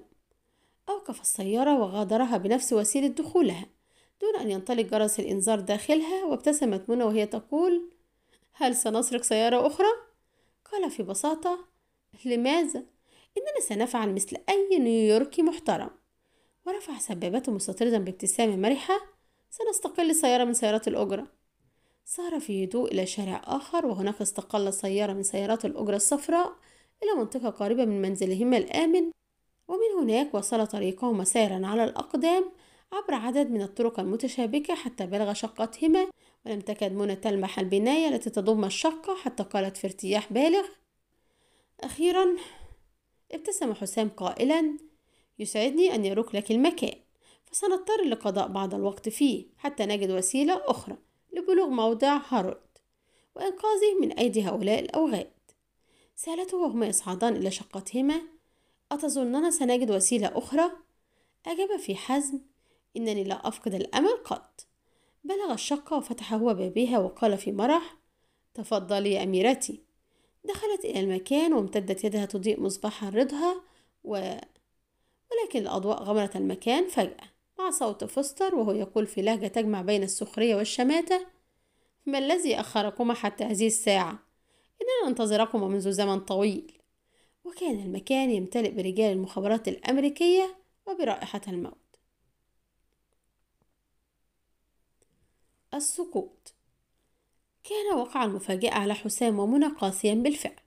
أوقف السيارة وغادرها بنفس وسيلة دخولها دون أن ينطلق جرس الإنذار داخلها وابتسمت منى وهي تقول هل سنسرق سيارة أخرى؟ قال في بساطة لماذا؟ إننا سنفعل مثل أي نيويوركي محترم ورفع سبابته مستطردا بابتسامة مرحة سنستقل سيارة من سيارات الأجرة سار في هدوء إلى شارع آخر وهناك استقل سيارة من سيارات الأجرة الصفراء إلى منطقة قريبة من منزلهما الآمن ومن هناك وصل طريقهما سيرا على الأقدام عبر عدد من الطرق المتشابكة حتى بلغ شقتهما ولم تكد منى تلمح البناية التي تضم الشقة حتى قالت في ارتياح بالغ أخيرا ابتسم حسام قائلا يسعدني أن يروك لك المكان فسنضطر لقضاء بعض الوقت فيه حتى نجد وسيلة أخرى لبلوغ موضع هارولد وإنقاذه من أيدي هؤلاء الأوغاد سألته وهما يصعدان إلى شقتهما أتظننا سنجد وسيلة أخرى؟ أجاب في حزم إنني لا أفقد الأمل قط بلغ الشقة وفتح هو بابها وقال في مرح تفضلي يا أميرتي دخلت إلى المكان وامتدت يدها تضيء مصباح رضها و... ولكن الأضواء غمرت المكان فجأة مع صوت فوستر وهو يقول في لهجة تجمع بين السخرية والشماتة ما الذي أخركما حتى هذه الساعة؟ إننا ننتظركما منذ زمن طويل وكان المكان يمتلئ برجال المخابرات الأمريكية وبرائحة الموت السقوط كان وقع المفاجأة على حسام ومنى قاسيا بالفعل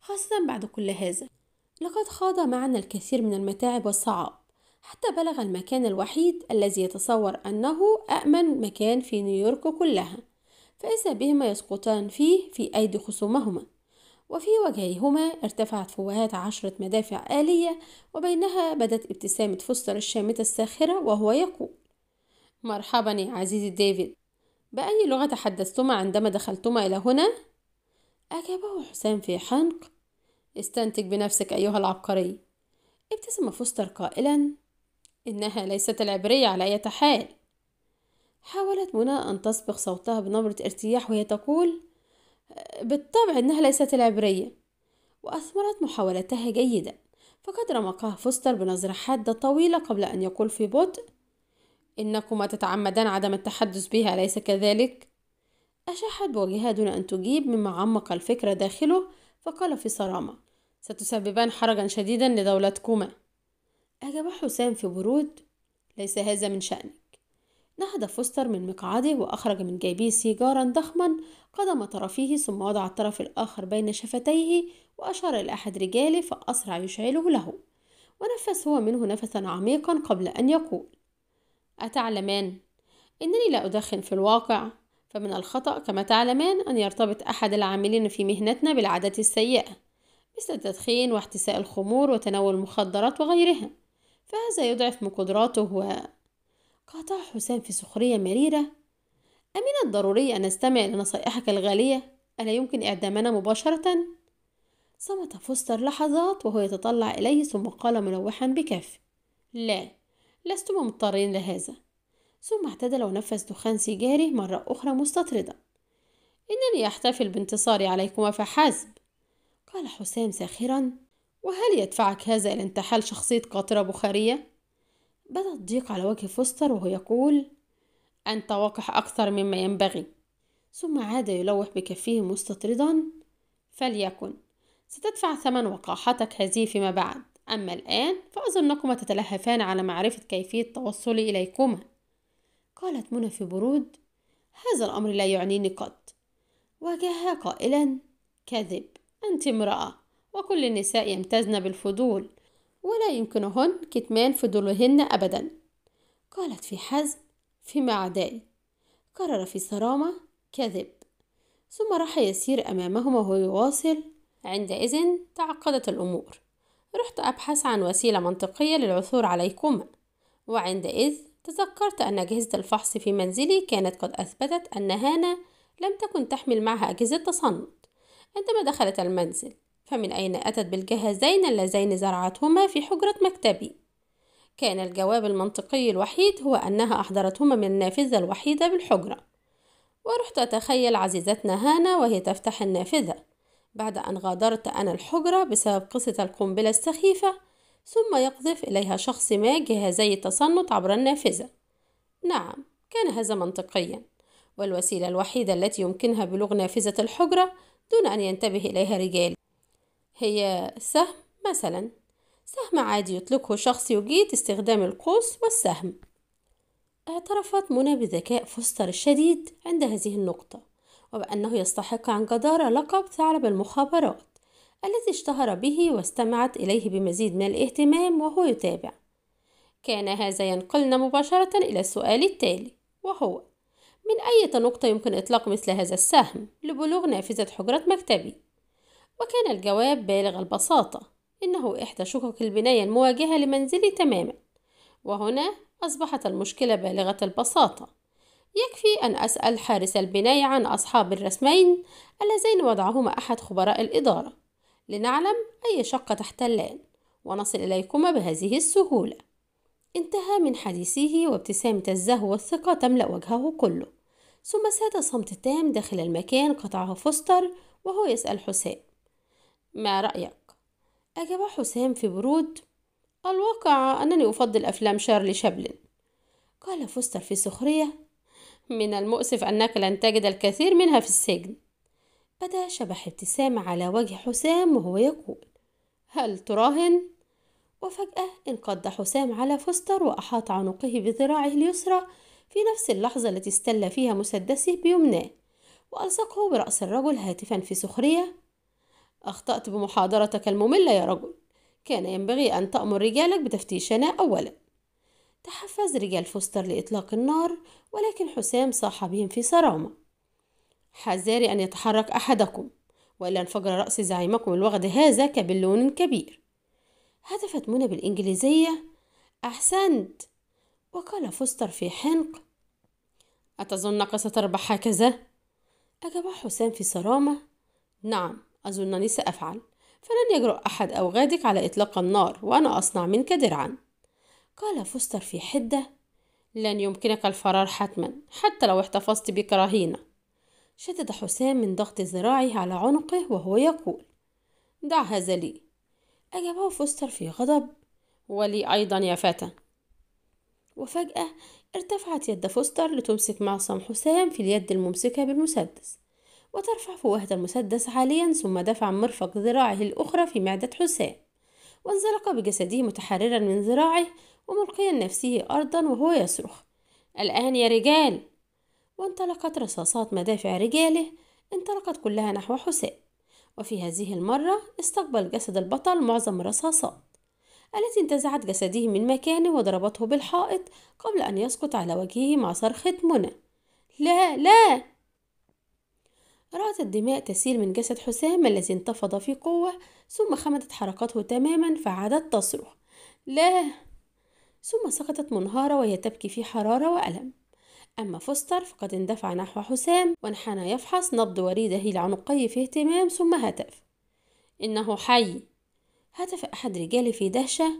خاصة بعد كل هذا لقد خاض معنا الكثير من المتاعب والصعاب حتى بلغ المكان الوحيد الذي يتصور أنه أأمن مكان في نيويورك كلها فإذا بهما يسقطان فيه في أيدي خصومهما وفي وجهيهما ارتفعت فوهات عشرة مدافع آلية وبينها بدت ابتسامة فستر الشامتة الساخرة وهو يقول مرحبا يا عزيزي ديفيد بأي لغة تحدثتما عندما دخلتما إلى هنا؟ أجابه حسام في حنق استنتج بنفسك أيها العبقري ابتسم فوستر قائلا إنها ليست العبرية على أي حال حاولت منى أن تسبق صوتها بنبرة ارتياح وهي تقول بالطبع إنها ليست العبرية وأثمرت محاولتها جيدا فقد رمقها فوستر بنظرة حادة طويلة قبل أن يقول في بطء إنكما تتعمدان عدم التحدث بها أليس كذلك؟ أشاحت بوجهها دون أن تجيب مما عمق الفكرة داخله فقال في صرامة ستسببان حرجا شديدا لدولتكما أجاب حسام في برود ليس هذا من شأنك نهض فوستر من مقعده وأخرج من جيبه سيجارا ضخما قدم طرفيه ثم وضع الطرف الآخر بين شفتيه وأشار إلى أحد رجاله فأسرع يشعله له ونفس هو منه نفسا عميقا قبل أن يقول أتعلمان إنني لا أدخن في الواقع فمن الخطأ كما تعلمان أن يرتبط أحد العاملين في مهنتنا بالعادات السيئة مثل التدخين واحتساء الخمور وتناول المخدرات وغيرها فهذا يضعف من قدراته و... قاطع حسام في سخرية مريرة أمن الضروري أن أستمع لنصائحك الغالية ألا يمكن إعدامنا مباشرة؟ صمت فوستر لحظات وهو يتطلع إليه ثم قال ملوحا بكف لا لستم مضطرين لهذا ثم اعتدل ونفس دخان سيجاره مرة أخرى مستطردا إنني أحتفل بانتصاري عليكما فحسب قال حسام ساخرا وهل يدفعك هذا إلى انتحال شخصية قاطرة بخارية؟ بدأ الضيق على وجه فوستر وهو يقول أنت وقح أكثر مما ينبغي ثم عاد يلوح بكفيه مستطردا فليكن ستدفع ثمن وقاحتك هذه فيما بعد أما الآن فأظنكما تتلهفان على معرفة كيفية توصلي إليكما قالت منى في برود هذا الأمر لا يعنيني قط واجهها قائلا كذب أنت امرأة وكل النساء يمتزن بالفضول ولا يمكنهن كتمان فضولهن أبدا قالت في حزم فيما معداي قرر في صرامة كذب ثم راح يسير أمامهما وهو يواصل عندئذ تعقدت الأمور رحت أبحث عن وسيلة منطقية للعثور عليكما وعندئذ تذكرت أن أجهزة الفحص في منزلي كانت قد أثبتت أن هانا لم تكن تحمل معها أجهزة تصنت عندما دخلت المنزل فمن أين أتت بالجهازين اللذين زرعتهما في حجرة مكتبي؟ كان الجواب المنطقي الوحيد هو أنها أحضرتهما من النافذة الوحيدة بالحجرة ورحت أتخيل عزيزتنا هانا وهي تفتح النافذة بعد أن غادرت أنا الحجرة بسبب قصة القنبلة السخيفة ثم يقذف إليها شخص ما جهازي التصنت عبر النافذة نعم كان هذا منطقيا والوسيلة الوحيدة التي يمكنها بلوغ نافذة الحجرة دون أن ينتبه إليها رجال هي سهم مثلا سهم عادي يطلقه شخص يجيد استخدام القوس والسهم اعترفت منى بذكاء فوستر الشديد عند هذه النقطة وبأنه يستحق عن جدارة لقب ثعلب المخابرات الذي اشتهر به واستمعت إليه بمزيد من الاهتمام وهو يتابع كان هذا ينقلنا مباشرة إلى السؤال التالي وهو من أي نقطة يمكن إطلاق مثل هذا السهم لبلوغ نافذة حجرة مكتبي؟ وكان الجواب بالغ البساطة إنه إحدى شقق البناية المواجهة لمنزلي تماما وهنا أصبحت المشكلة بالغة البساطة يكفي أن أسأل حارس البناية عن أصحاب الرسمين اللذين وضعهما أحد خبراء الإدارة لنعلم أي شقة تحتلان ونصل إليكما بهذه السهولة انتهى من حديثه وابتسامة الزهو والثقة تملأ وجهه كله ثم ساد صمت تام داخل المكان قطعه فوستر وهو يسأل حسام ما رأيك؟ أجاب حسام في برود الواقع أنني أفضل أفلام شارلي شابلن قال فوستر في سخرية من المؤسف أنك لن تجد الكثير منها في السجن بدا شبح ابتسامة على وجه حسام وهو يقول هل تراهن؟ وفجأة انقض حسام على فوستر وأحاط عنقه بذراعه اليسرى في نفس اللحظة التي استل فيها مسدسه بيمناه وألصقه برأس الرجل هاتفا في سخرية أخطأت بمحاضرتك المملة يا رجل كان ينبغي أن تأمر رجالك بتفتيشنا أولا تحفز رجال فوستر لإطلاق النار ولكن حسام صاح بهم في صرامة حذاري أن يتحرك أحدكم وإلا انفجر رأس زعيمكم الوغد هذا كبلون كبير هتفت منى بالإنجليزية أحسنت وقال فوستر في حنق أتظنك ستربح هكذا؟ أجاب حسام في صرامة نعم أظنني سأفعل فلن يجرؤ أحد أوغادك على إطلاق النار وأنا أصنع منك درعا قال فوستر في حدة لن يمكنك الفرار حتما حتى لو احتفظت بك رهينة شدد حسام من ضغط ذراعه على عنقه وهو يقول دع هذا لي أجابه فوستر في غضب ولي أيضا يا فتى وفجأة ارتفعت يد فوستر لتمسك معصم حسام في اليد الممسكة بالمسدس وترفع فوهة المسدس عاليا ثم دفع مرفق ذراعه الأخرى في معدة حسام وانزلق بجسده متحررا من ذراعه وملقيا نفسه أرضا وهو يصرخ الآن يا رجال وانطلقت رصاصات مدافع رجاله انطلقت كلها نحو حسام وفي هذه المرة استقبل جسد البطل معظم الرصاصات التي انتزعت جسده من مكانه وضربته بالحائط قبل أن يسقط على وجهه مع صرخة منى لا لا رأت الدماء تسيل من جسد حسام الذي انتفض في قوة ثم خمدت حركته تماما فعادت تصرخ لا ثم سقطت منهارة وهي تبكي في حرارة وألم أما فوستر فقد اندفع نحو حسام وانحنى يفحص نبض وريده العنقي في اهتمام ثم هتف إنه حي هتف أحد رجالي في دهشة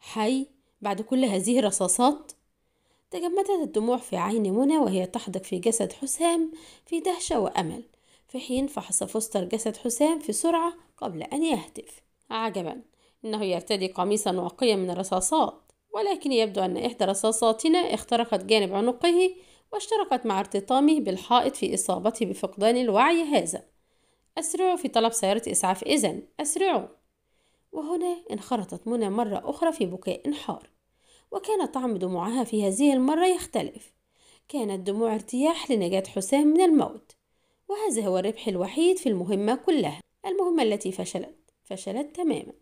حي بعد كل هذه الرصاصات تجمدت الدموع في عين منى وهي تحدق في جسد حسام في دهشة وأمل في حين فحص فوستر جسد حسام في سرعة قبل أن يهتف عجبا إنه يرتدي قميصا واقيا من الرصاصات ولكن يبدو أن إحدى رصاصاتنا اخترقت جانب عنقه واشتركت مع ارتطامه بالحائط في إصابته بفقدان الوعي هذا أسرعوا في طلب سيارة إسعاف إذن أسرعوا وهنا انخرطت منى مرة أخرى في بكاء حار وكان طعم دموعها في هذه المرة يختلف كانت دموع ارتياح لنجاة حسام من الموت وهذا هو الربح الوحيد في المهمة كلها المهمة التي فشلت فشلت تماما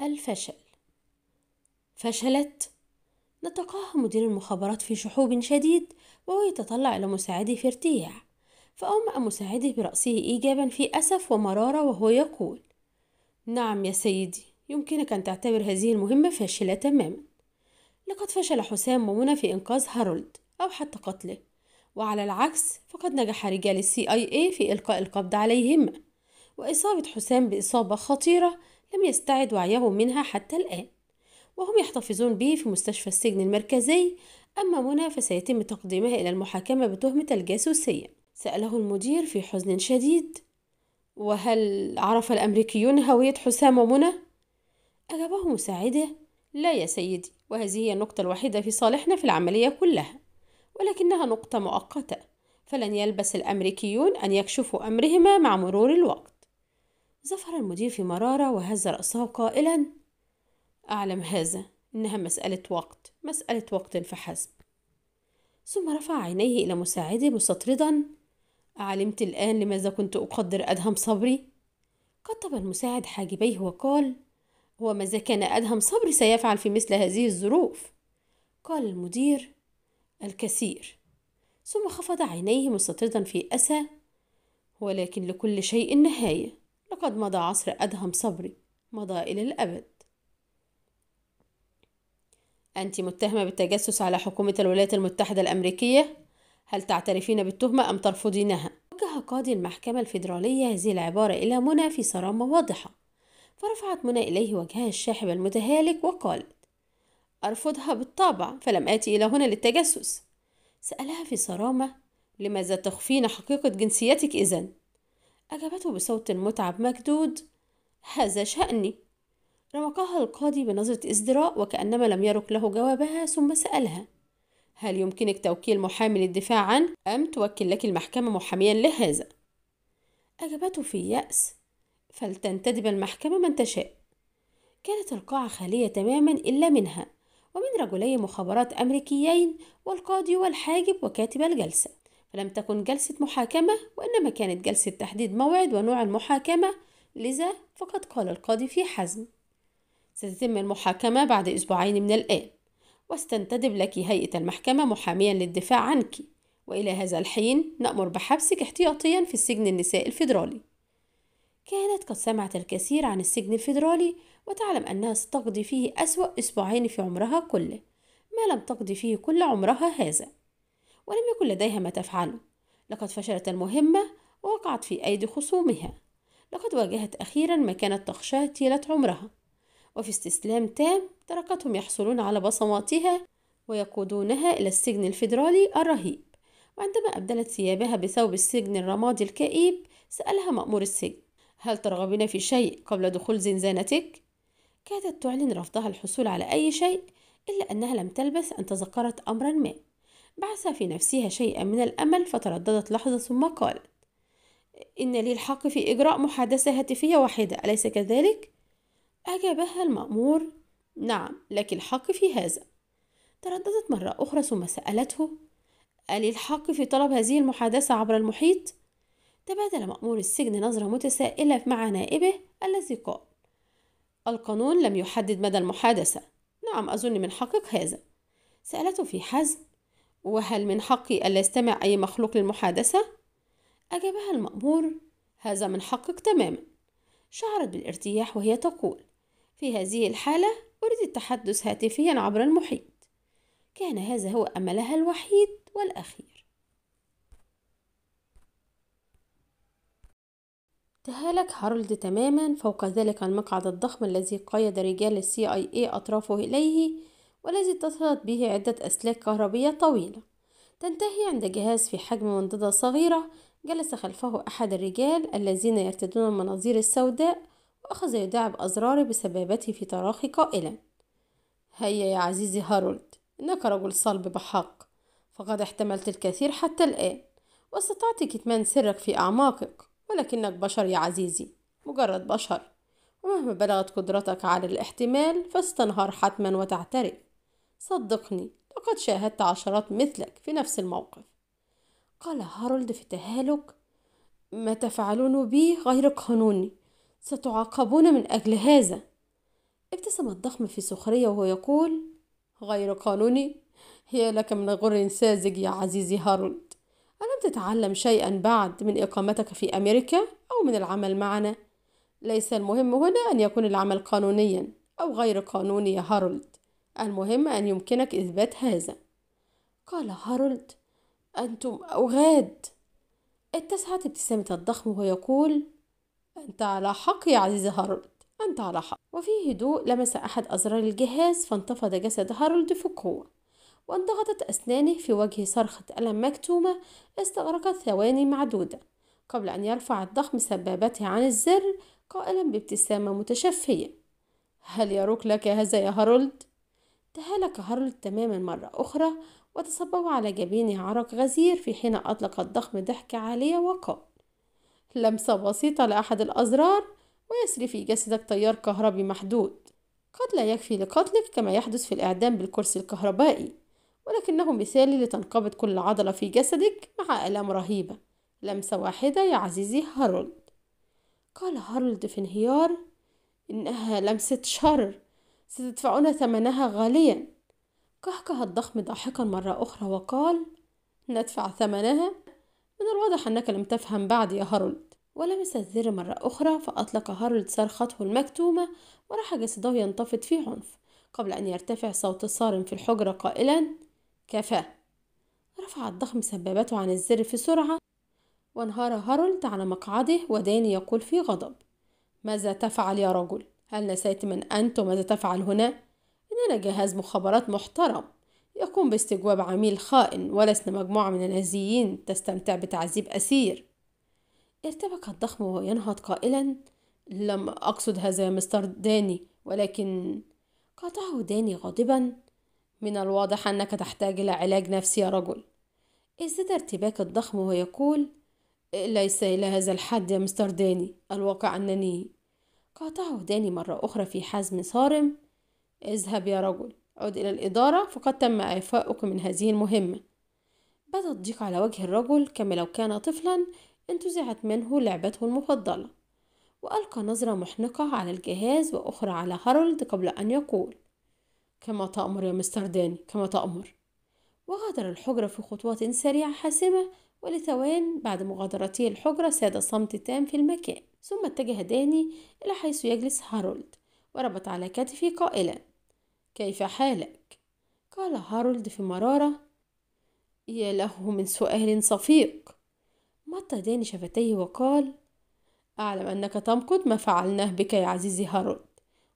الفشل فشلت نتقاه مدير المخابرات في شحوب شديد وهو يتطلع إلى مساعده في ارتياح فأومأ مساعده برأسه إيجابا في أسف ومرارة وهو يقول نعم يا سيدي يمكنك أن تعتبر هذه المهمة فاشلة تماما لقد فشل حسام ومنى في إنقاذ هارولد أو حتى قتله وعلى العكس فقد نجح رجال السي آي إيه في إلقاء القبض عليهما وإصابة حسام بإصابة خطيرة لم يستعد وعيه منها حتى الآن وهم يحتفظون به في مستشفى السجن المركزي أما منى فسيتم تقديمها إلى المحاكمة بتهمة الجاسوسية سأله المدير في حزن شديد وهل عرف الأمريكيون هوية حسام ومنى؟ أجابه مساعده لا يا سيدي وهذه هي النقطة الوحيدة في صالحنا في العملية كلها ولكنها نقطة مؤقتة فلن يلبس الأمريكيون أن يكشفوا أمرهما مع مرور الوقت زفر المدير في مرارة وهز رأسه قائلا أعلم هذا إنها مسألة وقت مسألة وقت فحسب ثم رفع عينيه إلى مساعده مستطردا أعلمت الآن لماذا كنت أقدر أدهم صبري؟ قطب المساعد حاجبيه وقال هو ماذا كان أدهم صبري سيفعل في مثل هذه الظروف؟ قال المدير الكثير ثم خفض عينيه مستطردا في أسى ولكن لكل شيء نهاية لقد مضى عصر أدهم صبري مضى إلى الأبد أنت متهمة بالتجسس على حكومة الولايات المتحدة الأمريكية هل تعترفين بالتهمة أم ترفضينها؟ وجه قاضي المحكمة الفيدرالية هذه العبارة إلى منى في صرامة واضحة فرفعت منى إليه وجهها الشاحب المتهالك وقالت أرفضها بالطبع فلم آتي إلى هنا للتجسس سألها في صرامة لماذا تخفين حقيقة جنسيتك إذن؟ أجابته بصوت متعب مكدود هذا شأني رمقها القاضي بنظرة ازدراء وكأنما لم يرق له جوابها ثم سألها هل يمكنك توكيل محامي للدفاع عنه أم توكل لك المحكمة محاميا لهذا؟ أجابته في يأس فلتنتدب المحكمة من تشاء كانت القاعة خالية تماما إلا منها ومن رجلي مخابرات أمريكيين والقاضي والحاجب وكاتب الجلسة فلم تكن جلسة محاكمة وإنما كانت جلسة تحديد موعد ونوع المحاكمة لذا فقد قال القاضي في حزم ستتم المحاكمة بعد أسبوعين من الآن واستنتدب لك هيئة المحكمة محاميا للدفاع عنك وإلى هذا الحين نأمر بحبسك احتياطيا في السجن النسائي الفيدرالي كانت قد سمعت الكثير عن السجن الفيدرالي وتعلم أنها ستقضي فيه أسوأ أسبوعين في عمرها كله ما لم تقضي فيه كل عمرها هذا ولم يكن لديها ما تفعله لقد فشلت المهمة ووقعت في أيدي خصومها لقد واجهت أخيرا ما كانت تخشاه طيلة عمرها وفي استسلام تام تركتهم يحصلون على بصماتها ويقودونها إلى السجن الفيدرالي الرهيب وعندما أبدلت ثيابها بثوب السجن الرمادي الكئيب سألها مأمور السجن هل ترغبين في شيء قبل دخول زنزانتك؟ كادت تعلن رفضها الحصول على أي شيء إلا أنها لم تلبث أن تذكرت أمرا ما بعث في نفسها شيئا من الأمل فترددت لحظة ثم قالت إن لي الحق في إجراء محادثة هاتفية واحدة أليس كذلك؟ أجابها المأمور نعم لك الحق في هذا ترددت مرة أخرى ثم سألته ألي الحق في طلب هذه المحادثة عبر المحيط؟ تبادل مأمور السجن نظرة متسائلة مع نائبه الذي قال القانون لم يحدد مدى المحادثة نعم أظن من حقك هذا سألته في حزم وهل من حقي ألا يستمع أي مخلوق للمحادثة؟ أجابها المأمور هذا من حقك تماما شعرت بالارتياح وهي تقول في هذه الحالة أريد التحدث هاتفيا عبر المحيط كان هذا هو أملها الوحيد والأخير تهالك هارولد تماما فوق ذلك المقعد الضخم الذي قيد رجال السي اي اي أطرافه إليه والذي اتصلت به عدة أسلاك كهربية طويلة تنتهي عند جهاز في حجم منضدة صغيرة جلس خلفه أحد الرجال الذين يرتدون المناظير السوداء وأخذ يداعب ازراره بسبابته في تراخي قائلا هيا يا عزيزي هارولد إنك رجل صلب بحق فقد احتملت الكثير حتى الآن واستطعت كتمان سرك في أعماقك ولكنك بشر يا عزيزي مجرد بشر ومهما بلغت قدرتك على الاحتمال فستنهار حتما وتعترف صدقني لقد شاهدت عشرات مثلك في نفس الموقف قال هارولد في تهالك ما تفعلون بي غير قانوني ستعاقبون من أجل هذا ابتسم الضخم في سخرية وهو يقول غير قانوني هي لك من غر ساذج يا عزيزي هارولد لم تتعلم شيئا بعد من إقامتك في أمريكا أو من العمل معنا ليس المهم هنا أن يكون العمل قانونيا أو غير قانوني يا هارولد المهم أن يمكنك إثبات هذا قال هارولد أنتم أوغاد اتسعت ابتسامة الضخم وهو يقول أنت على حق يا عزيز هارولد أنت على حق وفي هدوء لمس أحد أزرار الجهاز فانتفض جسد هارولد في قوة وانضغطت أسنانه في وجه صرخة ألم مكتومة استغرقت ثواني معدودة قبل أن يرفع الضخم سبابته عن الزر قائلا بابتسامة متشفية هل يروك لك هذا يا هارولد؟ تهالك هارولد تماما مرة أخرى وتصبب على جبينه عرق غزير في حين أطلق الضخم ضحكة عالية وقال لمسة بسيطة لأحد الأزرار ويسري في جسدك تيار كهربي محدود قد لا يكفي لقتلك كما يحدث في الإعدام بالكرسي الكهربائي ولكنه مثالي لتنقبض كل عضلة في جسدك مع آلام رهيبة لمسة واحدة يا عزيزي هارولد قال هارولد في انهيار إنها لمسة شر ستدفعون ثمنها غاليا قهقه الضخم ضاحكا مرة أخرى وقال ندفع ثمنها من الواضح أنك لم تفهم بعد يا هارولد ولمس الزر مرة أخرى فأطلق هارولد صرخته المكتومة وراح جسده ينتفض في عنف قبل أن يرتفع صوت صارم في الحجرة قائلا كفى رفع الضخم سبابته عن الزر في سرعة وانهار هارولد على مقعده وداني يقول في غضب ماذا تفعل يا رجل؟ هل نسيت من أنت وماذا تفعل هنا؟ إننا جهاز مخابرات محترم يقوم باستجواب عميل خائن ولسنا مجموعة من النازيين تستمتع بتعذيب أسير ارتبك الضخم وهو ينهض قائلا لم أقصد هذا يا مستر داني ولكن قاطعه داني غاضبا من الواضح أنك تحتاج إلى علاج نفسي يا رجل ازداد ارتباك الضخم وهو يقول ليس إلى هذا الحد يا مستر داني الواقع أنني قاطعه داني مرة أخرى في حزم صارم اذهب يا رجل عد إلى الإدارة فقد تم إعفاؤك من هذه المهمة بدا الضيق على وجه الرجل كما لو كان طفلا انتزعت منه لعبته المفضلة وألقى نظرة محنقة على الجهاز وأخرى على هارولد قبل أن يقول كما تأمر يا مستر داني كما تأمر وغادر الحجرة في خطوات سريعة حاسمة ولثوان بعد مغادرته الحجرة ساد صمت تام في المكان ثم اتجه داني إلى حيث يجلس هارولد وربط على كتفه قائلا كيف حالك؟ قال هارولد في مرارة يا له من سؤال صفيق مط داني شفتيه وقال أعلم أنك تمقد ما فعلناه بك يا عزيزي هارولد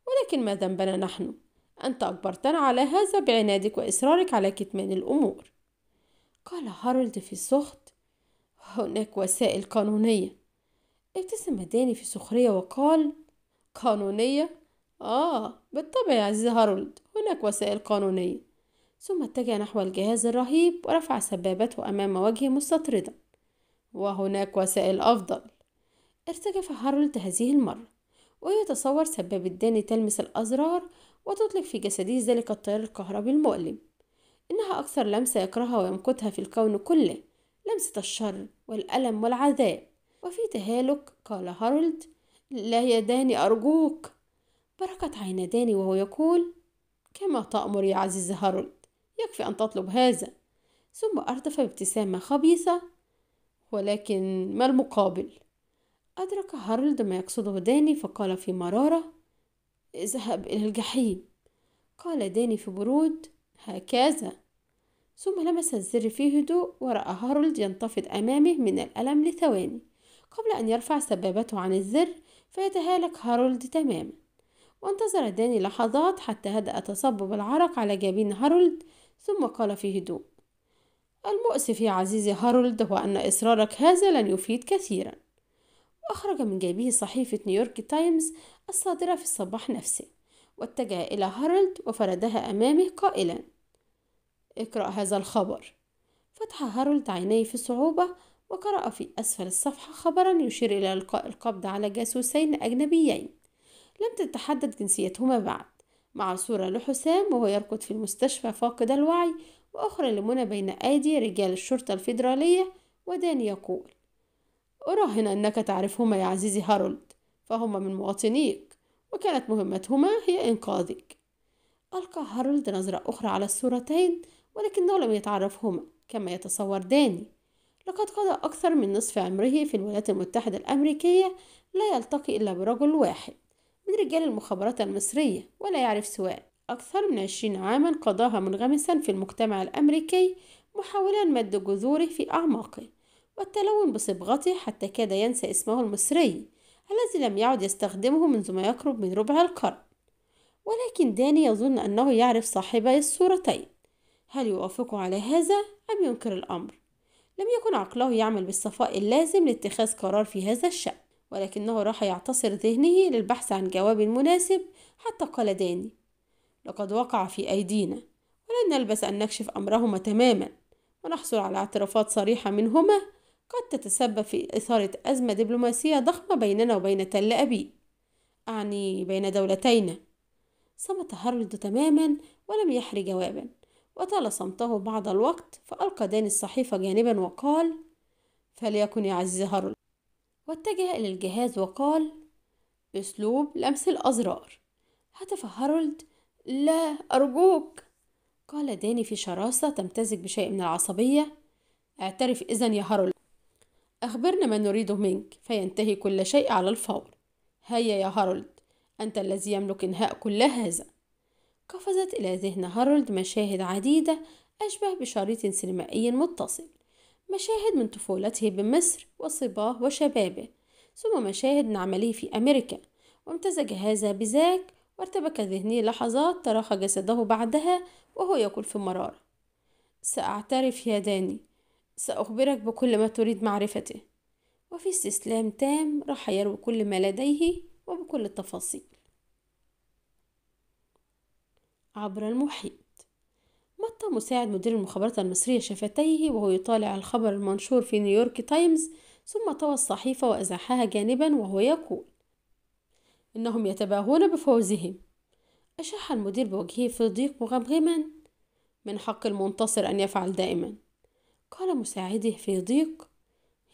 ولكن ما ذنبنا نحن أنت أجبرتنا على هذا بعنادك وإصرارك على كتمان الأمور قال هارولد في سخط هناك وسائل قانونية ابتسم داني في سخرية وقال قانونية؟ آه بالطبع يا عزيزي هارولد هناك وسائل قانونية ثم اتجه نحو الجهاز الرهيب ورفع سبابته أمام وجهه مستطردا وهناك وسائل أفضل ارتجف هارولد هذه المرة ويتصور سبابة داني تلمس الأزرار وتطلق في جسده ذلك التيار الكهربي المؤلم إنها أكثر لمسة يكرهها ويمقتها في الكون كله لمسة الشر والألم والعذاب وفي تهالك قال هارولد لا يا داني أرجوك بركت عين داني وهو يقول كما تأمر يا عزيز هارولد يكفي أن تطلب هذا ثم أردف بابتسامة خبيثة ولكن ما المقابل أدرك هارولد ما يقصده داني فقال في مرارة اذهب إلى الجحيم قال داني في برود هكذا ثم لمس الزر في هدوء ورأى هارولد ينتفض أمامه من الألم لثواني قبل أن يرفع سبابته عن الزر فيتهالك هارولد تماما وانتظر داني لحظات حتى هدأ تصبب العرق على جبين هارولد ثم قال في هدوء المؤسف يا عزيزي هارولد هو أن إصرارك هذا لن يفيد كثيرا وأخرج من جيبه صحيفة نيويورك تايمز الصادرة في الصباح نفسه واتجه إلى هارولد وفردها أمامه قائلا اقرأ هذا الخبر فتح هارولد عينيه في صعوبة وقرأ في أسفل الصفحة خبرا يشير إلى إلقاء القبض على جاسوسين أجنبيين لم تتحدد جنسيتهما بعد مع صورة لحسام وهو يركض في المستشفى فاقد الوعي وأخرى لمنى بين أيدي رجال الشرطة الفيدرالية ودان يقول أراهن أنك تعرفهما يا عزيزي هارولد فهما من مواطنيك وكانت مهمتهما هي إنقاذك ألقى هارولد نظرة أخرى على الصورتين ولكنه لم يتعرفهما كما يتصور داني لقد قضى أكثر من نصف عمره في الولايات المتحدة الأمريكية لا يلتقي إلا برجل واحد من رجال المخابرات المصرية ولا يعرف سواء أكثر من عشرين عاما قضاها منغمسا في المجتمع الأمريكي محاولا مد جذوره في أعماقه والتلون بصبغته حتى كاد ينسى اسمه المصري الذي لم يعد يستخدمه منذ ما يقرب من ربع القرن ولكن داني يظن أنه يعرف صاحبي الصورتين هل يوافق على هذا أم ينكر الأمر؟ لم يكن عقله يعمل بالصفاء اللازم لاتخاذ قرار في هذا الشأن ولكنه راح يعتصر ذهنه للبحث عن جواب مناسب حتى قال داني لقد وقع في أيدينا ولن نلبس أن نكشف أمرهما تماما ونحصل على اعترافات صريحة منهما قد تتسبب في إثارة أزمة دبلوماسية ضخمة بيننا وبين تل أبيب أعني بين دولتينا صمت هارلد تماما ولم يحر جوابا وطال صمته بعض الوقت فألقى داني الصحيفة جانبا وقال فليكن يا عزيز هارلد واتجه إلى الجهاز وقال بأسلوب لمس الأزرار هتف هارولد لا أرجوك قال داني في شراسة تمتزج بشيء من العصبية اعترف إذن يا هارولد أخبرنا ما نريده منك فينتهي كل شيء على الفور هيا يا هارولد أنت الذي يملك إنهاء كل هذا قفزت إلى ذهن هارولد مشاهد عديدة أشبه بشريط سينمائي متصل مشاهد من طفولته بمصر وصباه وشبابه ثم مشاهد من عمله في أمريكا وامتزج هذا بذاك وارتبك ذهني لحظات تراخى جسده بعدها وهو يقول في مرارة سأعترف يا داني سأخبرك بكل ما تريد معرفته وفي استسلام تام راح يروي كل ما لديه وبكل التفاصيل عبر المحيط مط مساعد مدير المخابرات المصرية شفتيه وهو يطالع الخبر المنشور في نيويورك تايمز ثم طوى الصحيفة وأزاحها جانبا وهو يقول إنهم يتباهون بفوزهم أشاح المدير بوجهه في ضيق مغمغما من حق المنتصر أن يفعل دائما قال مساعده في ضيق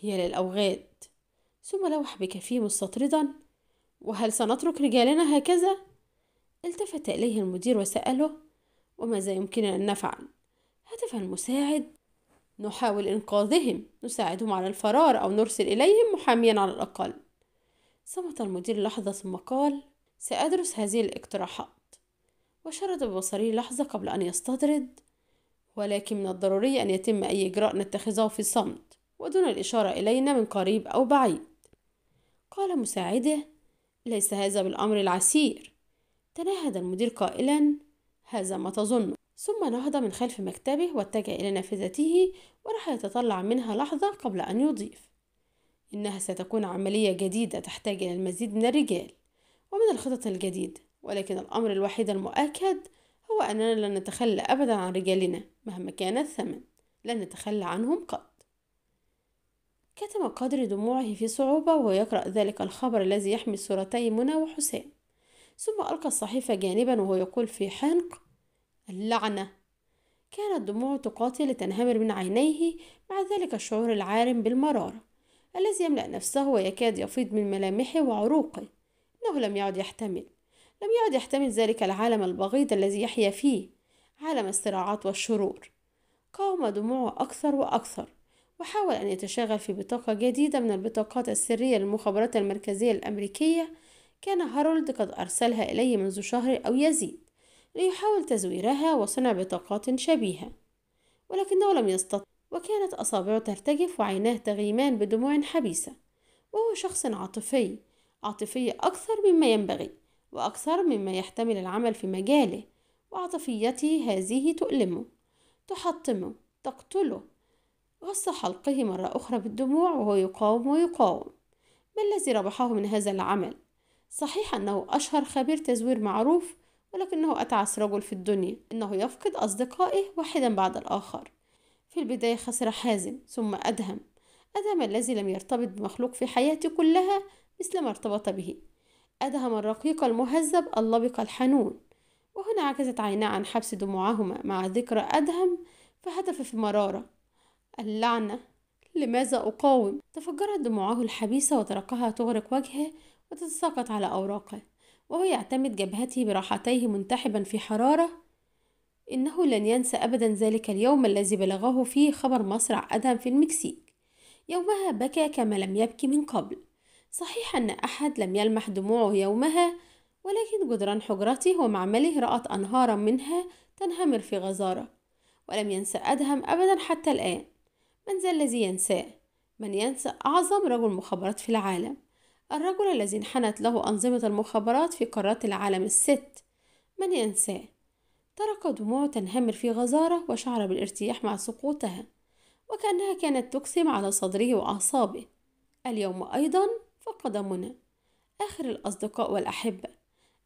هي للأوغاد ثم لوح بكفيه مستطردا وهل سنترك رجالنا هكذا؟ التفت إليه المدير وسأله وماذا يمكننا أن نفعل؟ هتف المساعد نحاول إنقاذهم نساعدهم على الفرار أو نرسل إليهم محاميا على الأقل صمت المدير لحظة ثم قال سأدرس هذه الاقتراحات وشرد ببصري لحظة قبل أن يستطرد ولكن من الضروري أن يتم أي إجراء نتخذه في الصمت ودون الإشارة إلينا من قريب أو بعيد قال مساعده ليس هذا بالأمر العسير تنهد المدير قائلا هذا ما تظن ثم نهض من خلف مكتبه واتجه إلى نافذته وراح يتطلع منها لحظة قبل أن يضيف إنها ستكون عملية جديدة تحتاج إلى المزيد من الرجال ومن الخطط الجديدة ولكن الأمر الوحيد المؤكد هو أننا لن نتخلى أبدا عن رجالنا مهما كان الثمن لن نتخلى عنهم قط كتم قدر دموعه في صعوبة وهو يقرأ ذلك الخبر الذي يحمل صورتي منى وحسام ثم ألقى الصحيفة جانبا وهو يقول في حنق اللعنة كانت دموع تقاتل لتنهمر من عينيه مع ذلك الشعور العارم بالمرارة الذي يملأ نفسه ويكاد يفيض من ملامحه وعروقه إنه لم يعد يحتمل لم يعد يحتمل ذلك العالم البغيض الذي يحيا فيه عالم الصراعات والشرور قاوم دموعه أكثر وأكثر وحاول أن يتشغل في بطاقة جديدة من البطاقات السرية للمخابرات المركزية الأمريكية كان هارولد قد أرسلها إليه منذ شهر أو يزيد ليحاول تزويرها وصنع بطاقات شبيهة ولكنه لم يستطع وكانت أصابعه ترتجف وعيناه تغيمان بدموع حبيسة وهو شخص عاطفي عاطفي أكثر مما ينبغي وأكثر مما يحتمل العمل في مجاله وعاطفيته هذه تؤلمه تحطمه تقتله غص حلقه مرة أخرى بالدموع وهو يقاوم ويقاوم ما الذي ربحه من هذا العمل؟ صحيح أنه أشهر خبير تزوير معروف ولكنه أتعس رجل في الدنيا إنه يفقد أصدقائه واحدا بعد الآخر في البداية خسر حازم ثم أدهم أدهم الذي لم يرتبط بمخلوق في حياته كلها مثل ما ارتبط به أدهم الرقيق المهذب اللبق الحنون وهنا عكست عينا عن حبس دموعهما مع ذكرى أدهم فهتف في مرارة اللعنة لماذا أقاوم؟ تفجرت دموعه الحبيسة وتركها تغرق وجهه وتتساقط على أوراقه وهو يعتمد جبهته براحتيه منتحبا في حرارة إنه لن ينسى أبدا ذلك اليوم الذي بلغه فيه خبر مصرع أدهم في المكسيك يومها بكى كما لم يبكي من قبل صحيح أن أحد لم يلمح دموعه يومها ولكن جدران حجرته ومعمله رأت أنهارا منها تنهمر في غزارة ولم ينسى أدهم أبدا حتى الآن من ذا الذي ينساه؟ من ينسى أعظم رجل مخابرات في العالم الرجل الذي انحنت له أنظمة المخابرات في قارات العالم الست من ينساه؟ ترك دموعه تنهمر في غزارة وشعر بالارتياح مع سقوطها وكأنها كانت تقسم على صدره وأعصابه اليوم أيضا فقد منى آخر الأصدقاء والأحبة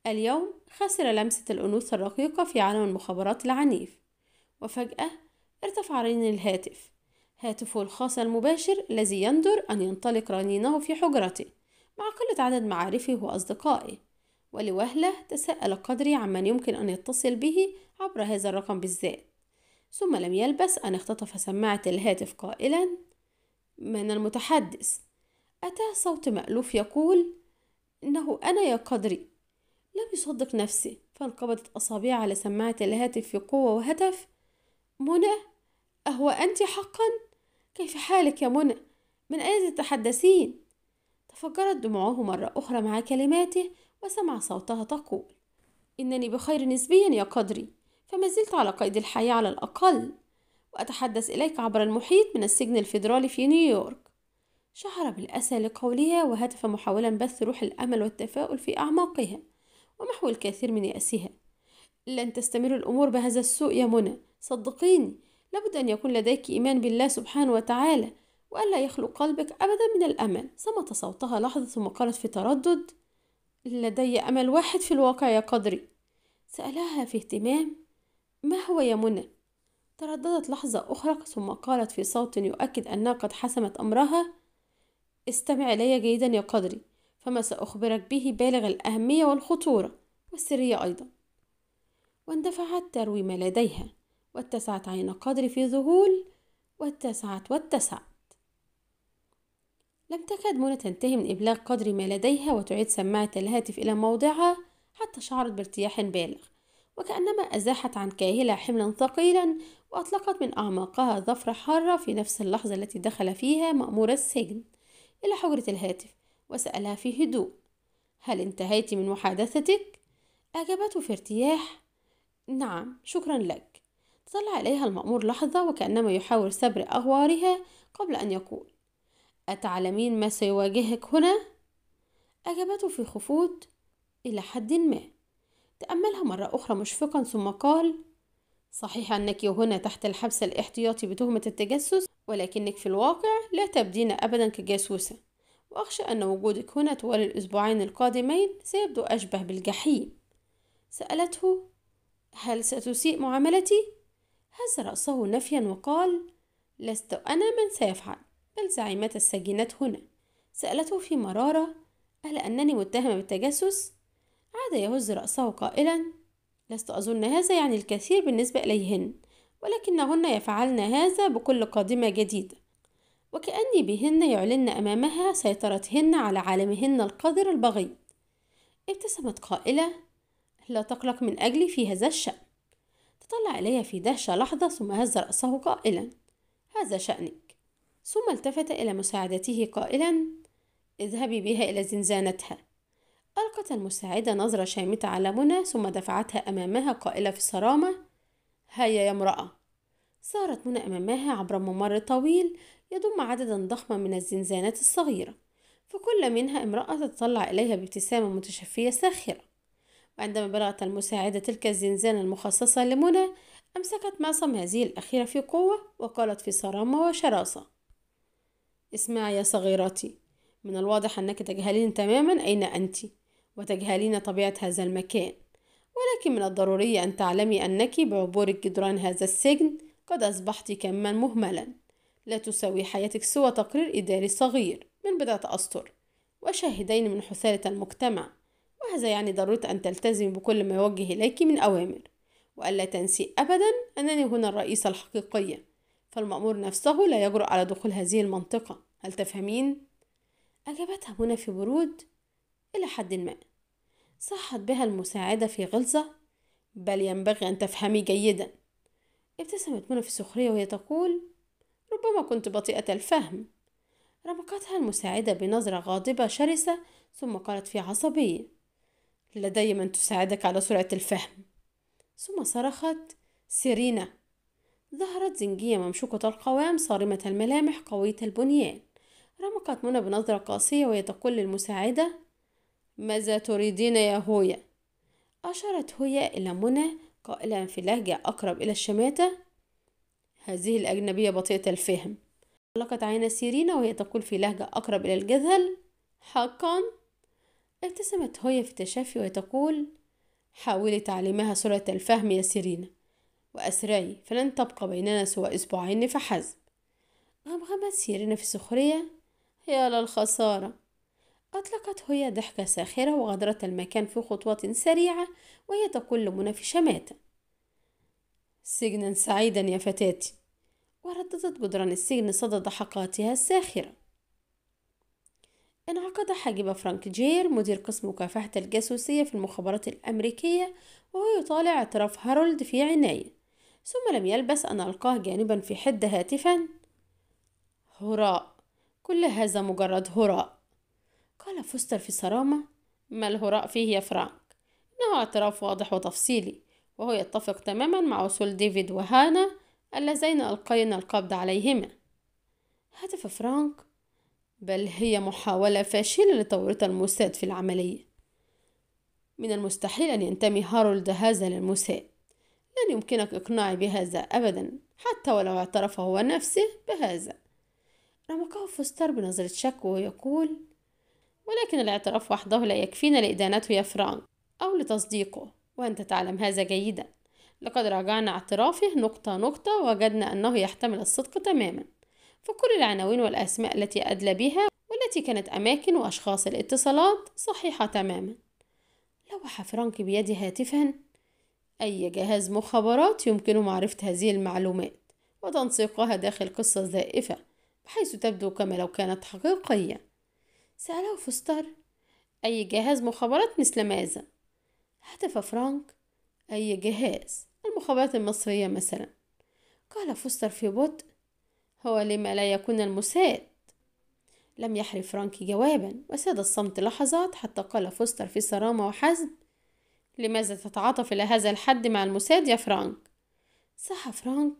اليوم خسر لمسة الأنوثة الرقيقة في عالم المخابرات العنيف وفجأة ارتفع رنين الهاتف هاتفه الخاص المباشر الذي يندر أن ينطلق رنينه في حجرته مع قلة عدد معارفه وأصدقائه ولوهلة تساءل قدري عمن يمكن أن يتصل به عبر هذا الرقم بالذات ثم لم يلبث أن اختطف سماعة الهاتف قائلا من المتحدث أتاه صوت مألوف يقول إنه أنا يا قدري لم يصدق نفسه فانقبضت أصابعي على سماعة الهاتف في قوة وهتف منى أهو أنت حقا؟ كيف حالك يا منى؟ من أين تتحدثين؟ تفجرت دموعه مرة أخرى مع كلماته وسمع صوتها تقول إنني بخير نسبيا يا قدري فما زلت على قيد الحياة على الأقل وأتحدث إليك عبر المحيط من السجن الفيدرالي في نيويورك شعر بالأسى لقولها وهتف محاولا بث روح الأمل والتفاؤل في أعماقها ومحو الكثير من يأسها لن تستمر الأمور بهذا السوء يا منى صدقيني لابد أن يكون لديك إيمان بالله سبحانه وتعالى وألا يخلق قلبك أبدا من الأمل صمت صوتها لحظة ثم قالت في تردد لدي أمل واحد في الواقع يا قدري سألها في اهتمام ما هو يا منى ترددت لحظة أخرى ثم قالت في صوت يؤكد أنها قد حسمت أمرها استمع إلي جيدا يا قدري فما سأخبرك به بالغ الأهمية والخطورة والسرية أيضا واندفعت تروي ما لديها واتسعت عين قدري في ذهول واتسعت واتسعت لم تكد منى تنتهي من إبلاغ قدر ما لديها وتعيد سماعة الهاتف إلى موضعها حتى شعرت بارتياح بالغ وكأنما أزاحت عن كاهلها حملا ثقيلا وأطلقت من أعماقها ظفرة حارة في نفس اللحظة التي دخل فيها مأمور السجن إلى حجرة الهاتف وسألها في هدوء هل انتهيت من محادثتك؟ أجابته في ارتياح نعم شكرا لك تطلع عليها المأمور لحظة وكأنما يحاول سبر أغوارها قبل أن يقول أتعلمين ما سيواجهك هنا؟ أجابته في خفوت إلى حد ما تأملها مرة أخرى مشفقا ثم قال صحيح أنك هنا تحت الحبس الاحتياطي بتهمة التجسس ولكنك في الواقع لا تبدين أبدا كجاسوسة وأخشى أن وجودك هنا طوال الأسبوعين القادمين سيبدو أشبه بالجحيم سألته هل ستسيء معاملتي؟ هز رأسه نفيا وقال لست أنا من سيفعل بل زعيمة السجينات هنا سألته في مرارة هل أنني متهمة بالتجسس؟ عاد يهز رأسه قائلا لست أظن هذا يعني الكثير بالنسبة إليهن ولكنهن يفعلن هذا بكل قادمة جديدة وكأني بهن يعلن أمامها سيطرتهن على عالمهن القذر البغيض ابتسمت قائلة لا تقلق من أجلي في هذا الشأن تطلع إليها في دهشة لحظة ثم هز رأسه قائلا هذا شأنك ثم التفت إلى مساعدته قائلا اذهبي بها إلى زنزانتها ألقت المساعدة نظرة شامتة على منى ثم دفعتها أمامها قائلة في صرامة هيا يا امرأة سارت منى أمامها عبر ممر طويل يضم عددا ضخما من الزنزانات الصغيرة فكل منها امرأة تتطلع إليها بابتسامة متشفية ساخرة وعندما بلغت المساعدة تلك الزنزانة المخصصة لمنى أمسكت معصم هذه الأخيرة في قوة وقالت في صرامة وشراسة اسمعي يا صغيرتي من الواضح أنك تجهلين تماما أين أنت وتجهلين طبيعة هذا المكان ولكن من الضروري أن تعلمي أنك بعبورك جدران هذا السجن قد أصبحت كما مهملا لا تساوي حياتك سوى تقرير إداري صغير من بضعة أسطر وشاهدين من حثالة المجتمع وهذا يعني ضرورة أن تلتزمي بكل ما يوجه إليك من أوامر وألا تنسي أبدا أنني هنا الرئيسة الحقيقية فالمأمور نفسه لا يجرؤ على دخول هذه المنطقة هل تفهمين؟ أجابتها هنا في برود إلى حد ما صحت بها المساعدة في غلظة بل ينبغي أن تفهمي جيدا ابتسمت منى في سخرية وهي تقول ربما كنت بطيئة الفهم رمقتها المساعدة بنظرة غاضبة شرسة ثم قالت في عصبية لدي من تساعدك على سرعة الفهم ثم صرخت سيرينا ظهرت زنجية ممشوقة القوام صارمة الملامح قوية البنيان رمقت منى بنظرة قاسية وهي تقول للمساعدة ماذا تريدين يا هويا؟ أشارت هويا إلى منى قائلة في لهجة أقرب إلى الشماتة هذه الأجنبية بطيئة الفهم غلقت عين سيرينا وهي تقول في لهجة أقرب إلى الجذل حقا ابتسمت هويا في تشافي وهي تقول حاولي تعليمها سرعة الفهم يا سيرينا وأسرعي فلن تبقى بيننا سوى أسبوعين فحسب غمغمت سيرينا في سخرية يا للخسارة أطلقت هي ضحكة ساخرة وغادرت المكان في خطوات سريعة وهي تقول في شماتة سجنا سعيدا يا فتاتي ورددت جدران السجن صدى ضحكاتها الساخرة انعقد حاجب فرانك جير مدير قسم مكافحة الجاسوسية في المخابرات الأمريكية وهو يطالع اعتراف هارولد في عناية ثم لم يلبس أن ألقاه جانبا في حدة هاتفا هراء كل هذا مجرد هراء قال فوستر في صرامة ما الهراء فيه يا فرانك إنه اعتراف واضح وتفصيلي وهو يتفق تماما مع وصول ديفيد وهانا اللذين ألقينا القبض عليهما هدف فرانك بل هي محاولة فاشلة لتوريط الموساد في العملية من المستحيل أن ينتمي هارولد هذا للموساد لن يمكنك إقناعي بهذا أبدا حتى ولو اعترف هو نفسه بهذا رمقه فوستر بنظرة شك ويقول ولكن الاعتراف وحده لا يكفينا لإدانته يا فرانك أو لتصديقه وأنت تعلم هذا جيدا لقد راجعنا اعترافه نقطة نقطة ووجدنا أنه يحتمل الصدق تماما فكل العناوين والأسماء التي أدلى بها والتي كانت أماكن وأشخاص الاتصالات صحيحة تماما لوح فرانك بيدي هاتفا أي جهاز مخابرات يمكنه معرفة هذه المعلومات وتنسيقها داخل قصة زائفة بحيث تبدو كما لو كانت حقيقية سأله فستر أي جهاز مخابرات مثل ماذا؟ هتف فرانك أي جهاز المخابرات المصرية مثلا قال فستر في بطء هو لما لا يكون المساد لم يحرف فرانك جوابا وساد الصمت لحظات حتى قال فوستر في صرامة وحزم لماذا تتعاطف إلى هذا الحد مع المساد يا فرانك؟ صح فرانك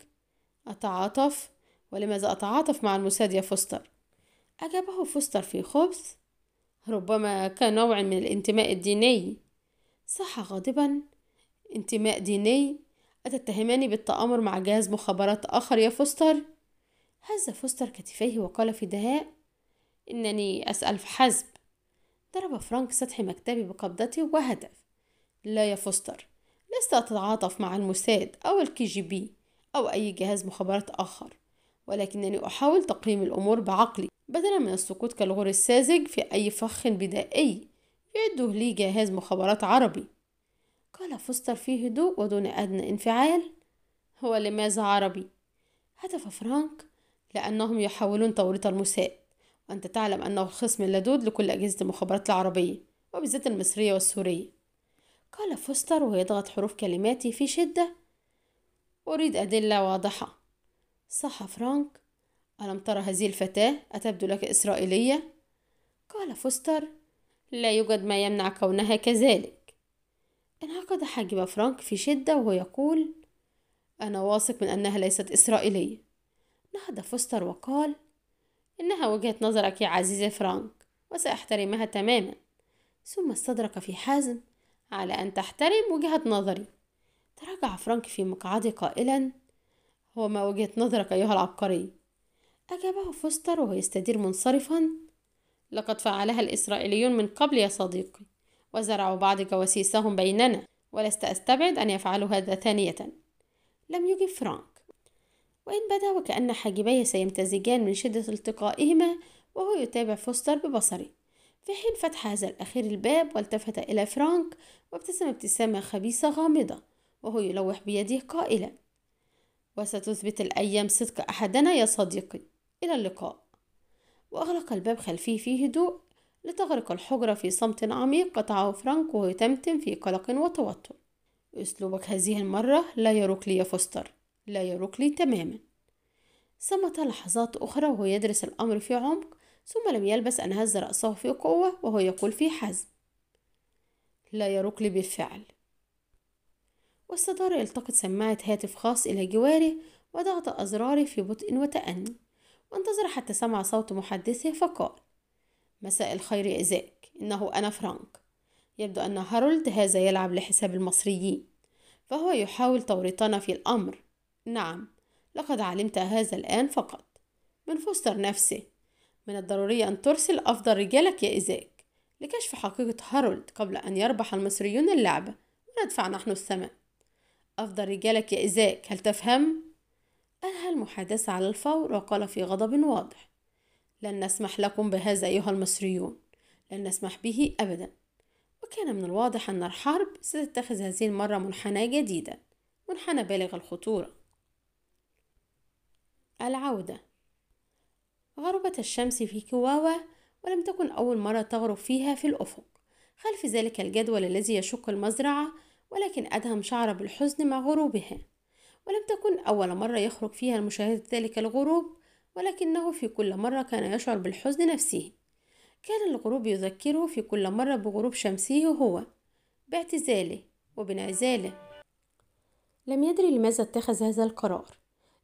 أتعاطف ولماذا أتعاطف مع المساد يا فوستر؟ أجابه فوستر في خبث ربما كنوع من الانتماء الديني صح غاضبا انتماء ديني أتتهماني بالتآمر مع جهاز مخابرات آخر يا فوستر؟ هز فوستر كتفيه وقال في دهاء إنني أسأل فحسب ضرب فرانك سطح مكتبي بقبضته وهدف لا يا فوستر لست أتعاطف مع الموساد أو الكي جي بي أو أي جهاز مخابرات آخر ولكنني أحاول تقييم الأمور بعقلي بدلا من السقوط كالغور الساذج في أي فخ بدائي يعده لي جهاز مخابرات عربي قال فوستر في هدوء ودون أدنى انفعال هو لماذا عربي؟ هتف فرانك لأنهم يحاولون توريط المساء وأنت تعلم أنه الخصم اللدود لكل أجهزة المخابرات العربية وبالذات المصرية والسورية قال فوستر ويضغط حروف كلماتي في شدة أريد أدلة واضحة صح فرانك ألم ترى هذه الفتاة أتبدو لك إسرائيلية؟ قال فوستر لا يوجد ما يمنع كونها كذلك انعقد حاجب فرانك في شدة وهو يقول أنا واثق من أنها ليست إسرائيلية نهض فوستر وقال إنها وجهة نظرك يا عزيزي فرانك وسأحترمها تماما ثم استدرك في حزم على أن تحترم وجهة نظري تراجع فرانك في مقعده قائلا هو ما وجهة نظرك أيها العبقري أجابه فوستر وهو يستدير منصرفا لقد فعلها الإسرائيليون من قبل يا صديقي وزرعوا بعض جواسيسهم بيننا ولست أستبعد أن يفعلوا هذا ثانية لم يجب فرانك وإن بدا وكأن حاجبيه سيمتزجان من شدة التقائهما وهو يتابع فوستر ببصره في حين فتح هذا الأخير الباب والتفت إلى فرانك وابتسم ابتسامة خبيثة غامضة وهو يلوح بيده قائلا وستثبت الأيام صدق أحدنا يا صديقي إلى اللقاء وأغلق الباب خلفيه في هدوء لتغرق الحجرة في صمت عميق قطعه فرانك وهو يتمتم في قلق وتوتر أسلوبك هذه المرة لا يروك لي يا فوستر لا يروك لي تماما صمت لحظات أخرى وهو يدرس الأمر في عمق ثم لم يلبس أن هز رأسه في قوة وهو يقول في حزم لا يروك لي بالفعل واستدار يلتقط سماعة هاتف خاص إلى جواره وضغط أزراره في بطء وتأني وانتظر حتى سمع صوت محدثه فقال مساء الخير يا إزاك إنه أنا فرانك يبدو أن هارولد هذا يلعب لحساب المصريين فهو يحاول توريطنا في الأمر نعم لقد علمت هذا الآن فقط من فوستر نفسه من الضروري أن ترسل أفضل رجالك يا إزاك لكشف حقيقة هارولد قبل أن يربح المصريون اللعبة وندفع نحن الثمن أفضل رجالك يا إزاك هل تفهم؟ أنهى المحادثة على الفور وقال في غضب واضح لن نسمح لكم بهذا أيها المصريون لن نسمح به أبدا وكان من الواضح أن الحرب ستتخذ هذه المرة منحنى جديدا منحنى بالغ الخطورة العودة غربت الشمس في كواوا ولم تكن أول مرة تغرب فيها في الأفق خلف ذلك الجدول الذي يشق المزرعة ولكن أدهم شعر بالحزن مع غروبها ولم تكن أول مرة يخرج فيها لمشاهدة ذلك الغروب ولكنه في كل مرة كان يشعر بالحزن نفسه كان الغروب يذكره في كل مرة بغروب شمسه هو باعتزاله وبانعزاله لم يدري لماذا اتخذ هذا القرار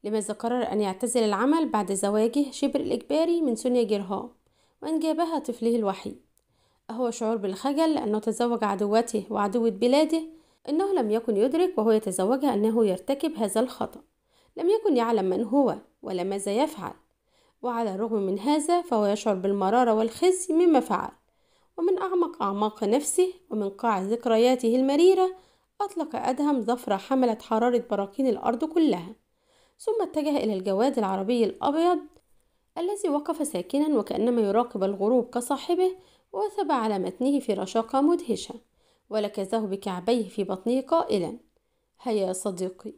لماذا قرر أن يعتزل العمل بعد زواجه شبر الإجباري من سونيا جرهام وأنجابها طفله الوحيد أهو شعور بالخجل لأنه تزوج عدوته وعدوة بلاده أنه لم يكن يدرك وهو يتزوجها أنه يرتكب هذا الخطأ لم يكن يعلم من هو ولا ماذا يفعل وعلى الرغم من هذا فهو يشعر بالمرارة والخزي مما فعل ومن أعمق أعماق نفسه ومن قاع ذكرياته المريرة أطلق أدهم ظفرة حملت حرارة براكين الأرض كلها ثم اتجه إلى الجواد العربي الأبيض الذي وقف ساكنا وكأنما يراقب الغروب كصاحبه وثب على متنه في رشاقة مدهشة ولكزه بكعبيه في بطنه قائلا هيا يا صديقي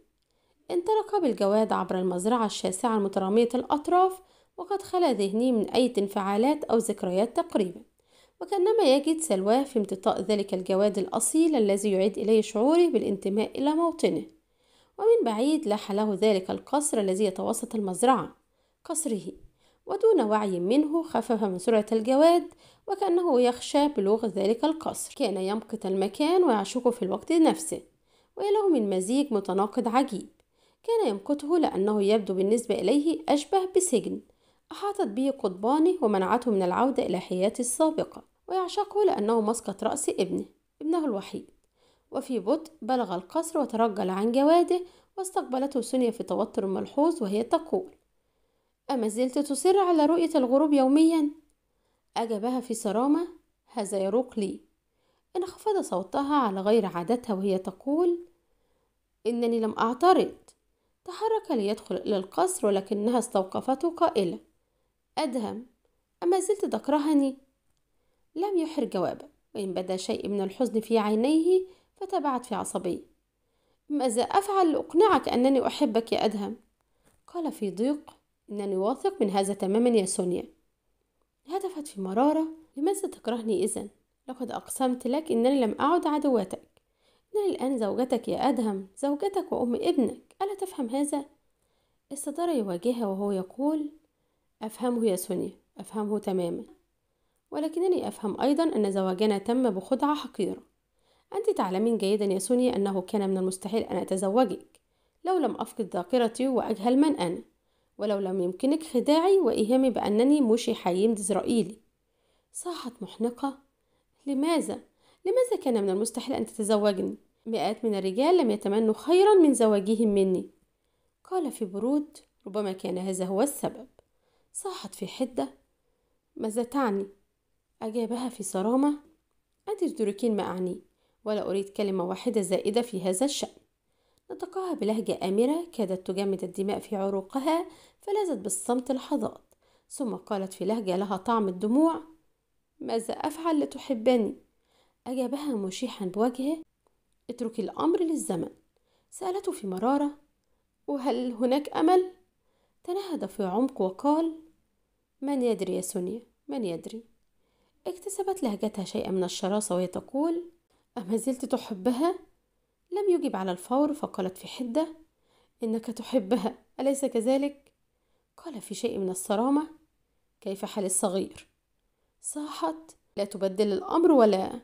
انطلق بالجواد عبر المزرعة الشاسعة المترامية الأطراف وقد خلا ذهني من أي انفعالات أو ذكريات تقريبا وكأنما يجد سلواه في امتطاء ذلك الجواد الأصيل الذي يعيد إليه شعوره بالانتماء إلى موطنه ومن بعيد لاح له ذلك القصر الذي يتوسط المزرعة قصره ودون وعي منه خفف من سرعة الجواد وكأنه يخشى بلوغ ذلك القصر كان يمقت المكان ويعشق في الوقت نفسه وله من مزيج متناقض عجيب كان يمقته لأنه يبدو بالنسبة إليه أشبه بسجن أحاطت به قضبانه ومنعته من العودة إلى حياته السابقة ويعشقه لأنه مسقط رأس ابنه ابنه الوحيد وفي بطء بلغ القصر وترجل عن جواده واستقبلته سونيا في توتر ملحوظ وهي تقول أما زلت تصر على رؤية الغروب يوميا؟ أجابها في صرامة هذا يروق لي انخفض صوتها على غير عادتها وهي تقول إنني لم أعترض تحرك ليدخل إلى القصر ولكنها استوقفته قائلة أدهم أما زلت تكرهني لم يحر جوابا وإن بدا شيء من الحزن في عينيه فتبعت في عصبية ماذا أفعل لأقنعك أنني أحبك يا أدهم قال في ضيق إنني واثق من هذا تماما يا سونيا هتفت في مرارة لماذا تكرهني إذا؟ لقد أقسمت لك إنني لم أعد عدوتك إنني الآن زوجتك يا أدهم زوجتك وأم ابنك ألا تفهم هذا؟ استدار يواجهها وهو يقول أفهمه يا سونيا أفهمه تماما ولكنني أفهم أيضا أن زواجنا تم بخدعة حقيرة أنت تعلمين جيدا يا سونيا أنه كان من المستحيل أن أتزوجك لو لم أفقد ذاكرتي وأجهل من أنا ولو لم يمكنك خداعي وإيهامي بأنني موشي حييم إسرائيلي صاحت محنقة لماذا؟ لماذا كان من المستحيل أن تتزوجني؟ مئات من الرجال لم يتمنوا خيرا من زواجهم مني قال في برود ربما كان هذا هو السبب صاحت في حدة ماذا تعني؟ أجابها في صرامة أنت تدركين ما أعني ولا أريد كلمة واحدة زائدة في هذا الشأن نطقها بلهجة آمرة كادت تجمد الدماء في عروقها فلازت بالصمت لحظات ثم قالت في لهجة لها طعم الدموع ماذا أفعل لتحبني؟ أجابها مشيحا بوجهه اتركي الأمر للزمن سألته في مرارة وهل هناك أمل؟ تنهد في عمق وقال من يدري يا سونيا من يدري اكتسبت لهجتها شيئا من الشراسة وهي تقول أما زلت تحبها؟ لم يجب على الفور فقالت في حدة إنك تحبها أليس كذلك؟ قال في شيء من الصرامة كيف حال الصغير؟ صاحت لا تبدل الأمر ولا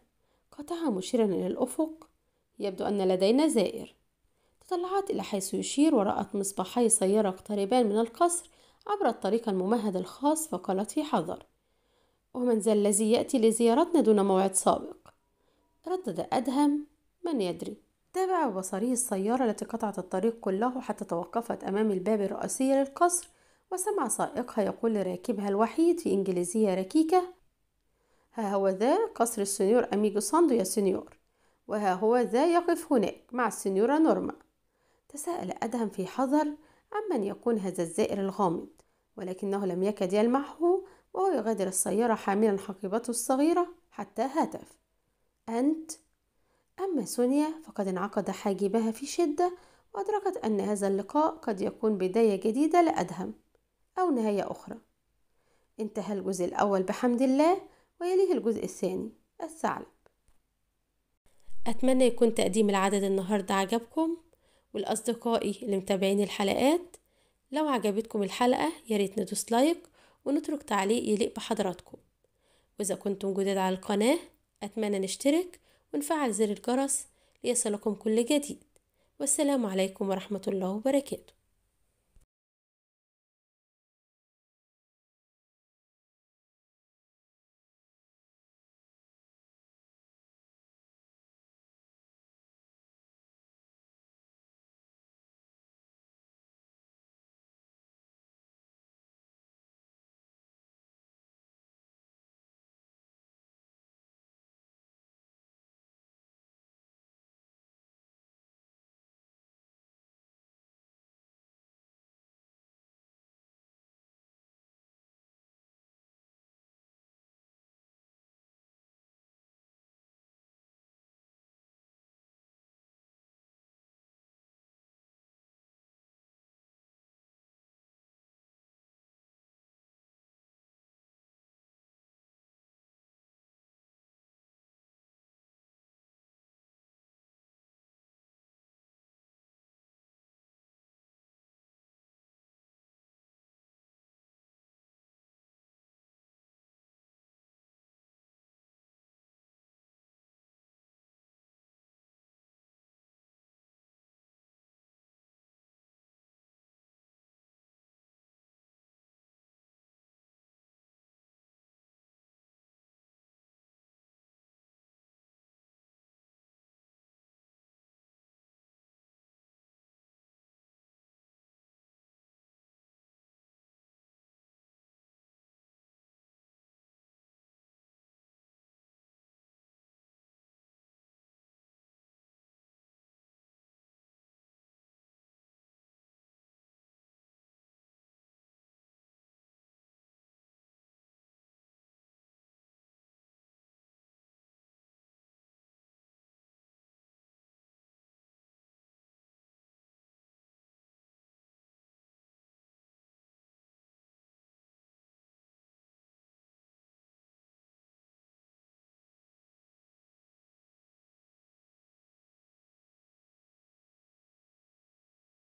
قطع مشيرا إلى الأفق يبدو أن لدينا زائر تطلعت إلى حيث يشير ورأت مصباحي سيارة اقتربان من القصر عبر الطريق الممهد الخاص فقالت في حذر ومن ذا الذي يأتي لزيارتنا دون موعد سابق ردد أدهم من يدري تابع بصره السيارة التي قطعت الطريق كله حتى توقفت أمام الباب الرئيسي للقصر وسمع سائقها يقول لراكبها الوحيد في إنجليزية ركيكة ها هو ذا قصر السنيور أميجو ساندو يا سنيور وها هو ذا يقف هناك مع السنيورة نورما تساءل أدهم في حذر عمن يكون هذا الزائر الغامض ولكنه لم يكد يلمحه وهو يغادر السيارة حاملا حقيبته الصغيرة حتى هتف أنت أما سونيا فقد انعقد حاجبها في شدة وأدركت أن هذا اللقاء قد يكون بداية جديدة لأدهم أو نهاية أخرى انتهى الجزء الأول بحمد الله ويليه الجزء الثاني الثعلب أتمنى يكون تقديم العدد النهاردة عجبكم ولأصدقائي اللي متابعين الحلقات لو عجبتكم الحلقة ياريت ندوس لايك ونترك تعليق يليق بحضراتكم وإذا كنتم جدد على القناة أتمنى نشترك ونفعل زر الجرس ليصلكم كل جديد والسلام عليكم ورحمة الله وبركاته